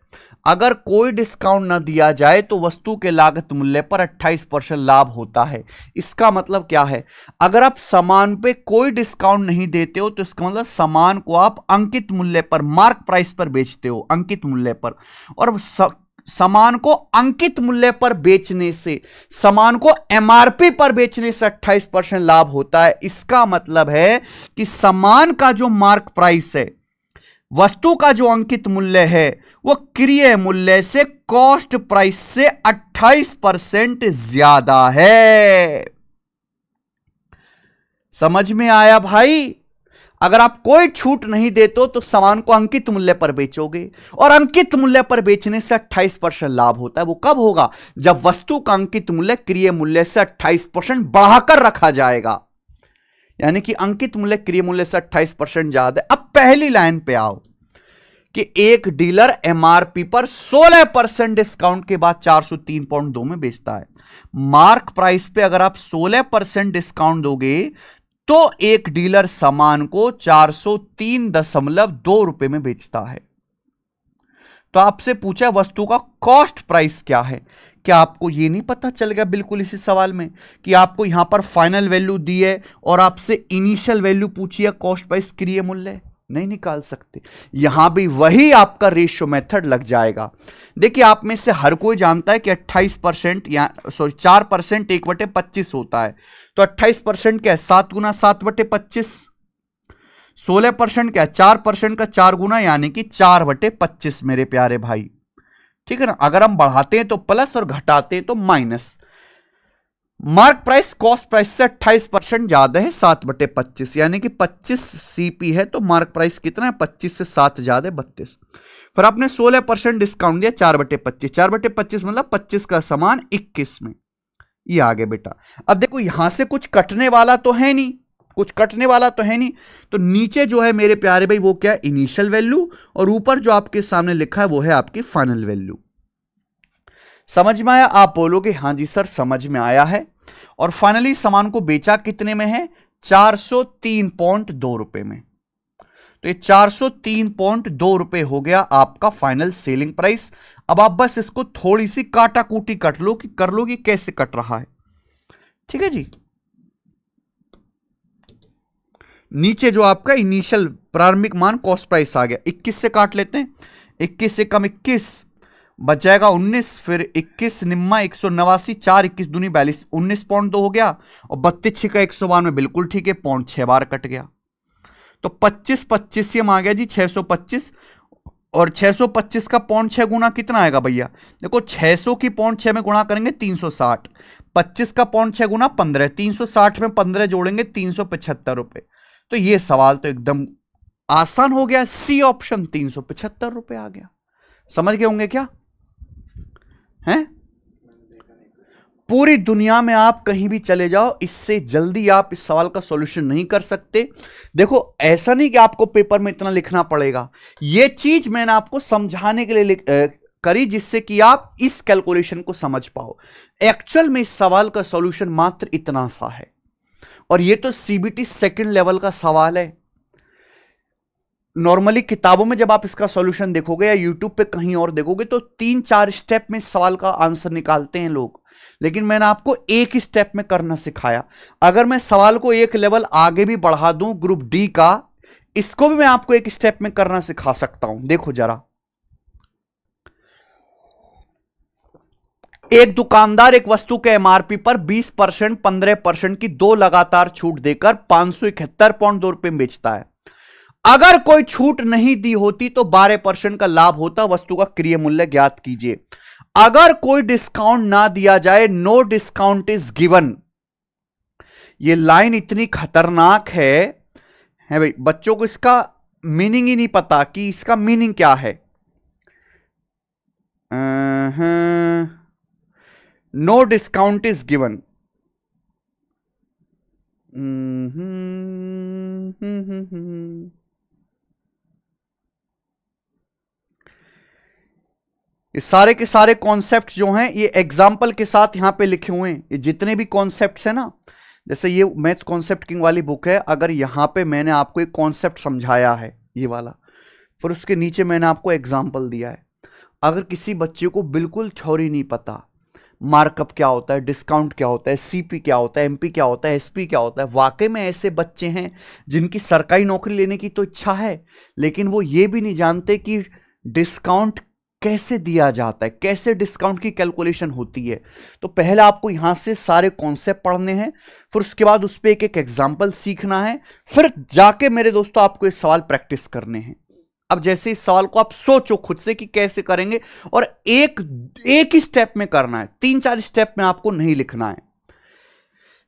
अगर कोई डिस्काउंट ना दिया जाए तो वस्तु के लागत मूल्य पर 28 परसेंट लाभ होता है इसका मतलब क्या है अगर आप सामान पे कोई डिस्काउंट नहीं देते हो तो इसका मतलब सामान को आप अंकित मूल्य पर मार्क प्राइस पर बेचते हो अंकित मूल्य पर और स... सामान को अंकित मूल्य पर बेचने से समान को एमआरपी पर बेचने से 28 परसेंट लाभ होता है इसका मतलब है कि सामान का जो मार्क प्राइस है वस्तु का जो अंकित मूल्य है वो क्रिय मूल्य से कॉस्ट प्राइस से 28 परसेंट ज्यादा है समझ में आया भाई अगर आप कोई छूट नहीं देते तो सामान को अंकित मूल्य पर बेचोगे और अंकित मूल्य पर बेचने से 28 परसेंट लाभ होता है वो कब होगा जब वस्तु का अंकित मूल्य क्रिय मूल्य से 28 परसेंट बढ़ाकर रखा जाएगा यानी कि अंकित मूल्य क्रिय मूल्य से अट्ठाईस परसेंट ज्यादा अब पहली लाइन पे आओ कि एक डीलर एमआरपी पर 16 परसेंट डिस्काउंट के बाद तीन पॉइंट दो में बेचता है मार्क प्राइस पे अगर आप 16 परसेंट डिस्काउंट दोगे तो एक डीलर सामान को चार सौ तीन दशमलव दो रुपए में बेचता है तो आपसे पूछा वस्तु का कॉस्ट प्राइस क्या है क्या आपको ये नहीं पता चल गया बिल्कुल इसी सवाल में कि आपको यहाँ पर फाइनल वैल्यू दी है और आपसे इनिशियल वैल्यू पूछी है कॉस्ट वाइज क्रिय मूल्य नहीं निकाल सकते यहां भी वही आपका रेशियो मेथड लग जाएगा देखिए आप में से हर कोई जानता है कि 28 परसेंट या सॉरी चार परसेंट एक बटे पच्चीस होता है तो 28 परसेंट क्या है सात गुना सात बटे पच्चीस सोलह परसेंट क्या है चार परसेंट का चार गुना यानी कि चार बटे पच्चीस मेरे प्यारे भाई ठीक है ना अगर हम बढ़ाते हैं तो प्लस और घटाते हैं तो minus mark price cost price से 28 परसेंट ज्यादा है सात बटे पच्चीस यानी कि 25 सीपी है तो मार्क प्राइस कितना है 25 से सात ज्यादा बत्तीस फिर आपने 16 परसेंट डिस्काउंट दिया चार बटे पच्चीस चार बटे पच्चीस मतलब 25 का सामान 21 में ये आगे बेटा अब देखो यहां से कुछ कटने वाला तो है नहीं कुछ कटने वाला तो है नहीं तो नीचे जो है मेरे प्यारे भाई वो क्या इनिशियल वैल्यू और ऊपर जो आपके सामने लिखा है वो है आपकी फाइनल वैल्यू समझ में आया आप बोलोगे हाँ जी सर समझ में आया है और फाइनली सामान को बेचा कितने में है चार सौ रुपए में तो ये चार सौ रुपए हो गया आपका फाइनल सेलिंग प्राइस अब आप बस इसको थोड़ी सी काटा कूटी कट लो कि कर लो कि कैसे कट रहा है ठीक है जी नीचे जो आपका इनिशियल प्रारंभिक मान कॉस्ट प्राइस आ गया 21 से काट लेते हैं 21 से कम 21 बच जाएगा 19 फिर 21 निम्मा एक सौ नवासी चार इक्कीस दूनी बयालीस उन्नीस पॉइंट दो हो गया और बत्तीस छिका एक सौ बानवे बिल्कुल ठीक है पॉइंट छः बार कट गया तो 25 पच्चीस हम आ गया जी 625 और 625 का पॉइंट छः गुना कितना आएगा भैया देखो 600 की पॉइंट छः में गुणा करेंगे 360 25 का पॉइंट छः गुना 15 360 में 15 जोड़ेंगे तीन सौ पचहत्तर तो ये सवाल तो एकदम आसान हो गया सी ऑप्शन तीन सौ पिछहत्तर रुपए आ गया समझ गए होंगे क्या हैं पूरी दुनिया में आप कहीं भी चले जाओ इससे जल्दी आप इस सवाल का सॉल्यूशन नहीं कर सकते देखो ऐसा नहीं कि आपको पेपर में इतना लिखना पड़ेगा यह चीज मैंने आपको समझाने के लिए ए, करी जिससे कि आप इस कैलकुलेशन को समझ पाओ एक्चुअल में इस सवाल का सॉल्यूशन मात्र इतना सा है और ये तो सीबीटी सेकंड लेवल का सवाल है नॉर्मली किताबों में जब आप इसका सॉल्यूशन देखोगे या यूट्यूब पे कहीं और देखोगे तो तीन चार स्टेप में इस सवाल का आंसर निकालते हैं लोग लेकिन मैंने आपको एक ही स्टेप में करना सिखाया अगर मैं सवाल को एक लेवल आगे भी बढ़ा दूं ग्रुप डी का इसको भी मैं आपको एक स्टेप में करना सिखा सकता हूं देखो जरा एक दुकानदार एक वस्तु के एमआरपी पर 20 परसेंट पंद्रह परसेंट की दो लगातार छूट देकर पांच सौ इकहत्तर पॉइंट दो रुपए में बेचता है अगर कोई छूट नहीं दी होती तो 12 परसेंट का लाभ होता वस्तु का क्रिय मूल्य ज्ञात कीजिए अगर कोई डिस्काउंट ना दिया जाए नो डिस्काउंट इज गिवन ये लाइन इतनी खतरनाक है है भाई बच्चों को इसका मीनिंग ही नहीं पता कि इसका मीनिंग क्या है नो डिस्काउंट इज गिवन ये सारे के सारे कॉन्सेप्ट जो हैं ये एग्जाम्पल के साथ यहां पे लिखे हुए हैं ये जितने भी कॉन्सेप्ट है ना जैसे ये मैथ्स कॉन्सेप्ट किंग वाली बुक है अगर यहां पे मैंने आपको एक कॉन्सेप्ट समझाया है ये वाला फिर उसके नीचे मैंने आपको एग्जाम्पल दिया है अगर किसी बच्चे को बिल्कुल थ्योरी नहीं पता मार्कअप क्या होता है डिस्काउंट क्या होता है सीपी क्या होता है एमपी क्या होता है एसपी क्या होता है वाकई में ऐसे बच्चे हैं जिनकी सरकारी नौकरी लेने की तो इच्छा है लेकिन वो ये भी नहीं जानते कि डिस्काउंट कैसे दिया जाता है कैसे डिस्काउंट की कैलकुलेशन होती है तो पहले आपको यहाँ से सारे कॉन्सेप्ट पढ़ने हैं फिर उसके बाद उस पर एक एक एग्जाम्पल सीखना है फिर जाके मेरे दोस्तों आपको ये सवाल प्रैक्टिस करने हैं अब जैसे इस सवाल को आप सोचो खुद से कि कैसे करेंगे और एक एक ही स्टेप में करना है तीन चार स्टेप में आपको नहीं लिखना है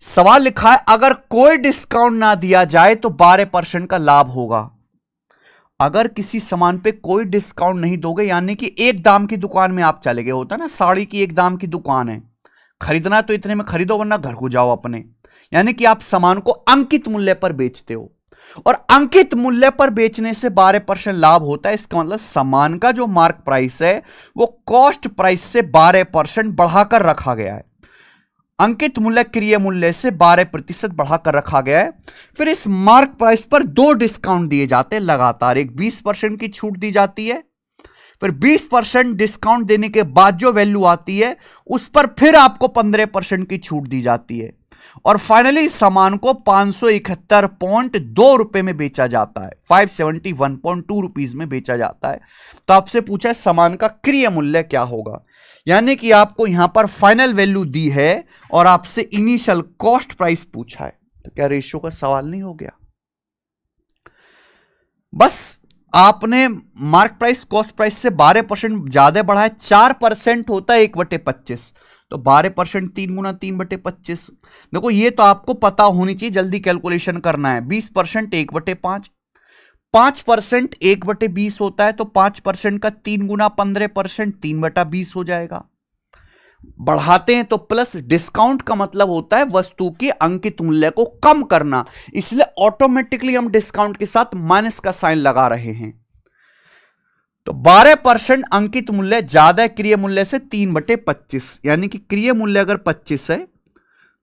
सवाल लिखा है अगर कोई डिस्काउंट ना दिया जाए तो बारह परसेंट का लाभ होगा अगर किसी सामान पे कोई डिस्काउंट नहीं दोगे यानी कि एक दाम की दुकान में आप चले गए होता ना साड़ी की एक दाम की दुकान है खरीदना तो इतने में खरीदो वरना घर को जाओ अपने यानी कि आप सामान को अंकित मूल्य पर बेचते हो और अंकित मूल्य पर बेचने से 12 परसेंट लाभ होता है इसका मतलब सामान का जो मार्क प्राइस है वो कॉस्ट प्राइस से 12 परसेंट बढ़ाकर रखा गया है अंकित मूल्य क्रिय मूल्य से 12 प्रतिशत बढ़ाकर रखा गया है फिर इस मार्क प्राइस पर दो डिस्काउंट दिए जाते हैं लगातार एक 20 परसेंट की छूट दी जाती है फिर 20 परसेंट डिस्काउंट देने के बाद जो वैल्यू आती है उस पर फिर आपको 15 परसेंट की छूट दी जाती है और फाइनली इस सामान को पांच सौ इकहत्तर पॉइंट दो रुपए में बेचा जाता है five seventy one point two rupees में बेचा जाता है तो आपसे पूछा है सामान का क्रिय मूल्य क्या होगा यानी कि आपको यहां पर फाइनल वैल्यू दी है और आपसे इनिशियल कॉस्ट प्राइस पूछा है तो क्या रेशियो का सवाल नहीं हो गया बस आपने मार्क प्राइस कॉस्ट प्राइस से बारह परसेंट ज्यादा बढ़ाया चार परसेंट होता है एक बटे पच्चीस तो 12 परसेंट तीन गुना तीन बटे पच्चीस देखो ये तो आपको पता होनी चाहिए जल्दी कैलकुलेशन करना है 20 परसेंट एक बटे पांच पांच परसेंट एक बटे बीस होता है तो पांच परसेंट का तीन गुना पंद्रह परसेंट तीन बटा बीस हो जाएगा बढ़ाते हैं तो प्लस डिस्काउंट का मतलब होता है वस्तु के अंकित मूल्य को कम करना इसलिए ऑटोमेटिकली हम डिस्काउंट के साथ माइनस का साइन लगा रहे हैं तो 12 परसेंट अंकित मूल्य ज्यादा है क्रिय मूल्य से तीन बटे पच्चीस यानी कि क्रिय मूल्य अगर 25 है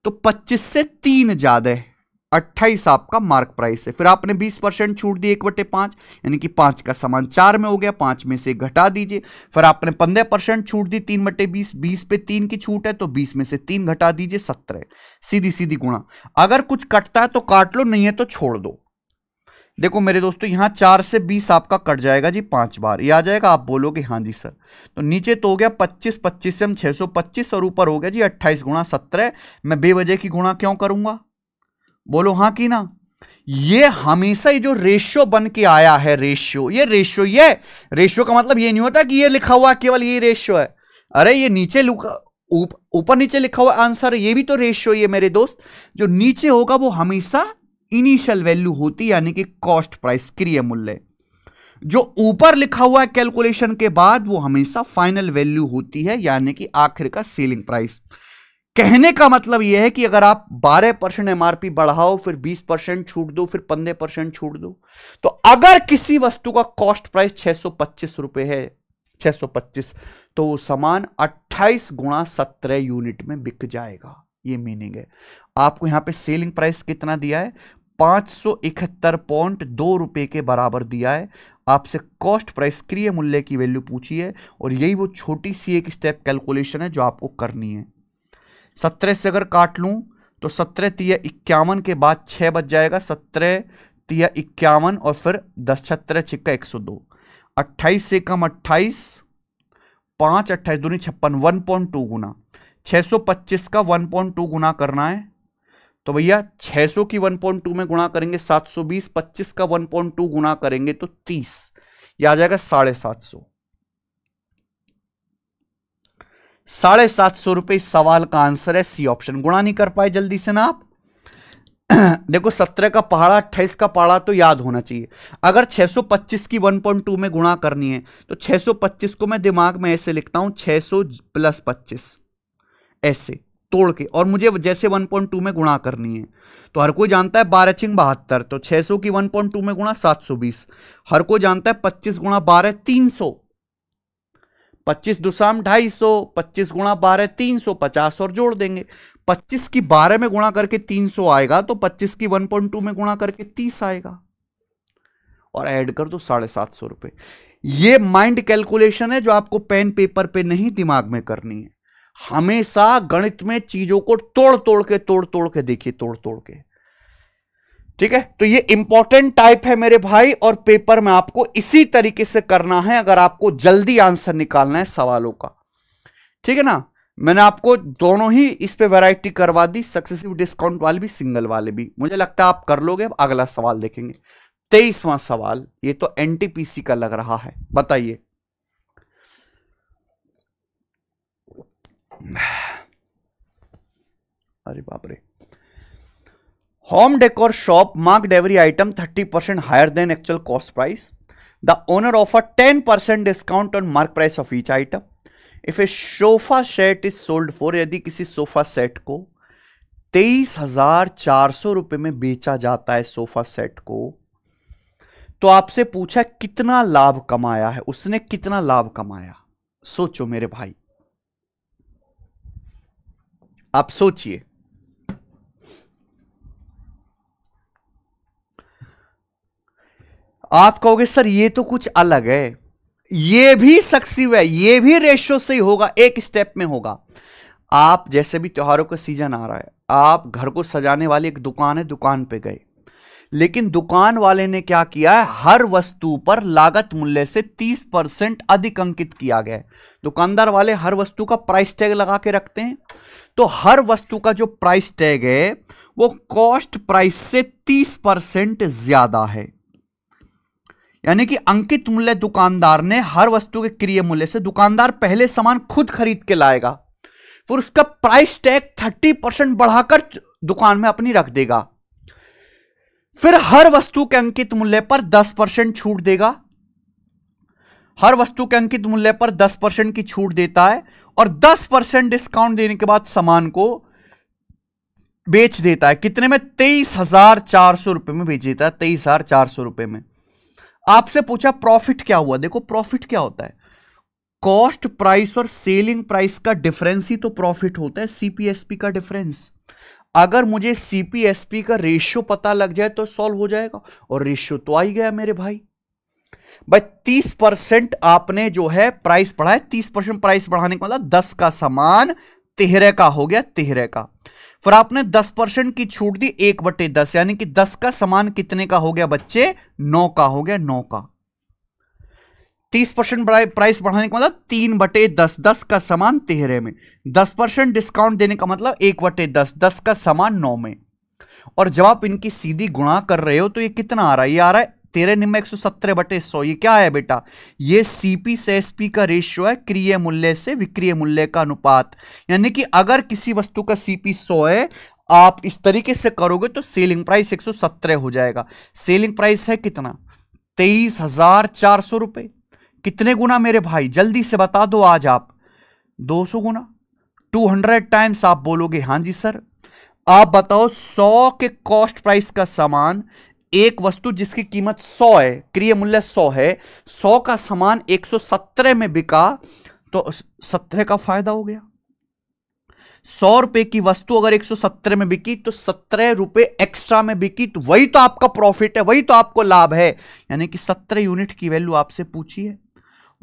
तो 25 से तीन ज्यादा है अट्ठाईस आपका मार्क प्राइस है फिर आपने 20 परसेंट छूट दी एक बटे पांच यानी कि पांच का सामान चार में हो गया पांच में से घटा दीजिए फिर आपने 15 परसेंट छूट दी तीन बटे बीस बीस पे तीन की छूट है तो 20 में से तीन घटा दीजिए सत्रह सीधी सीधी गुणा अगर कुछ कटता है तो काट लो नहीं है तो छोड़ दो देखो मेरे दोस्तों यहाँ चार से बीस आपका कट जाएगा जी पांच बार ये आ जाएगा आप बोलोगे हाँ जी सर तो नीचे तो हो गया पच्चीस पच्चीस से हम छः सौ पच्चीस और ऊपर हो गया जी अट्ठाईस गुणा सत्रह मैं बेवजह की गुणा क्यों करूँगा बोलो हाँ कि ना ये हमेशा ही जो रेशियो बन के आया है रेशियो ये रेशियो ये रेशियो का मतलब ये नहीं होता कि ये लिखा हुआ केवल ये रेशियो है अरे ये नीचे ऊपर उप, नीचे लिखा हुआ आंसर ये भी तो रेशियो ये मेरे दोस्त जो नीचे होगा वो हमेशा इनिशियल वैल्यू होती है यानी कि कॉस्ट प्राइस क्रिय मूल्य जो ऊपर लिखा हुआ है कैलकुलेशन के बाद वो हमेशा फाइनल वैल्यू होती है यानी कि आखिर का सेलिंग प्राइस कहने का मतलब यह है कि अगर आप 12 परसेंट एम बढ़ाओ फिर 20 परसेंट छूट दो फिर 15 परसेंट छूट दो तो अगर किसी वस्तु का कॉस्ट प्राइस छह रुपए है 625 तो वो सामान 28 गुणा सत्रह यूनिट में बिक जाएगा ये मीनिंग है आपको यहां पे सेलिंग प्राइस कितना दिया है पाँच सौ इकहत्तर पॉइंट दो रुपए के बराबर दिया है आपसे कॉस्ट प्राइस क्रिय मूल्य की वैल्यू पूछी है और यही वो छोटी सी एक स्टेप कैलकुलेशन है जो आपको करनी है सत्रह से अगर काट लूँ तो सत्रह तिया इक्यावन के बाद छः बच जाएगा सत्रह तिया इक्यावन और फिर दस छत्तर छिक्का एक सौ दो अट्ठाईस से कम अट्ठाईस पाँच अट्ठाईस दूनी छप्पन वन पॉइंट टू गुना छः सौ पच्चीस का वन पॉइंट टू गुना करना है तो भैया 600 की 1.2 में गुणा करेंगे 720 25 का 1.2 गुणा करेंगे तो 30 ये आ जाएगा साढ़े सात सौ साढ़े सात सौ रुपये इस सवाल का आंसर है सी ऑप्शन गुणा नहीं कर पाए जल्दी से ना आप [CLEARS THROAT] देखो सत्रह का पहाड़ा अट्ठाईस का पहाड़ा तो याद होना चाहिए अगर 625 की 1.2 में गुणा करनी है तो 625 को मैं दिमाग में ऐसे लिखता हूं 600 प्लस पच्चीस ऐसे तोड़ के और मुझे जैसे 1.2 में गुणा करनी है तो हर कोई जानता है बारह छिंग बहत्तर तो 600 की 1.2 में गुणा 720 हर कोई जानता है 25 गुणा बारह तीन सौ पच्चीस दुशाम ढाई सौ पच्चीस गुणा बारह तीन सौ पचास और जोड़ देंगे 25 की 12 में गुणा करके 300 आएगा तो 25 की 1.2 में गुणा करके तीस आएगा और ऐड कर दो साढ़े सात सौ रुपए ये माइंड कैलकुलेशन है जो आपको पेन पेपर पे नहीं दिमाग में करनी है हमेशा गणित में चीजों को तोड़ तोड़ के तोड़ तोड़ के देखिए तोड़ तोड़ के ठीक है तो ये इंपॉर्टेंट टाइप है मेरे भाई और पेपर में आपको इसी तरीके से करना है अगर आपको जल्दी आंसर निकालना है सवालों का ठीक है ना मैंने आपको दोनों ही इस पे वैरायटी करवा दी सक्सेसिव डिस्काउंट वाले भी सिंगल वाले भी मुझे लगता है आप कर लोगे अगला सवाल देखेंगे तेईसवां सवाल ये तो एनटीपीसी का लग रहा है बताइए [SIGHS] अरे बाप रे home decor shop mark every item 30 percent higher than actual cost price owner offer ten 10% discount on mark price of each item if a sofa set is sold for यदि किसी सोफा सेट को तेईस हजार चार सौ रुपए में बेचा जाता है सोफा सेट को तो आपसे पूछा कितना लाभ कमाया है उसने कितना लाभ कमाया सोचो मेरे भाई आप सोचिए आप कहोगे सर ये तो कुछ अलग है ये भी सक्सीव है ये भी रेशियो से ही होगा एक स्टेप में होगा आप जैसे भी त्योहारों का सीजन आ रहा है आप घर को सजाने वाली एक दुकान है दुकान पे गए लेकिन दुकान वाले ने क्या किया है हर वस्तु पर लागत मूल्य से 30 परसेंट अधिक अंकित किया गया है दुकानदार वाले हर वस्तु का प्राइस टैग लगा के रखते हैं तो हर वस्तु का जो प्राइस टैग है वो कॉस्ट प्राइस से 30 परसेंट ज्यादा है यानी कि अंकित मूल्य दुकानदार ने हर वस्तु के क्रिय मूल्य से दुकानदार पहले सामान खुद खरीद के लाएगा फिर उसका प्राइस टैग 30 परसेंट बढ़ाकर दुकान में अपनी रख देगा फिर हर वस्तु के अंकित मूल्य पर 10 परसेंट छूट देगा हर वस्तु के अंकित मूल्य पर 10 परसेंट की छूट देता है और 10 परसेंट डिस्काउंट देने के बाद सामान को बेच देता है कितने में तेईस हजार चार सौ रुपए में बेच देता है तेईस हजार चार सौ रुपए में आपसे पूछा प्रॉफिट क्या हुआ देखो प्रॉफिट क्या होता है कॉस्ट प्राइस और सेलिंग प्राइस का डिफरेंस ही तो प्रॉफिट होता है सीपीएसपी का डिफरेंस अगर मुझे सीपीएसपी का रेशियो पता लग जाए तो सॉल्व हो जाएगा और रेशियो तो आ ही गया मेरे भाई भाई तीस परसेंट आपने जो है प्राइस बढ़ाया तीस परसेंट प्राइस बढ़ाने का मतलब दस का सामान तेहरे का हो गया तेहरे का फिर आपने दस परसेंट की छूट दी एक बटे दस यानी कि दस का सामान कितने का हो गया बच्चे नौ का हो गया नौ का तीस परसेंट प्राइस बढ़ाने का मतलब तीन बटे दस दस का सामान तेरह में दस परसेंट डिस्काउंट देने का मतलब एक बटे दस दस का सामान नौ में और जब आप इनकी सीधी गुणा कर रहे हो तो ये कितना आ रहा है ये आ रहा है तेरह निम्न एक सौ सत्रह बटे सौ ये क्या है बेटा ये सीपी से एसपी का रेशियो है क्रिय मूल्य से विक्रिय मूल्य का अनुपात यानी कि अगर किसी वस्तु का सीपी सौ है आप इस तरीके से करोगे तो सेलिंग प्राइस एक सौ सत्रह हो जाएगा सेलिंग प्राइस है कितना तेईस हजार चार सौ रुपये कितने गुना मेरे भाई जल्दी से बता दो आज आप 200 गुना 200 टाइम्स आप बोलोगे हाँ जी सर आप बताओ 100 के कॉस्ट प्राइस का सामान एक वस्तु जिसकी कीमत 100 है क्रिय मूल्य 100 है 100 का सामान 117 में बिका तो 17 का फायदा हो गया सौ रुपए की वस्तु अगर एक सौ सत्रह में बिकी तो सत्रह रुपए एक्स्ट्रा में बिकी तो वही तो आपका प्रॉफिट है वही तो आपको लाभ है यानी कि सत्रह यूनिट की वैल्यू आपसे पूछी है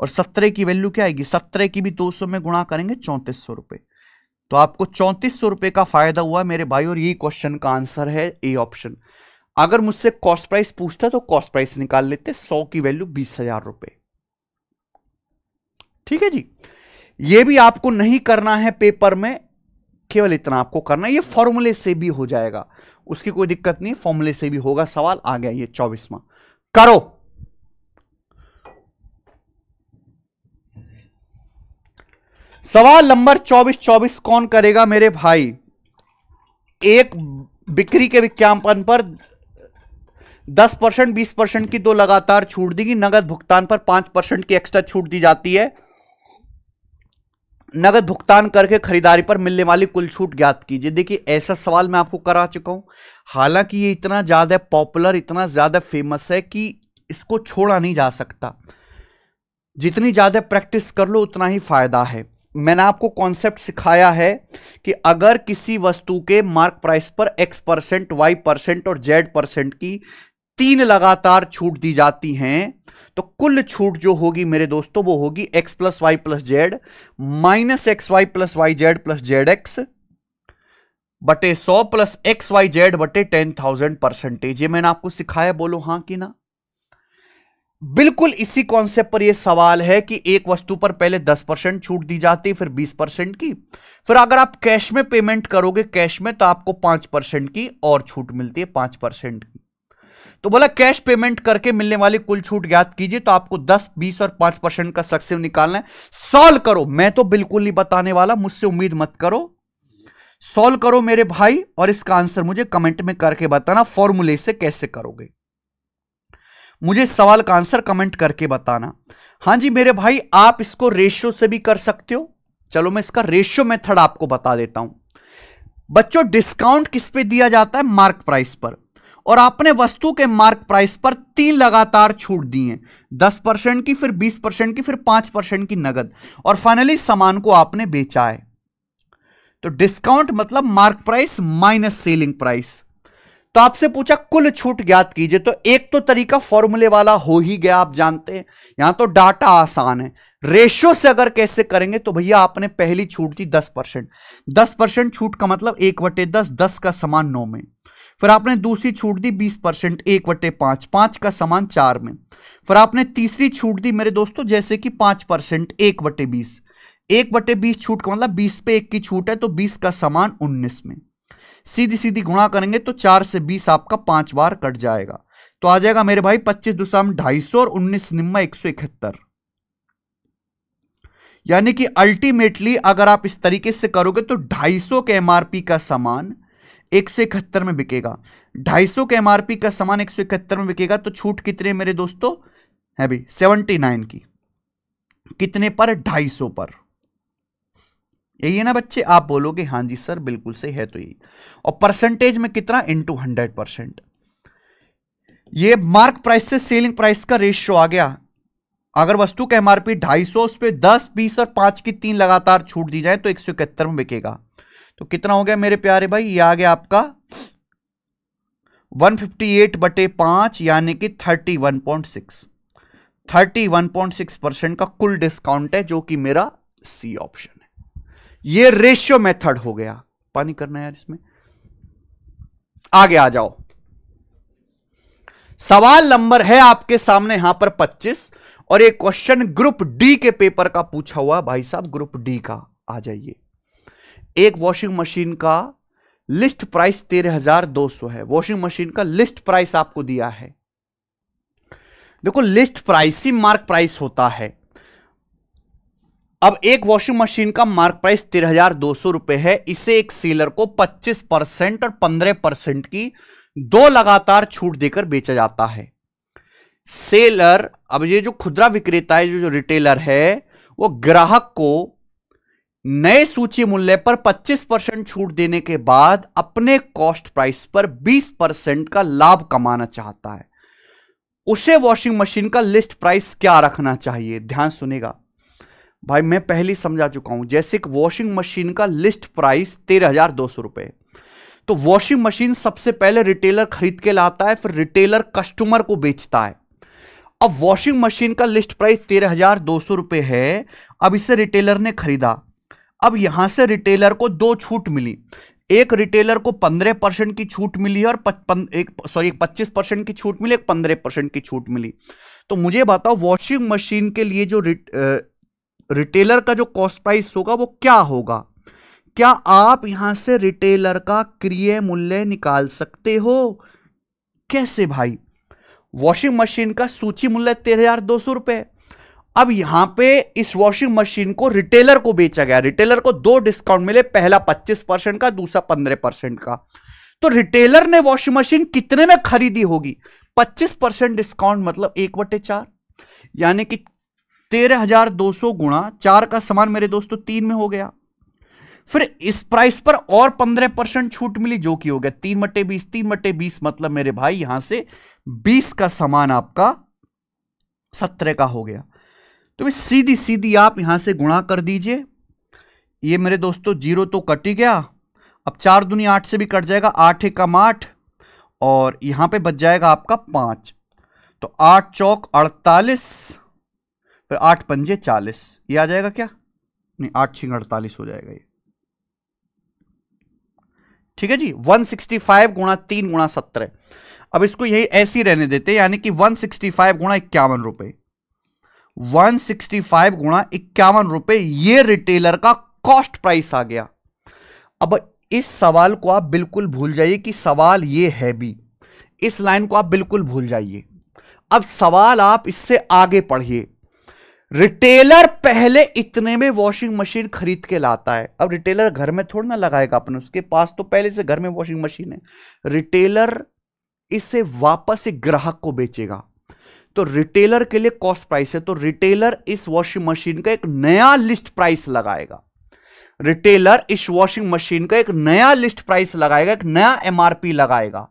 और सत्रह की वैल्यू क्या आएगी सत्रह की भी दो सौ में गुणा करेंगे चौंतीस सौ रुपए तो आपको चौंतीस सौ रुपए का फायदा हुआ मेरे भाई और ये क्वेश्चन का आंसर है ए ऑप्शन अगर मुझसे कॉस्ट प्राइस पूछता तो कॉस्ट प्राइस निकाल लेते सौ की वैल्यू बीस हजार रुपये ठीक है जी ये भी आपको नहीं करना है पेपर में केवल इतना आपको करना है ये फॉर्मूले से भी हो जाएगा उसकी कोई दिक्कत नहीं फॉर्मूले से भी होगा सवाल आ गया ये चौबीसवा करो सवाल नंबर चौबीस चौबीस कौन करेगा मेरे भाई एक बिक्री के विज्ञापन पर दस परसेंट बीस परसेंट की दो लगातार छूट दी गई नगद भुगतान पर पांच परसेंट की एक्स्ट्रा छूट दी जाती है नगद भुगतान करके खरीदारी पर मिलने वाली कुल छूट ज्ञात कीजिए देखिए ऐसा सवाल मैं आपको करा चुका हूं हालांकि ये इतना ज़्यादा पॉपुलर इतना ज़्यादा फेमस है कि इसको छोड़ा नहीं जा सकता जितनी ज़्यादा प्रैक्टिस कर लो उतना ही फायदा है मैंने आपको कॉन्सेप्ट सिखाया है कि अगर किसी वस्तु के मार्क प्राइस पर एक्स परसेंट वाई परसेंट और जेड परसेंट की तीन लगातार छूट दी जाती हैं तो कुल छूट जो होगी मेरे दोस्तों वो होगी x plus y plus z minus x y plus y z plus z x बटे सौ प्लस एक्स वाई जेड बटे टेन थाउजेंड परसेंटेज ये मैंने आपको सिखाया बोलो हाँ कि ना बिल्कुल इसी कॉन्सेप्ट पर यह सवाल है कि एक वस्तु पर पहले 10 परसेंट छूट दी जाती है फिर 20 परसेंट की फिर अगर आप कैश में पेमेंट करोगे कैश में तो आपको 5 परसेंट की और छूट मिलती है 5 परसेंट की तो बोला कैश पेमेंट करके मिलने वाली कुल छूट ज्ञात कीजिए तो आपको 10, 20 और 5 परसेंट का सक्सेव निकालना है सॉल्व करो मैं तो बिल्कुल नहीं बताने वाला मुझसे उम्मीद मत करो सॉल्व करो मेरे भाई और इसका आंसर मुझे कमेंट में करके बताना फॉर्मूले से कैसे करोगे मुझे सवाल का आंसर कमेंट करके बताना हाँ जी मेरे भाई आप इसको रेशियो से भी कर सकते हो चलो मैं इसका रेशियो मेथड आपको बता देता हूं बच्चों डिस्काउंट किस पे दिया जाता है मार्क प्राइस पर और आपने वस्तु के मार्क प्राइस पर तीन लगातार छूट दी है दस परसेंट की फिर बीस परसेंट की फिर पांच परसेंट की नगद और फाइनली सामान को आपने बेचा है तो डिस्काउंट मतलब mark price minus selling price तो आपसे पूछा कुल छूट ज्ञात कीजिए तो एक तो तरीका फॉर्मूले वाला हो ही गया आप जानते हैं यहां तो डाटा आसान है रेशियो से अगर कैसे करेंगे तो भैया आपने पहली छूट थी दस परसेंट दस परसेंट छूट का मतलब एक वटे दस दस का समान नौ में फिर आपने दूसरी छूट दी बीस परसेंट एक बटे पांच पांच का समान चार में फिर आपने तीसरी छूट दी मेरे दोस्तों जैसे कि पांच परसेंट एक बटे बीस एक बटे बीस छूट का मतलब बीस पे एक की छूट है तो बीस का समान उन्नीस में सीधी सीधी गुणा करेंगे तो चार से बीस आपका पांच बार कट जाएगा तो आ जाएगा मेरे भाई पच्चीस दुशा ढाई सौ और उन्नीस निम्मा एक सौ इकहत्तर यानी कि अल्टीमेटली अगर आप इस तरीके से करोगे तो ढाई सौ के एमआरपी का सामान एक सौ इकहत्तर में बिकेगा ढाई सौ के एमआरपी का सामान एक सौ इकहत्तर में बिकेगा तो छूट कितने मेरे दोस्तों है भाई सेवनटी नाइन की कितने पर सौ पर यही है ना बच्चे आप बोलोगे हाँ जी सर बिल्कुल सही है तो यही और परसेंटेज में कितना इंटू हंड्रेड परसेंट ये मार्क प्राइस से सेलिंग प्राइस का रेशियो आ गया अगर वस्तु का एमआरपी ढाई सौ उस पर दस बीस और पांच की तीन लगातार छूट दी जाए तो एक सौ इकहत्तर में बिकेगा तो कितना हो गया मेरे प्यारे भाई ये आ गया आपका 158 बटे पांच यानी कि 31.6 31.6 परसेंट का कुल डिस्काउंट है जो कि मेरा सी ऑप्शन ये रेशियो मेथड हो गया पानी करना यार इसमें आगे आ जाओ सवाल नंबर है आपके सामने यहां पर 25 और ये क्वेश्चन ग्रुप डी के पेपर का पूछा हुआ भाई साहब ग्रुप डी का आ जाइए एक वॉशिंग मशीन का लिस्ट प्राइस तेरह हजार दो सौ है वॉशिंग मशीन का लिस्ट प्राइस आपको दिया है देखो लिस्ट प्राइस ही मार्क प्राइस होता है अब एक वॉशिंग मशीन का मार्क प्राइस तेरह हजार दो सौ रुपए है इसे एक सेलर को पच्चीस परसेंट और पंद्रह परसेंट की दो लगातार छूट देकर बेचा जाता है सेलर अब ये जो खुदरा विक्रेता है जो जो रिटेलर है वो ग्राहक को नए सूची मूल्य पर 25 परसेंट छूट देने के बाद अपने कॉस्ट प्राइस पर 20 परसेंट का लाभ कमाना चाहता है उसे वॉशिंग मशीन का लिस्ट प्राइस क्या रखना चाहिए ध्यान सुनेगा भाई मैं पहले समझा चुका हूं जैसे कि वॉशिंग मशीन का लिस्ट प्राइस तेरह हजार दो सौ रुपये तो वॉशिंग मशीन सबसे पहले रिटेलर खरीद के लाता है फिर रिटेलर कस्टमर को बेचता है अब वॉशिंग मशीन का लिस्ट प्राइस तेरह हजार दो सौ रुपये है अब इसे रिटेलर ने खरीदा अब यहां से रिटेलर को दो छूट मिली एक रिटेलर को पंद्रह परसेंट की छूट मिली और सॉरी एक पच्चीस परसेंट की छूट मिली एक पंद्रह परसेंट की छूट मिली तो मुझे बताओ वॉशिंग मशीन के लिए जो रिटेलर का जो कॉस्ट प्राइस होगा वो क्या होगा क्या आप यहां से रिटेलर का क्रिय मूल्य निकाल सकते हो कैसे भाई वॉशिंग मशीन का सूची मूल्य तेरह हजार दो सौ रुपए अब यहां पे इस वॉशिंग मशीन को रिटेलर को बेचा गया रिटेलर को दो डिस्काउंट मिले पहला पच्चीस परसेंट का दूसरा पंद्रह परसेंट का तो रिटेलर ने वॉशिंग मशीन कितने में खरीदी होगी पच्चीस परसेंट डिस्काउंट मतलब एक बटे चार यानी कि तेरह हजार दो सौ गुणा चार का सामान मेरे दोस्तों तीन में हो गया फिर इस प्राइस पर और पंद्रह परसेंट छूट मिली जो कि हो गया तीन मट्टे बीस तीन मट्टे बीस मतलब मेरे भाई यहां से बीस का सामान आपका सत्रह का हो गया तो भी सीधी सीधी आप यहां से गुणा कर दीजिए ये मेरे दोस्तों जीरो तो कट ही गया अब चार दुनिया आठ से भी कट जाएगा आठ एक आठ और यहां पे बच जाएगा आपका पांच तो आठ चौक अड़तालीस फिर आठ पंजे चालीस ये आ जाएगा क्या नहीं आठ छिंग अड़तालीस हो जाएगा ये ठीक है जी 165 सिक्सटी फाइव गुणा तीन गुणा सत्रह अब इसको यही ऐसी रहने देते यानी कि 165 सिक्सटी फाइव गुणा इक्यावन रुपए वन सिक्सटी फाइव गुणा इक्यावन रुपए ये रिटेलर का कॉस्ट प्राइस आ गया अब इस सवाल को आप बिल्कुल भूल जाइए कि सवाल ये है भी इस लाइन को आप बिल्कुल भूल जाइए अब सवाल आप इससे आगे पढ़िए रिटेलर पहले इतने में वॉशिंग मशीन खरीद के लाता है अब रिटेलर घर में थोड़ा ना लगाएगा अपने उसके पास तो पहले से घर में वॉशिंग मशीन है रिटेलर इसे वापस एक ग्राहक को बेचेगा तो रिटेलर के लिए कॉस्ट प्राइस है तो रिटेलर इस वॉशिंग मशीन का एक नया लिस्ट प्राइस लगाएगा रिटेलर इस वॉशिंग मशीन का एक नया लिस्ट प्राइस लगाएगा एक नया एमआरपी लगाएगा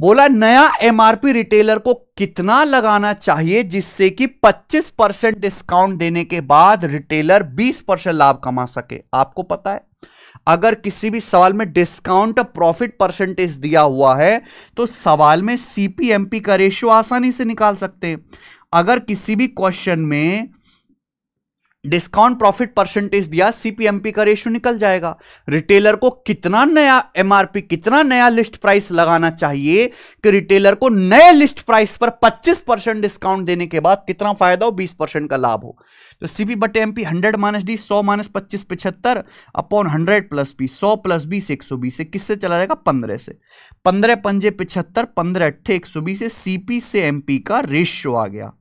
बोला नया एमआरपी रिटेलर को कितना लगाना चाहिए जिससे कि 25 परसेंट डिस्काउंट देने के बाद रिटेलर 20 परसेंट लाभ कमा सके आपको पता है अगर किसी भी सवाल में डिस्काउंट प्रॉफिट परसेंटेज दिया हुआ है तो सवाल में सीपीएमपी का रेशियो आसानी से निकाल सकते हैं अगर किसी भी क्वेश्चन में डिस्काउंट प्रॉफिट परसेंटेज दिया सीपीएमपी का रेशियो निकल जाएगा रिटेलर को कितना नया एमआरपी कितना नया लिस्ट प्राइस लगाना चाहिए कि रिटेलर को नए लिस्ट प्राइस पर 25 परसेंट डिस्काउंट देने के बाद कितना फायदा हो 20 परसेंट का लाभ हो तो सीपी बटे M P hundred minus D सौ माइनस पच्चीस पिछहत्तर अपॉन हंड्रेड प्लस बीस सौ प्लस बीस एक सौ बीस किससे चला जाएगा पंद्रह से पंद्रह पंजे पिछहत्तर पंद्रह अट्ठे एक सौ बीस सीपी से एमपी का रेशियो आ गया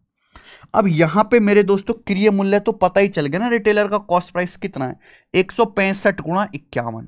अब यहां पे मेरे दोस्तों क्रिय मूल्य तो पता ही चल गया ना रिटेलर का कॉस्ट प्राइस कितना है एक सौ पैंसठ गुणा इक्यावन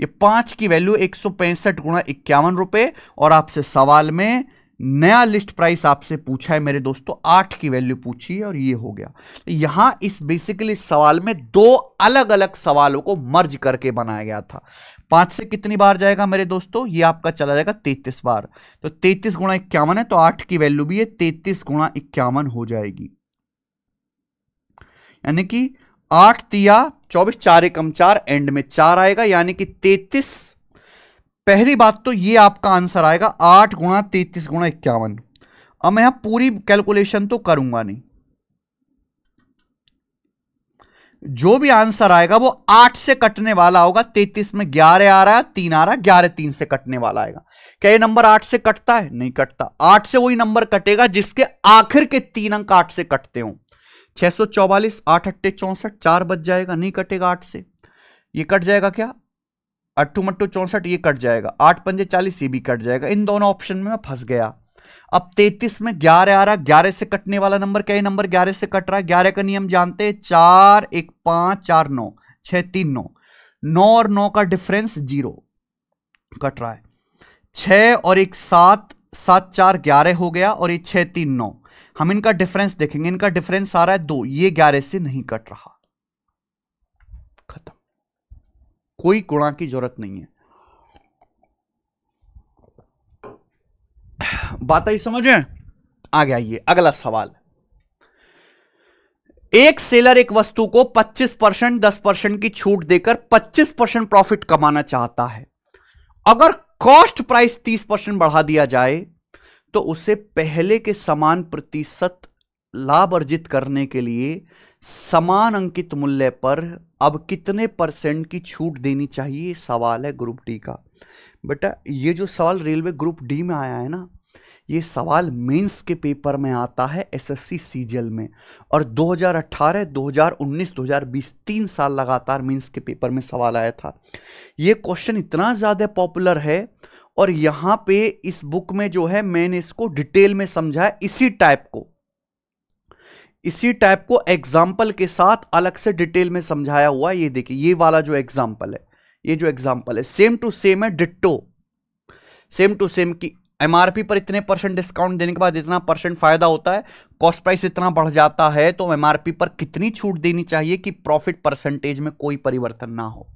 ये पांच की वैल्यू एक सौ पैंसठ गुणा इक्यावन रुपए और आपसे सवाल में नया लिस्ट प्राइस आपसे पूछा है मेरे दोस्तों आठ की वैल्यू पूछी है और ये हो गया यहां इस बेसिकली सवाल में दो अलग अलग सवालों को मर्ज करके बनाया गया था पांच से कितनी बार जाएगा मेरे दोस्तों ये आपका चला जाएगा तैतीस बार तो तैतीस गुणा इक्यावन है तो आठ की वैल्यू भी है तैतीस गुणा इक्यावन हो जाएगी यानी कि आठ तिया चौबीस चार एकम चार एंड में चार आएगा यानी कि तैतीस पहली बात तो ये आपका आंसर आएगा आठ गुणा तैतीस गुणा इक्यावन अब मैं यहां पूरी कैलकुलेशन तो करूंगा नहीं जो भी आंसर आएगा वो आठ से कटने वाला होगा तैतीस में ग्यारह आ रहा है तीन आ रहा है ग्यारह तीन से कटने वाला आएगा क्या ये नंबर आठ से कटता है नहीं कटता आठ से वही नंबर कटेगा जिसके आखिर के तीन अंक आठ से कटते हो छह सौ चौवालीस आठ अट्ठे चौसठ चार बच जाएगा नहीं कटेगा आठ से ये कट जाएगा क्या अट्ठू मट्टू चौंसठ ये कट जाएगा आठ पंजे चालीस ये भी कट जाएगा इन दोनों ऑप्शन में मैं फंस गया अब तैतीस में ग्यारह आ रहा ग्यारह से कटने वाला नंबर क्या नंबर ग्यारह से कट रहा है ग्यारह का नियम जानते हैं चार एक पांच चार नौ छः तीन नौ नौ और नौ का डिफरेंस जीरो कट रहा है छ और एक सात सात चार ग्यारह हो गया और ये छह तीन नौ हम इनका डिफरेंस देखेंगे इनका डिफरेंस आ रहा है दो ये ग्यारह से नहीं कट रहा खत्म कोई गुणा की जरूरत नहीं है बात आई समझे आगे आइए अगला सवाल एक सेलर एक वस्तु को 25 परसेंट दस परसेंट की छूट देकर 25 परसेंट प्रॉफिट कमाना चाहता है अगर कॉस्ट प्राइस 30 परसेंट बढ़ा दिया जाए तो उसे पहले के समान प्रतिशत लाभ अर्जित करने के लिए समान अंकित मूल्य पर अब कितने परसेंट की छूट देनी चाहिए सवाल है ग्रुप डी का बेटा ये जो सवाल रेलवे ग्रुप डी में आया है ना ये सवाल मेंस के पेपर में आता है एसएससी सीजीएल में और 2018, 2019, 2020 तीन साल लगातार मेंस के पेपर में सवाल आया था ये क्वेश्चन इतना ज़्यादा पॉपुलर है और यहाँ पे इस बुक में जो है मैंने इसको डिटेल में समझा इसी टाइप को इसी टाइप को एग्जाम्पल के साथ अलग से डिटेल में समझाया हुआ ये देखिए ये वाला जो एग्जाम्पल है ये जो एग्जाम्पल है सेम टू सेम है डिट्टो सेम टू सेम की एमआरपी पर इतने परसेंट डिस्काउंट देने के बाद इतना परसेंट फायदा होता है कॉस्ट प्राइस इतना बढ़ जाता है तो एमआरपी पर कितनी छूट देनी चाहिए कि प्रॉफिट परसेंटेज में कोई परिवर्तन ना हो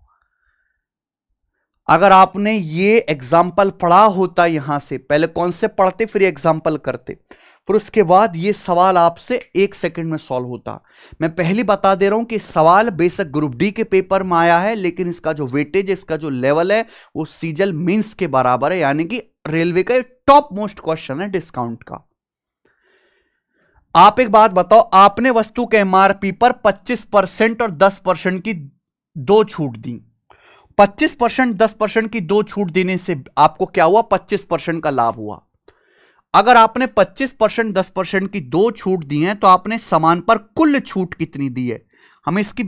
अगर आपने ये एग्जाम्पल पढ़ा होता यहां से पहले कौन से पढ़ते फिर एग्जाम्पल करते पर उसके बाद ये सवाल आपसे एक सेकंड में सॉल्व होता मैं पहली बता दे रहा हूं कि सवाल बेशक ग्रुप डी के पेपर में आया है लेकिन इसका जो वेटेज इसका जो लेवल है वो सीजल मीन्स के बराबर है यानी कि रेलवे का टॉप मोस्ट क्वेश्चन है डिस्काउंट का आप एक बात बताओ आपने वस्तु के एमआरपी पर 25 परसेंट और 10 परसेंट की दो छूट दी 25 परसेंट दस परसेंट की दो छूट देने से आपको क्या हुआ 25 परसेंट का लाभ हुआ अगर आपने 25 परसेंट दस परसेंट की दो छूट दी है तो आपने सामान पर कुल छूट कितनी दी है हमें इसकी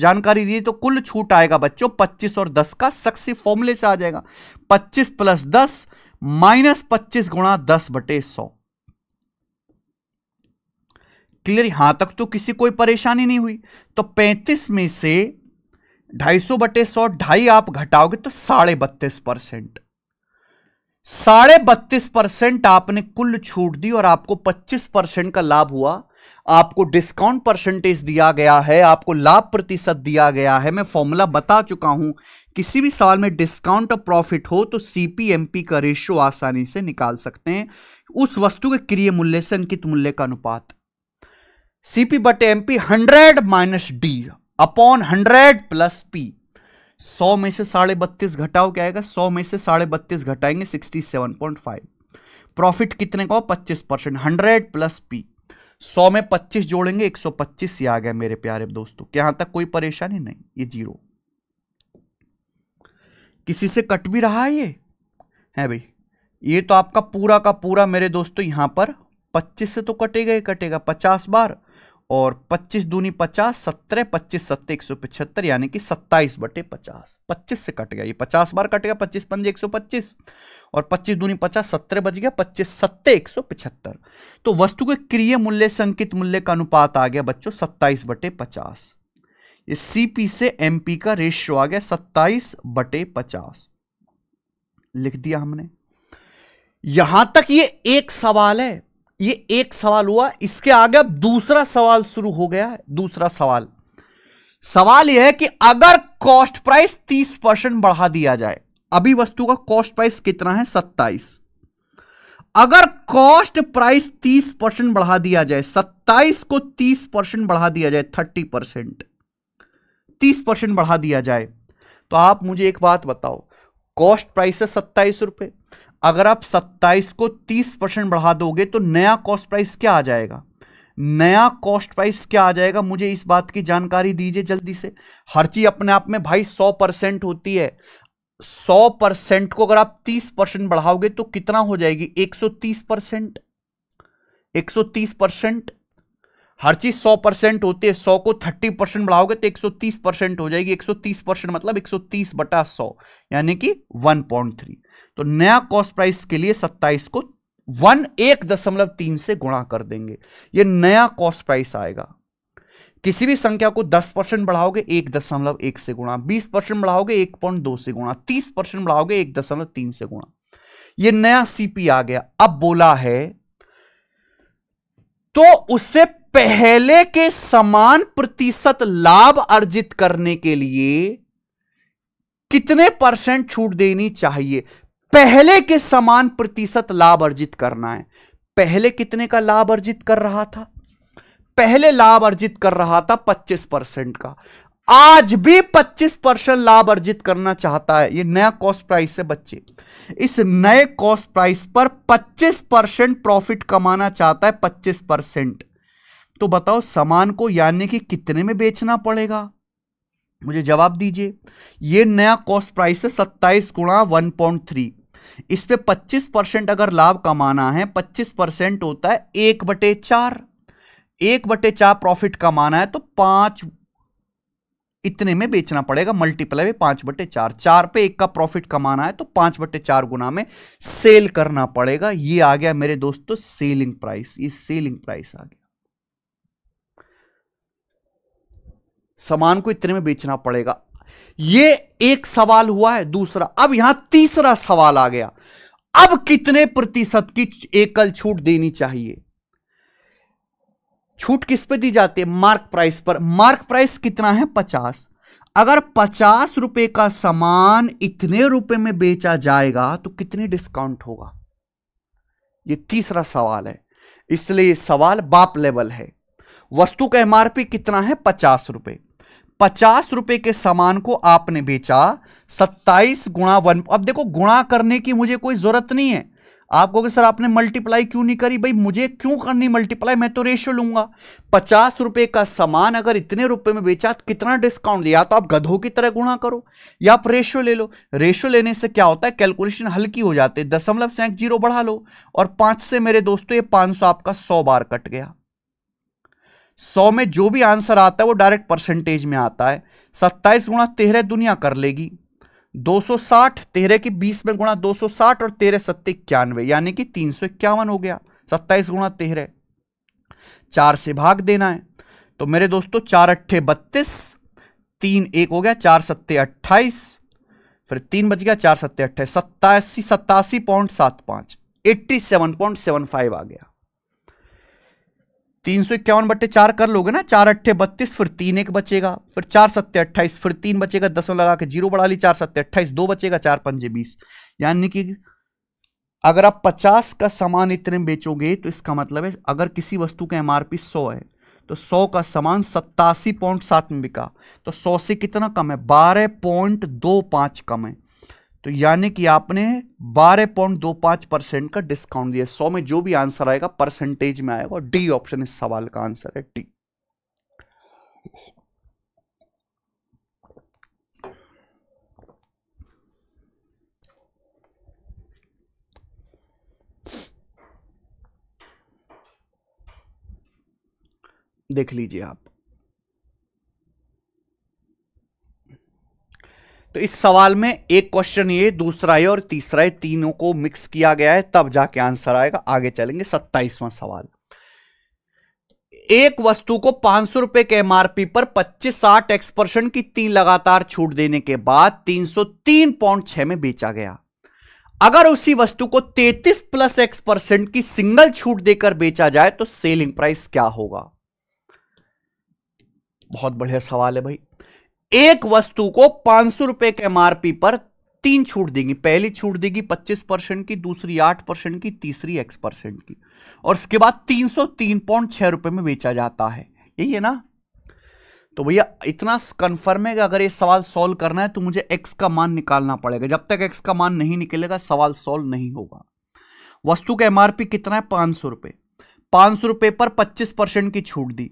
जानकारी दी तो कुल छूट आएगा बच्चों 25 और 10 का सक्सी फॉर्मूले से आ जाएगा 25 प्लस दस माइनस पच्चीस गुणा दस बटे सौ क्लियर यहां तक तो किसी कोई परेशानी नहीं हुई तो 35 में से ढाई सौ बटे सौ ढाई आप घटाओगे तो साढ़े बत्तीस परसेंट साढ़े बत्तीस परसेंट आपने कुल छूट दी और आपको पच्चीस परसेंट का लाभ हुआ आपको डिस्काउंट परसेंटेज दिया गया है आपको लाभ प्रतिशत दिया गया है मैं फॉर्मूला बता चुका हूं किसी भी साल में डिस्काउंट और प्रॉफिट हो तो सीपीएमपी का रेशियो आसानी से निकाल सकते हैं उस वस्तु के क्रिय मूल्य से अंकित मूल्य का अनुपात सीपी बटे MP hundred minus D upon hundred plus P सौ में से साढ़े बत्तीस घटाओ क्या आएगा सौ में से साढ़े बत्तीस घटाएंगे sixty seven point five profit कितने का पच्चीस परसेंट हंड्रेड प्लस पी सौ में पच्चीस जोड़ेंगे एक सौ पच्चीस ही आ गया मेरे प्यारे दोस्तों क्या यहां तक कोई परेशानी नहीं ये जीरो किसी से कट भी रहा है ये है भाई ये तो आपका पूरा का पूरा मेरे दोस्तों यहां पर पच्चीस से तो कटेगा ही कटेगा पचास बार और 25 दूनी 50 सत्रह पच्चीस सत्तर एक सौ पिछहत्तर यानी कि 27 बटे 50 25 से कट गया ये 50 बार कट गया 25 पंजे 125 और 25 दूनी 50 सत्रह बच गया 25 सत्ते एक सौ पिछहत्तर तो वस्तु के क्रिय मूल्य संकित मूल्य का अनुपात आ गया बच्चों 27 बटे 50 ये सीपी से एमपी का रेशियो आ गया 27 बटे 50 लिख दिया हमने यहां तक ये एक सवाल है ये एक सवाल हुआ इसके आगे अब दूसरा सवाल शुरू हो गया है दूसरा सवाल सवाल यह है कि अगर कॉस्ट प्राइस तीस परसेंट बढ़ा दिया जाए अभी वस्तु का कॉस्ट प्राइस कितना है सत्ताईस अगर कॉस्ट प्राइस तीस परसेंट बढ़ा दिया जाए सत्ताईस को तीस परसेंट बढ़ा दिया जाए थर्टी परसेंट तीस परसेंट बढ़ा दिया जाए तो आप मुझे एक बात बताओ कॉस्ट प्राइस है सत्ताईस रुपए अगर आप 27 को 30 परसेंट बढ़ा दोगे तो नया कॉस्ट प्राइस क्या आ जाएगा नया कॉस्ट प्राइस क्या आ जाएगा मुझे इस बात की जानकारी दीजिए जल्दी से हर चीज़ अपने आप में भाई 100 परसेंट होती है 100 परसेंट को अगर आप 30 परसेंट बढ़ाओगे तो कितना हो जाएगी 130 परसेंट 130 परसेंट हर चीज 100 परसेंट होती है 100 को 30 परसेंट बढ़ाओगे तो 130 परसेंट हो जाएगी 130 परसेंट मतलब 130 बटा 100 यानी कि 1.3 तो नया कॉस्ट प्राइस के लिए 27 को वन एक दशमलव तीन से गुणा कर देंगे ये नया कॉस्ट प्राइस आएगा किसी भी संख्या को 10 परसेंट बढ़ाओगे एक दशमलव एक से गुणा 20 परसेंट बढ़ाओगे एक पॉइंट दो से गुणा 30 परसेंट बढ़ाओगे एक दशमलव तीन से गुणा ये नया सीपी आ गया अब बोला है तो उससे पहले के समान प्रतिशत लाभ अर्जित करने के लिए कितने परसेंट छूट देनी चाहिए पहले के समान प्रतिशत लाभ अर्जित करना है पहले कितने का लाभ अर्जित कर रहा था पहले लाभ अर्जित कर रहा था 25 परसेंट का आज भी 25 परसेंट लाभ अर्जित करना चाहता है ये नया कॉस्ट प्राइस है बच्चे इस नए कॉस्ट प्राइस पर 25 परसेंट प्रॉफिट कमाना चाहता है 25 परसेंट तो बताओ सामान को यानी कि कितने में बेचना पड़ेगा मुझे जवाब दीजिए ये नया कॉस्ट प्राइस है सत्ताईस गुणा वन पॉइंट थ्री इस पर पच्चीस परसेंट अगर लाभ कमाना है पच्चीस परसेंट होता है एक बटे चार एक बटे चार प्रॉफिट कमाना है तो पांच इतने में बेचना पड़ेगा मल्टीप्लाई में पांच बटे चार चार पे एक का प्रॉफिट कमाना है तो पांच बटे चार गुना में सेल करना पड़ेगा ये आ गया मेरे दोस्तों सेलिंग प्राइस ये सेलिंग प्राइस आ गया सामान को इतने में बेचना पड़ेगा ये एक सवाल हुआ है दूसरा अब यहां तीसरा सवाल आ गया अब कितने प्रतिशत की एकल छूट देनी चाहिए छूट किस पे दी जाती है मार्क प्राइस पर मार्क प्राइस कितना है पचास अगर पचास रुपए का सामान इतने रुपए में बेचा जाएगा तो कितने डिस्काउंट होगा ये तीसरा सवाल है इसलिए सवाल बाप लेवल है वस्तु का एमआरपी कितना है पचास रुपए पचास रुपए के सामान को आपने बेचा सत्ताईस गुणा वन अब देखो गुणा करने की मुझे कोई जरूरत नहीं है आप कहोगे सर आपने मल्टीप्लाई क्यों नहीं करी भाई मुझे क्यों करनी मल्टीप्लाई मैं तो रेशियो लूंगा पचास रुपए का सामान अगर इतने रुपए में बेचा तो कितना डिस्काउंट लिया तो आप गधों की तरह गुणा करो या आप रेशियो ले लो रेशियो लेने से क्या होता है कैलकुलेशन हल्की हो जाती है दशमलव से जीरो बढ़ा लो और पांच से मेरे दोस्तों ये पांच आपका सौ बार कट गया सौ में जो भी आंसर आता है वो डायरेक्ट परसेंटेज में आता है सत्ताईस गुणा तेरह दुनिया कर लेगी 260 तेरह की बीस में गुणा 260 और तेरह सत्ते इक्यानवे यानी कि तीन सौ इक्यावन हो गया सत्ताईस गुणा तेरह चार से भाग देना है तो मेरे दोस्तों चार अट्ठे बत्तीस तीन एक हो गया चार सत्ते अट्ठाईस फिर तीन बज गया चार सत्ते अट्ठाईस सत्तासी सत्तासी पॉइंट सात पाँच eighty seven point seven five आ गया तीन सौ इक्यावन बट्टे चार कर लोगे ना चार अट्ठे बत्तीस फिर तीन एक बचेगा फिर चार सत्ते अट्ठाईस फिर तीन बचेगा दसों लगा के जीरो बढ़ा ली चार सत्ते अट्ठाईस दो बचेगा चार पंजे बीस यानी कि अगर आप पचास का सामान इतने में बेचोगे तो इसका मतलब है अगर किसी वस्तु का एम आर पी सौ है तो सौ का सामान सत्तासी पॉइंट सात में बिका तो सौ से कितना कम है बारह पॉइंट दो पाँच कम है तो यानी कि आपने बारह पॉइंट दो पांच परसेंट का डिस्काउंट दिया सौ में जो भी आंसर आएगा परसेंटेज में आएगा डी ऑप्शन इस सवाल का आंसर है डी देख लीजिए आप तो इस सवाल में एक क्वेश्चन ये दूसरा है और तीसरा है तीनों को मिक्स किया गया है तब जाके आंसर आएगा आगे चलेंगे सत्ताईसवां सवाल एक वस्तु को पांच सौ रुपए के एमआरपी पर पच्चीस साठ एक्स परसेंट की तीन लगातार छूट देने के बाद तीन सौ तीन पॉइंट छह में बेचा गया अगर उसी वस्तु को तैतीस प्लस एक्स परसेंट की सिंगल छूट देकर बेचा जाए तो सेलिंग प्राइस क्या होगा बहुत बढ़िया सवाल है भाई एक वस्तु को पांच सौ रुपए के एमआरपी पर तीन छूट देगी पहली छूट देगी पच्चीस परसेंट की दूसरी आठ परसेंट की तीसरी एक्स परसेंट की और उसके बाद तीन सौ तीन पॉइंट छह रुपए में बेचा जाता है यही है ना तो भैया इतना कंफर्म है कि अगर ये सवाल सॉल्व करना है तो मुझे एक्स का मान निकालना पड़ेगा जब तक एक्स का मान नहीं निकलेगा सवाल सॉल्व नहीं होगा वस्तु का एमआरपी कितना है पांच सौ रुपए पांच सौ रुपए पर पच्चीस परसेंट की छूट दी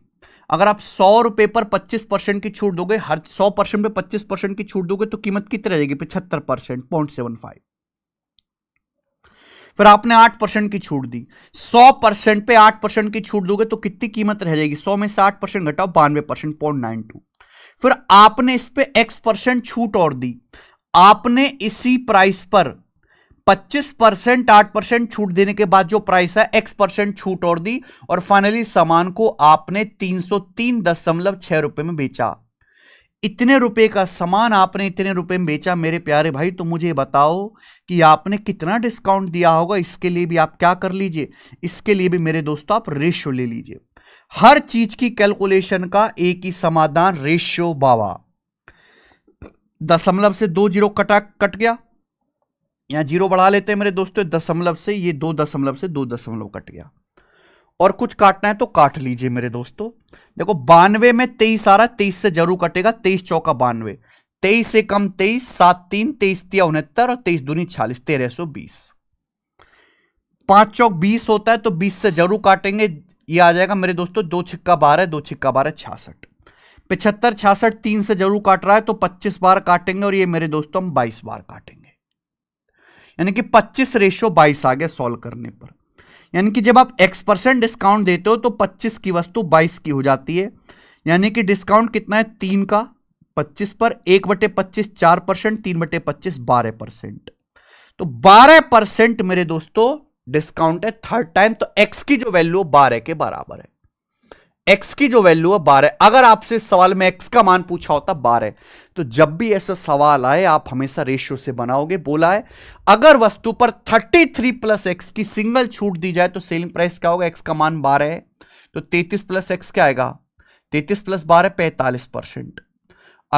अगर आप सौ रुपए पर पच्चीस परसेंट की छूट दोगे हर सौ परसेंट पर पच्चीस परसेंट की छूट दोगे तो कीमत कितनी रह जाएगी पिछहत्तर परसेंट पॉइंट सेवन फाइव फिर आपने आठ परसेंट की छूट दी सौ परसेंट पे आठ परसेंट की छूट दोगे तो कितनी कीमत रह जाएगी सौ में से आठ परसेंट घटाओ बानवे परसेंट पॉइंट नाइन टू फिर आपने इस पे एक्स परसेंट छूट और दी आपने इसी प्राइस पर पच्चीस परसेंट आठ परसेंट छूट देने के बाद जो प्राइस है एक्स परसेंट छूट और दी और फाइनली सामान को आपने तीन सौ तीन दशमलव छह रुपए में बेचा इतने रुपए का सामान आपने इतने रुपए में बेचा मेरे प्यारे भाई तो मुझे बताओ कि आपने कितना डिस्काउंट दिया होगा इसके लिए भी आप क्या कर लीजिए इसके लिए भी मेरे दोस्तों आप रेशियो ले लीजिए हर चीज की कैलकुलेशन का एक ही समाधान रेशियो बाबा दशमलव से दो जीरो कटा कट गया यहाँ जीरो बढ़ा लेते हैं मेरे दोस्तों दशमलव से ये दो दशमलव से दो दशमलव कट गया और कुछ काटना है तो काट लीजिए मेरे दोस्तों देखो बानवे में तेईस आ रहा है तेईस से जरूर कटेगा तेईस चौका बानवे तेईस से कम तेईस सात तीन तेईस तिया उनहत्तर और तेईस दूनी छियालीस तेरह सौ बीस पांच चौक बीस होता है तो बीस से जरूर काटेंगे ये आ जाएगा मेरे दोस्तों दो छिक्का बारह दो छिक्का बारह छियासठ पिछहत्तर छियासठ तीन से जरूर काट रहा है तो पच्चीस बार काटेंगे और ये मेरे दोस्तों हम बाईस बार काटेंगे यानी कि पच्चीस रेशो बाईस आ गया सॉल्व करने पर यानी कि जब आप एक्स परसेंट डिस्काउंट देते हो तो 25 की वस्तु 22 की हो जाती है यानी कि डिस्काउंट कितना है तीन का 25 पर एक बटे पच्चीस चार परसेंट तीन बटे पच्चीस बारह परसेंट तो बारह परसेंट मेरे दोस्तों डिस्काउंट है थर्ड टाइम तो एक्स की जो वैल्यू बारह के बराबर है एक्स की जो वैल्यू है बारह अगर आपसे सवाल में x का मान पूछा होता बारह तो जब भी ऐसा सवाल आए आप हमेशा रेशियो से बनाओगे बोला है अगर वस्तु पर थर्टी थ्री प्लस एक्स की सिंगल छूट दी जाए तो सेलिंग प्राइस क्या होगा x का मान बारह है तो तैतीस प्लस एक्स क्या आएगा तैतीस प्लस बारह पैंतालीस परसेंट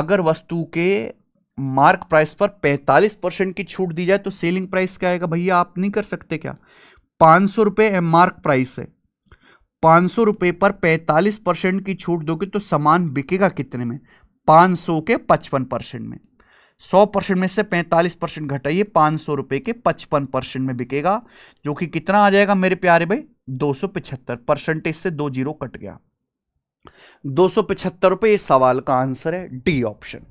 अगर वस्तु के मार्क प्राइस पर पैंतालीस परसेंट की छूट दी जाए तो सेलिंग प्राइस क्या आएगा भैया आप नहीं कर सकते क्या पांच सौ रुपए मार्क प्राइस है पाँच सौ रुपये पर पैंतालीस परसेंट की छूट दोगे तो सामान बिकेगा कितने में पाँच सौ के पचपन परसेंट में सौ परसेंट में से पैंतालीस परसेंट घटाइए पाँच सौ रुपये के पचपन परसेंट में बिकेगा जो कि कितना आ जाएगा मेरे प्यारे भाई दो सौ पिछहत्तर परसेंटेज से दो जीरो कट गया दो सौ पिछहत्तर रुपये इस सवाल का आंसर है डी ऑप्शन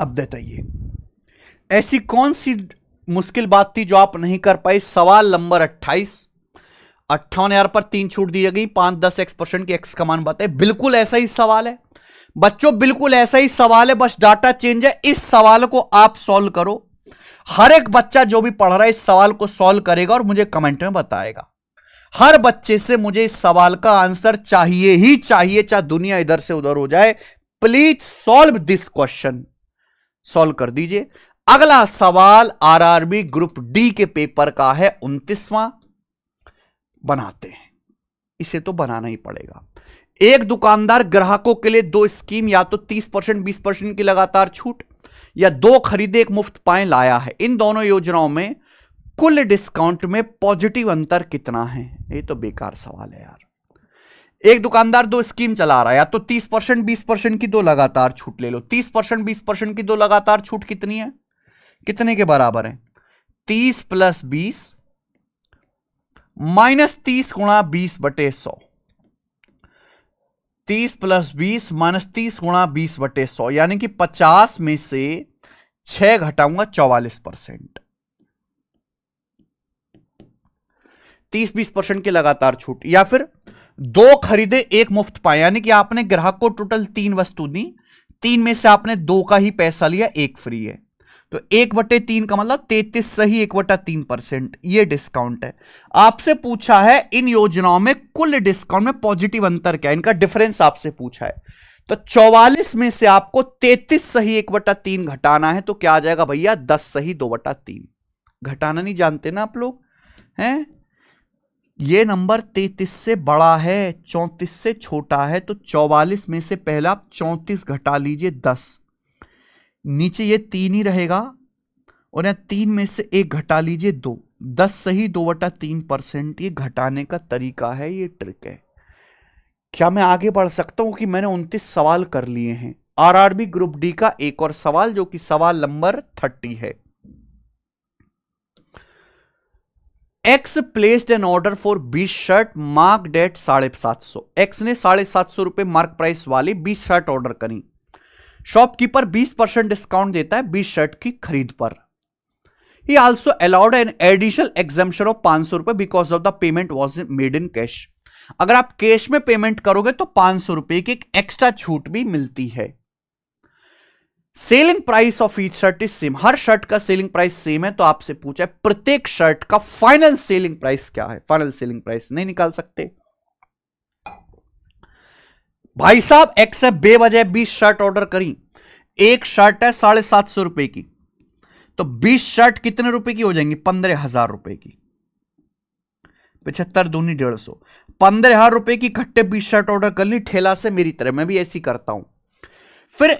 अब बताइए ऐसी कौन सी मुश्किल बात थी जो आप नहीं कर पाए सवाल नंबर अट्ठाईस अट्ठावन हजार पर तीन छूट दी गई पांच दस एक्स परसेंट की एक्स कमान बताए बिल्कुल ऐसा ही सवाल है बच्चों बिल्कुल ऐसा ही सवाल है बस डाटा चेंज है इस सवाल को आप सॉल्व करो हर एक बच्चा जो भी पढ़ रहा है इस सवाल को सॉल्व करेगा और मुझे कमेंट में बताएगा हर बच्चे से मुझे इस सवाल का आंसर चाहिए ही चाहिए चाहे दुनिया इधर से उधर हो जाए please solve this question solve कर दीजिए अगला सवाल आरआरबी ग्रुप डी के पेपर का है उनतीसवा बनाते हैं इसे तो बनाना ही पड़ेगा एक दुकानदार ग्राहकों के लिए दो स्कीम या तो 30 परसेंट बीस परसेंट की लगातार छूट या दो खरीदे एक मुफ्त पाए लाया है इन दोनों योजनाओं में कुल डिस्काउंट में पॉजिटिव अंतर कितना है ये तो बेकार सवाल है यार एक दुकानदार दो स्कीम चला रहा है या तो 30 परसेंट बीस परसेंट की दो लगातार छूट ले लो 30 परसेंट बीस परसेंट की दो लगातार छूट कितनी है कितने के बराबर है तीस प्लस बीस माइनस तीस गुणा बीस बटे सौ तीस प्लस बीस माइनस तीस गुणा बीस बटे सौ यानी कि पचास में से छह घटाऊंगा चौवालीस परसेंट तीस बीस परसेंट की लगातार छूट या फिर दो खरीदे एक मुफ्त पाए यानी कि आपने ग्राहक को टोटल तीन वस्तु दी तीन में से आपने दो का ही पैसा लिया एक फ्री है तो एक बटे तीन का मतलब तैतीस से ही एक बटा तीन परसेंट ये डिस्काउंट है आपसे पूछा है इन योजनाओं में कुल डिस्काउंट में पॉजिटिव अंतर क्या है इनका डिफरेंस आपसे पूछा है तो 44 में से आपको 33 सही एक बटा तीन घटाना है तो क्या आ जाएगा भैया 10 सही दो बटा तीन घटाना नहीं जानते ना आप लोग हैं ये नंबर 33 से बड़ा है 34 से छोटा है तो 44 में से पहला आप 34 घटा लीजिए दस नीचे ये तीन ही रहेगा और यहाँ तीन में से एक घटा लीजिए दो दस से ही दो वटा तीन परसेंट ये घटाने का तरीका है ये ट्रिक है क्या मैं आगे बढ़ सकता हूं कि मैंने उनतीस सवाल कर लिए हैं आरआरबी ग्रुप डी का एक और सवाल जो कि सवाल नंबर थर्टी है x placed an order for बीस शर्ट मार्क डेट साढ़े सात सौ एक्स ने साढ़े सात सौ रुपए मार्क प्राइस वाली बीस शर्ट ऑर्डर करी शॉपकीपर 20 परसेंट डिस्काउंट देता है 20 शर्ट की खरीद पर ही also allowed an additional exemption of पांच सौ रुपए because of the payment was made in cash अगर आप कैश में पेमेंट करोगे तो पांच सौ रुपए की एक एक्स्ट्रा छूट भी मिलती है selling price of each shirt is same हर शर्ट का सेलिंग प्राइस सेम है तो आपसे पूछा है प्रत्येक शर्ट का फाइनल सेलिंग प्राइस क्या है फाइनल सेलिंग प्राइस नहीं निकाल सकते भाई साहब एक्स बे बेवजह बीस शर्ट ऑर्डर करी एक शर्ट है साढ़े सात सौ रुपए की तो बीस शर्ट कितने रुपए की हो जाएंगी पंद्रह हजार रुपए की पचहत्तर दूनी डेढ़ सौ पंद्रह हजार रुपए की इकट्ठे बीस शर्ट ऑर्डर कर ली ठेला से मेरी तरह मैं भी ऐसी करता हूं फिर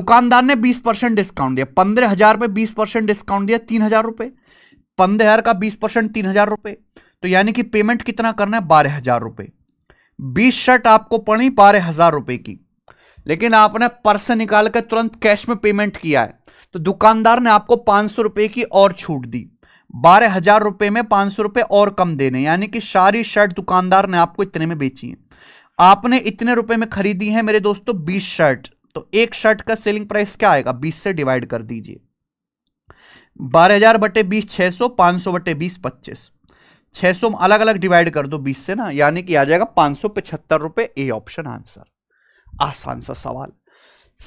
दुकानदार ने बीस परसेंट डिस्काउंट दिया पंद्रह हजार पे बीस परसेंट डिस्काउंट दिया तीन हजार रुपए पंद्रह हजार का बीस परसेंट तीन हजार रुपए तो यानी कि पेमेंट कितना करना है बारह हजार रुपए बीस शर्ट आपको पड़ी रहे हजार रुपए की लेकिन आपने पर्स से निकाल कर तुरंत कैश में पेमेंट किया है तो दुकानदार ने आपको पांच सौ रुपए की और छूट दी बारह हजार रुपए में पांच सौ रुपए और कम देने यानी कि सारी शर्ट दुकानदार ने आपको इतने में बेची है आपने इतने रुपए में खरीदी है मेरे दोस्तों बीस शर्ट तो एक शर्ट का सेलिंग प्राइस क्या आएगा बीस से डिवाइड कर दीजिए बारह हजार बटे बीस छह सौ पांच सौ बटे बीस पच्चीस 600 अलग अलग डिवाइड कर दो 20 से ना यानी कि आ जाएगा पांच सौ पचहत्तर रुपए ए ऑप्शन आंसर आसान सा सवाल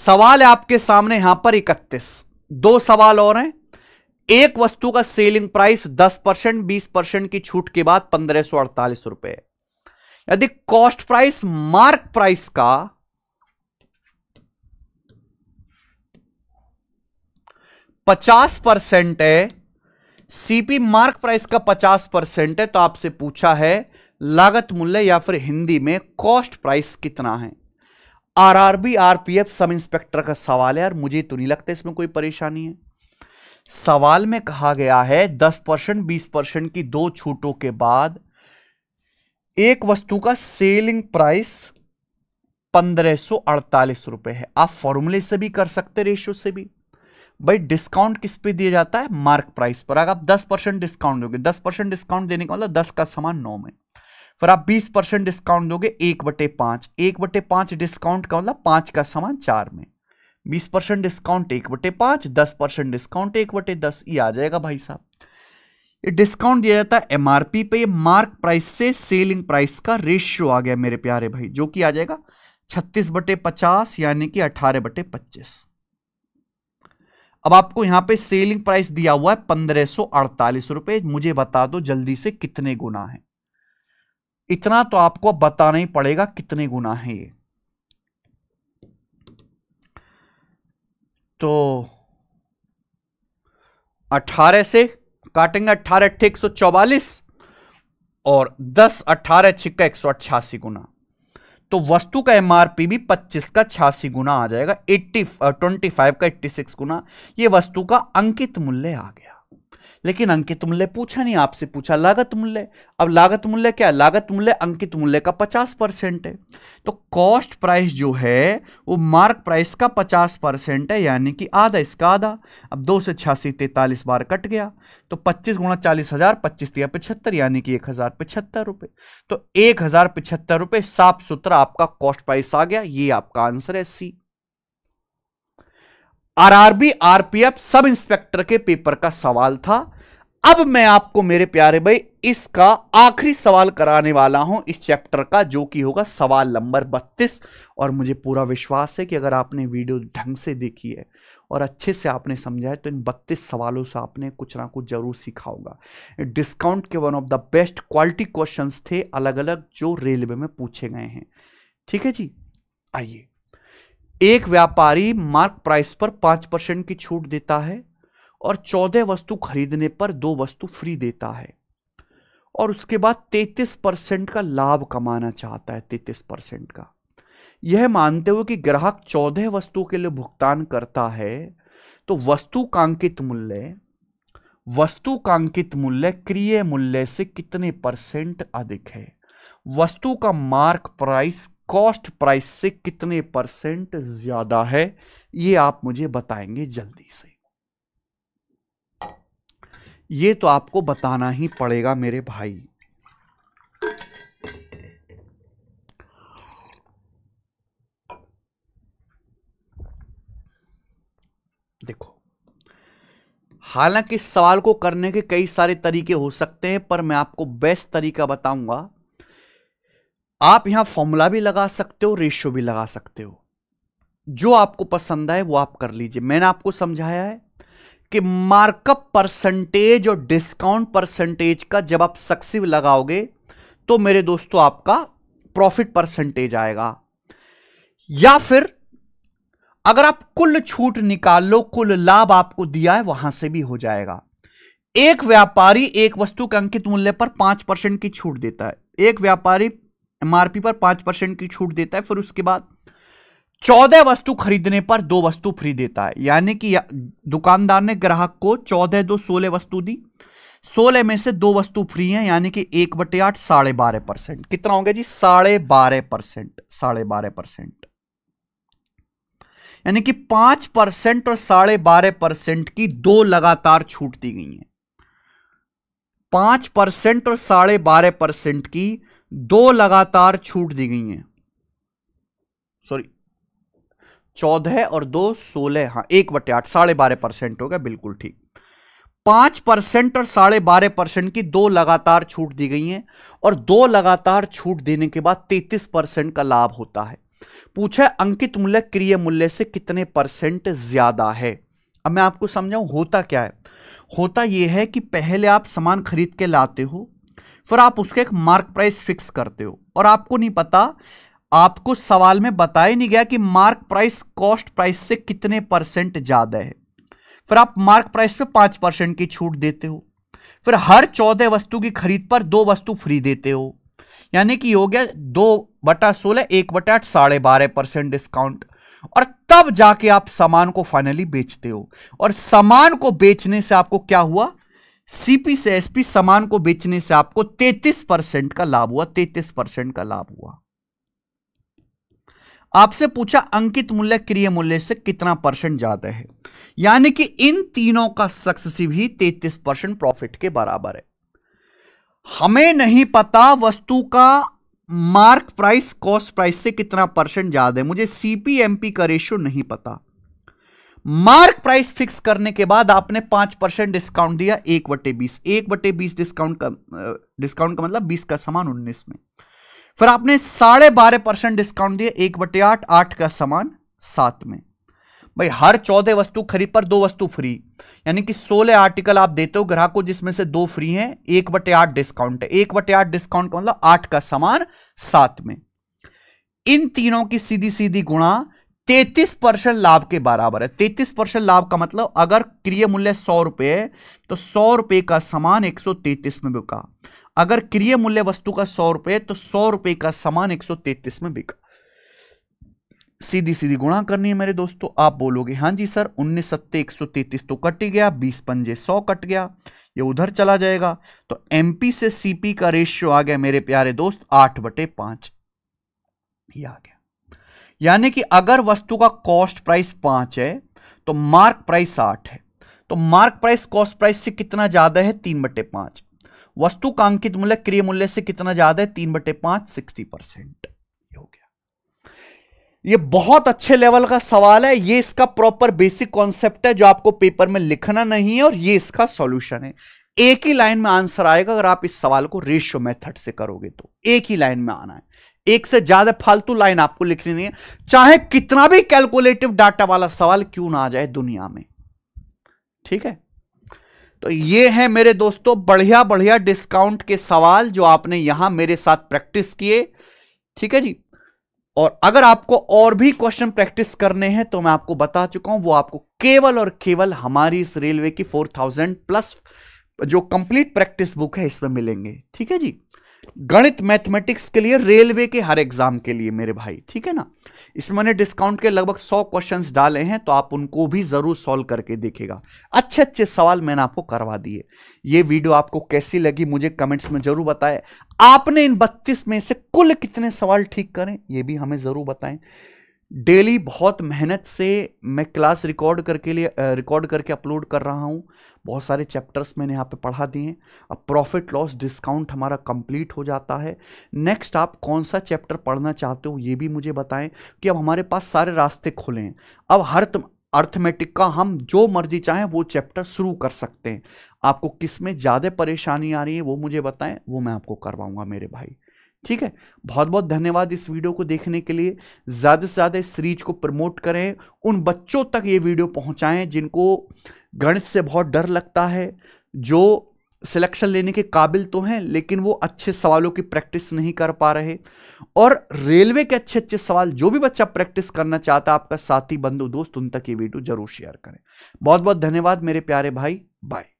सवाल है आपके सामने यहां पर इकतीस दो सवाल और हैं एक वस्तु का सेलिंग प्राइस 10 परसेंट बीस परसेंट की छूट के बाद पंद्रह सौ अड़तालीस रुपए यदि कॉस्ट प्राइस मार्क प्राइस का पचास परसेंट है सीपी मार्क प्राइस का 50 परसेंट है तो आपसे पूछा है लागत मूल्य या फिर हिंदी में कॉस्ट प्राइस कितना है आरआरबी आरपीएफ सब इंस्पेक्टर का सवाल है यार मुझे तो नहीं लगता इसमें कोई परेशानी है सवाल में कहा गया है 10 परसेंट बीस परसेंट की दो छूटों के बाद एक वस्तु का सेलिंग प्राइस पंद्रह सौ अड़तालीस रुपए है आप फॉर्मूले से भी कर सकते रेशियो से भी भाई डिस्काउंट किस पे दिया जाता है मार्क प्राइस पर अगर आप 10 परसेंट डिस्काउंट दोगे 10 परसेंट डिस्काउंट देने का मतलब 10 का सामान नौ में फिर आप 20 परसेंट डिस्काउंट दोगे एक बटे पांच एक बटे पांच डिस्काउंट का मतलब पांच का सामान चार में बीस परसेंट डिस्काउंट एक बटे पांच दस परसेंट डिस्काउंट एक बटे दस ये आ जाएगा भाई साहब ये डिस्काउंट दिया जाता है एमआरपी पे ये मार्क प्राइस से सेलिंग प्राइस का रेशियो आ गया मेरे प्यारे भाई जो कि आ जाएगा छत्तीस बटे पचास यानी कि अठारह बटे पच्चीस अब आपको यहां पे सेलिंग प्राइस दिया हुआ है पंद्रह सो अड़तालीस रुपए मुझे बता दो जल्दी से कितने गुना है इतना तो आपको बताना ही पड़ेगा कितने गुना है ये तो अठारह से काटेंगे अट्ठारह अट्ठे एक सौ चौवालीस और दस अठारह छिक्का एक सौ गुना तो वस्तु का एम भी 25 का छियासी गुना आ जाएगा 80 25 का 86 गुना ये वस्तु का अंकित मूल्य आ गया लेकिन अंकित मूल्य पूछा नहीं आपसे पूछा लागत मूल्य अब लागत मूल्य क्या लागत मूल्य अंकित मूल्य का पचास परसेंट है तो कॉस्ट प्राइस जो है वो मार्क प्राइस का पचास परसेंट है यानी कि आधा इसका आधा अब दो से छियासी तैतालीस बार कट गया तो पच्चीस गुणा चालीस हजार पच्चीस दिया पिछहत्तर यानी कि एक हजार पिछहत्तर रुपये तो एक हजार पिछहत्तर रुपये साफ सुथरा आपका कॉस्ट प्राइस आ गया ये आपका आंसर है C RRB RPF sub inspector के पेपर का सवाल था अब मैं आपको मेरे प्यारे भाई इसका आखिरी सवाल कराने वाला हूं इस चैप्टर का जो कि होगा सवाल नंबर 32 और मुझे पूरा विश्वास है कि अगर आपने वीडियो ढंग से देखी है और अच्छे से आपने समझा है तो इन 32 सवालों से आपने कुछ ना कुछ जरूर सीखा होगा डिस्काउंट के one of the best quality questions थे अलग अलग जो रेलवे में पूछे गए हैं ठीक है जी आइए एक व्यापारी मार्क प्राइस पर पांच परसेंट की छूट देता है और चौदह वस्तु खरीदने पर दो वस्तु फ्री देता है और उसके बाद तैतीस परसेंट का लाभ कमाना चाहता है तैतीस परसेंट का यह मानते हुए कि ग्राहक चौदह वस्तु के लिए भुगतान करता है तो वस्तु कांकित मूल्य वस्तुकांकित मूल्य क्रिय मूल्य से कितने परसेंट अधिक है वस्तु का मार्क प्राइस कॉस्ट प्राइस से कितने परसेंट ज्यादा है ये आप मुझे बताएंगे जल्दी से ये तो आपको बताना ही पड़ेगा मेरे भाई देखो हालांकि इस सवाल को करने के कई सारे तरीके हो सकते हैं पर मैं आपको बेस्ट तरीका बताऊंगा आप यहां फॉर्मूला भी लगा सकते हो रेशियो भी लगा सकते हो जो आपको पसंद आए वो आप कर लीजिए मैंने आपको समझाया है कि मार्कअप परसेंटेज और डिस्काउंट परसेंटेज का जब आप सक्सेव लगाओगे तो मेरे दोस्तों आपका प्रॉफिट परसेंटेज आएगा या फिर अगर आप कुल छूट निकाल लो कुल लाभ आपको दिया है वहां से भी हो जाएगा एक व्यापारी एक वस्तु के अंकित मूल्य पर पांच परसेंट की छूट देता है एक व्यापारी एमआरपी पर पांच परसेंट की छूट देता है फिर उसके बाद चौदह वस्तु खरीदने पर दो वस्तु फ्री देता है यानी कि या, दुकानदार ने ग्राहक को चौदह दो सोलह वस्तु दी सोलह में से दो वस्तु फ्री हैं यानी कि एक बटे आठ साढ़े बारह परसेंट कितना हो गया जी साढ़े बारह परसेंट साढ़े बारह परसेंट यानी कि पांच परसेंट और साढ़े बारह परसेंट की दो लगातार छूट दी गई है पांच परसेंट और साढ़े बारह परसेंट की दो लगातार छूट दी गई हैं सॉरी चौदह और दो सोलह हाँ एक बटे आठ साढ़े बारह परसेंट हो गया बिल्कुल ठीक पांच परसेंट और साढ़े बारह परसेंट की दो लगातार छूट दी गई हैं और दो लगातार छूट देने के बाद तैतीस परसेंट का लाभ होता है पूछा है अंकित मूल्य क्रिय मूल्य से कितने परसेंट ज्यादा है अब मैं आपको समझाऊं होता क्या है होता यह है कि पहले आप सामान खरीद के लाते हो फिर आप उसके एक मार्क प्राइस फिक्स करते हो और आपको नहीं पता आपको सवाल में बताया नहीं गया कि मार्क प्राइस कॉस्ट प्राइस से कितने परसेंट ज़्यादा है फिर आप मार्क प्राइस पे पांच परसेंट की छूट देते हो फिर हर चौदह वस्तु की खरीद पर दो वस्तु फ्री देते हो यानी कि हो गया दो बटा सोलह एक बटा आठ साढ़े बारह परसेंट डिस्काउंट और तब जाके आप सामान को फाइनली बेचते हो और सामान को बेचने से आपको क्या हुआ सीपी से एसपी सामान को बेचने से आपको 33 परसेंट का लाभ हुआ 33 परसेंट का लाभ हुआ आपसे पूछा अंकित मूल्य क्रिय मूल्य से कितना परसेंट ज्यादा है यानी कि इन तीनों का सक्सेसिव ही 33 परसेंट प्रॉफिट के बराबर है हमें नहीं पता वस्तु का मार्क प्राइस कॉस्ट प्राइस से कितना परसेंट ज्यादा है मुझे सीपीएमपी का रेशियो नहीं पता मार्क प्राइस फिक्स करने के बाद आपने पांच परसेंट डिस्काउंट दिया एक बटे बीस एक बटे बीस डिस्काउंट का डिस्काउंट का मतलब बीस का सामान उन्नीस में फिर आपने साढ़े बारह परसेंट डिस्काउंट दिया एक बटे आठ आठ का सामान सात में भाई हर चौदह वस्तु खरीद पर दो वस्तु फ्री यानी कि सोलह आर्टिकल आप देते हो ग्राहक को जिसमें से दो फ्री हैं एक बटे आठ डिस्काउंट है एक बटे आठ डिस्काउंट का मतलब आठ का सामान सात में इन तीनों की सीधी सीधी गुणा तैतीस परसेंट लाभ के बराबर है तैतीस परसेंट लाभ का मतलब अगर क्रिय मूल्य सौ रुपये है तो सौ रुपये का सामान एक सौ तैतीस में बिका अगर क्रिय मूल्य वस्तु का सौ रुपये तो सौ रुपये का सामान एक सौ तैतीस में बिका सीधी सीधी गुणा करनी है मेरे दोस्तों आप बोलोगे हाँ जी सर उन्नीस सत्ते एक सौ तैतीस तो कट ही गया बीस पंजे सौ कट गया ये उधर चला जाएगा तो एमपी से सीपी का रेशियो आ गया मेरे प्यारे दोस्त आठ बटे पांच ये आ गया यानी कि अगर वस्तु का कॉस्ट प्राइस पांच है तो मार्क प्राइस साठ है तो मार्क प्राइस कॉस्ट प्राइस से कितना ज्यादा है तीन बटे पांच वस्तु का अंकित मूल्य क्रिय मूल्य से कितना ज्यादा है तीन बटे पांच सिक्सटी परसेंट हो गया ये बहुत अच्छे लेवल का सवाल है ये इसका प्रॉपर बेसिक कॉन्सेप्ट है जो आपको पेपर में लिखना नहीं है और ये इसका सॉल्यूशन है एक ही लाइन में आंसर आएगा अगर आप इस सवाल को रेशियो मेथड से करोगे तो एक ही लाइन में आना है एक से ज्यादा फालतू लाइन आपको लिखनी नहीं है चाहे कितना भी कैलकुलेटिव डाटा वाला सवाल क्यों ना आ जाए दुनिया में ठीक है तो ये है मेरे दोस्तों बढ़िया बढ़िया डिस्काउंट के सवाल जो आपने यहां मेरे साथ प्रैक्टिस किए ठीक है जी और अगर आपको और भी क्वेश्चन प्रैक्टिस करने हैं तो मैं आपको बता चुका हूं वो आपको केवल और केवल हमारी इस रेलवे की फोर थाउजेंड प्लस जो कंप्लीट प्रैक्टिस बुक है इसमें मिलेंगे ठीक है जी गणित मैथमेटिक्स के लिए रेलवे के हर एग्जाम के लिए मेरे भाई ठीक है ना इसमें मैंने डिस्काउंट के लगभग सौ क्वेश्चंस डाले हैं तो आप उनको भी जरूर सॉल्व करके देखेगा अच्छे अच्छे सवाल मैंने आपको करवा दिए ये वीडियो आपको कैसी लगी मुझे कमेंट्स में जरूर बताएं आपने इन बत्तीस में से कुल कितने सवाल ठीक करें ये भी हमें जरूर बताएं डेली बहुत मेहनत से मैं क्लास रिकॉर्ड करके लिए रिकॉर्ड करके अपलोड कर रहा हूँ बहुत सारे चैप्टर्स मैंने यहाँ पे पढ़ा दिए हैं अब प्रॉफिट लॉस डिस्काउंट हमारा कंप्लीट हो जाता है नेक्स्ट आप कौन सा चैप्टर पढ़ना चाहते हो ये भी मुझे बताएं कि अब हमारे पास सारे रास्ते खुले हैं अब हर अर्थमेटिक का हम जो मर्जी चाहें वो चैप्टर शुरू कर सकते हैं आपको किस में ज़्यादा परेशानी आ रही है वो मुझे बताएं वो मैं आपको करवाऊँगा मेरे भाई ठीक है बहुत बहुत धन्यवाद इस वीडियो को देखने के लिए ज़्यादा से ज़्यादा इस सीरीज को प्रमोट करें उन बच्चों तक ये वीडियो पहुंचाएं जिनको गणित से बहुत डर लगता है जो सिलेक्शन लेने के काबिल तो हैं लेकिन वो अच्छे सवालों की प्रैक्टिस नहीं कर पा रहे और रेलवे के अच्छे अच्छे सवाल जो भी बच्चा प्रैक्टिस करना चाहता है आपका साथी बंधु दोस्त उन तक ये वीडियो जरूर शेयर करें बहुत बहुत धन्यवाद मेरे प्यारे भाई बाय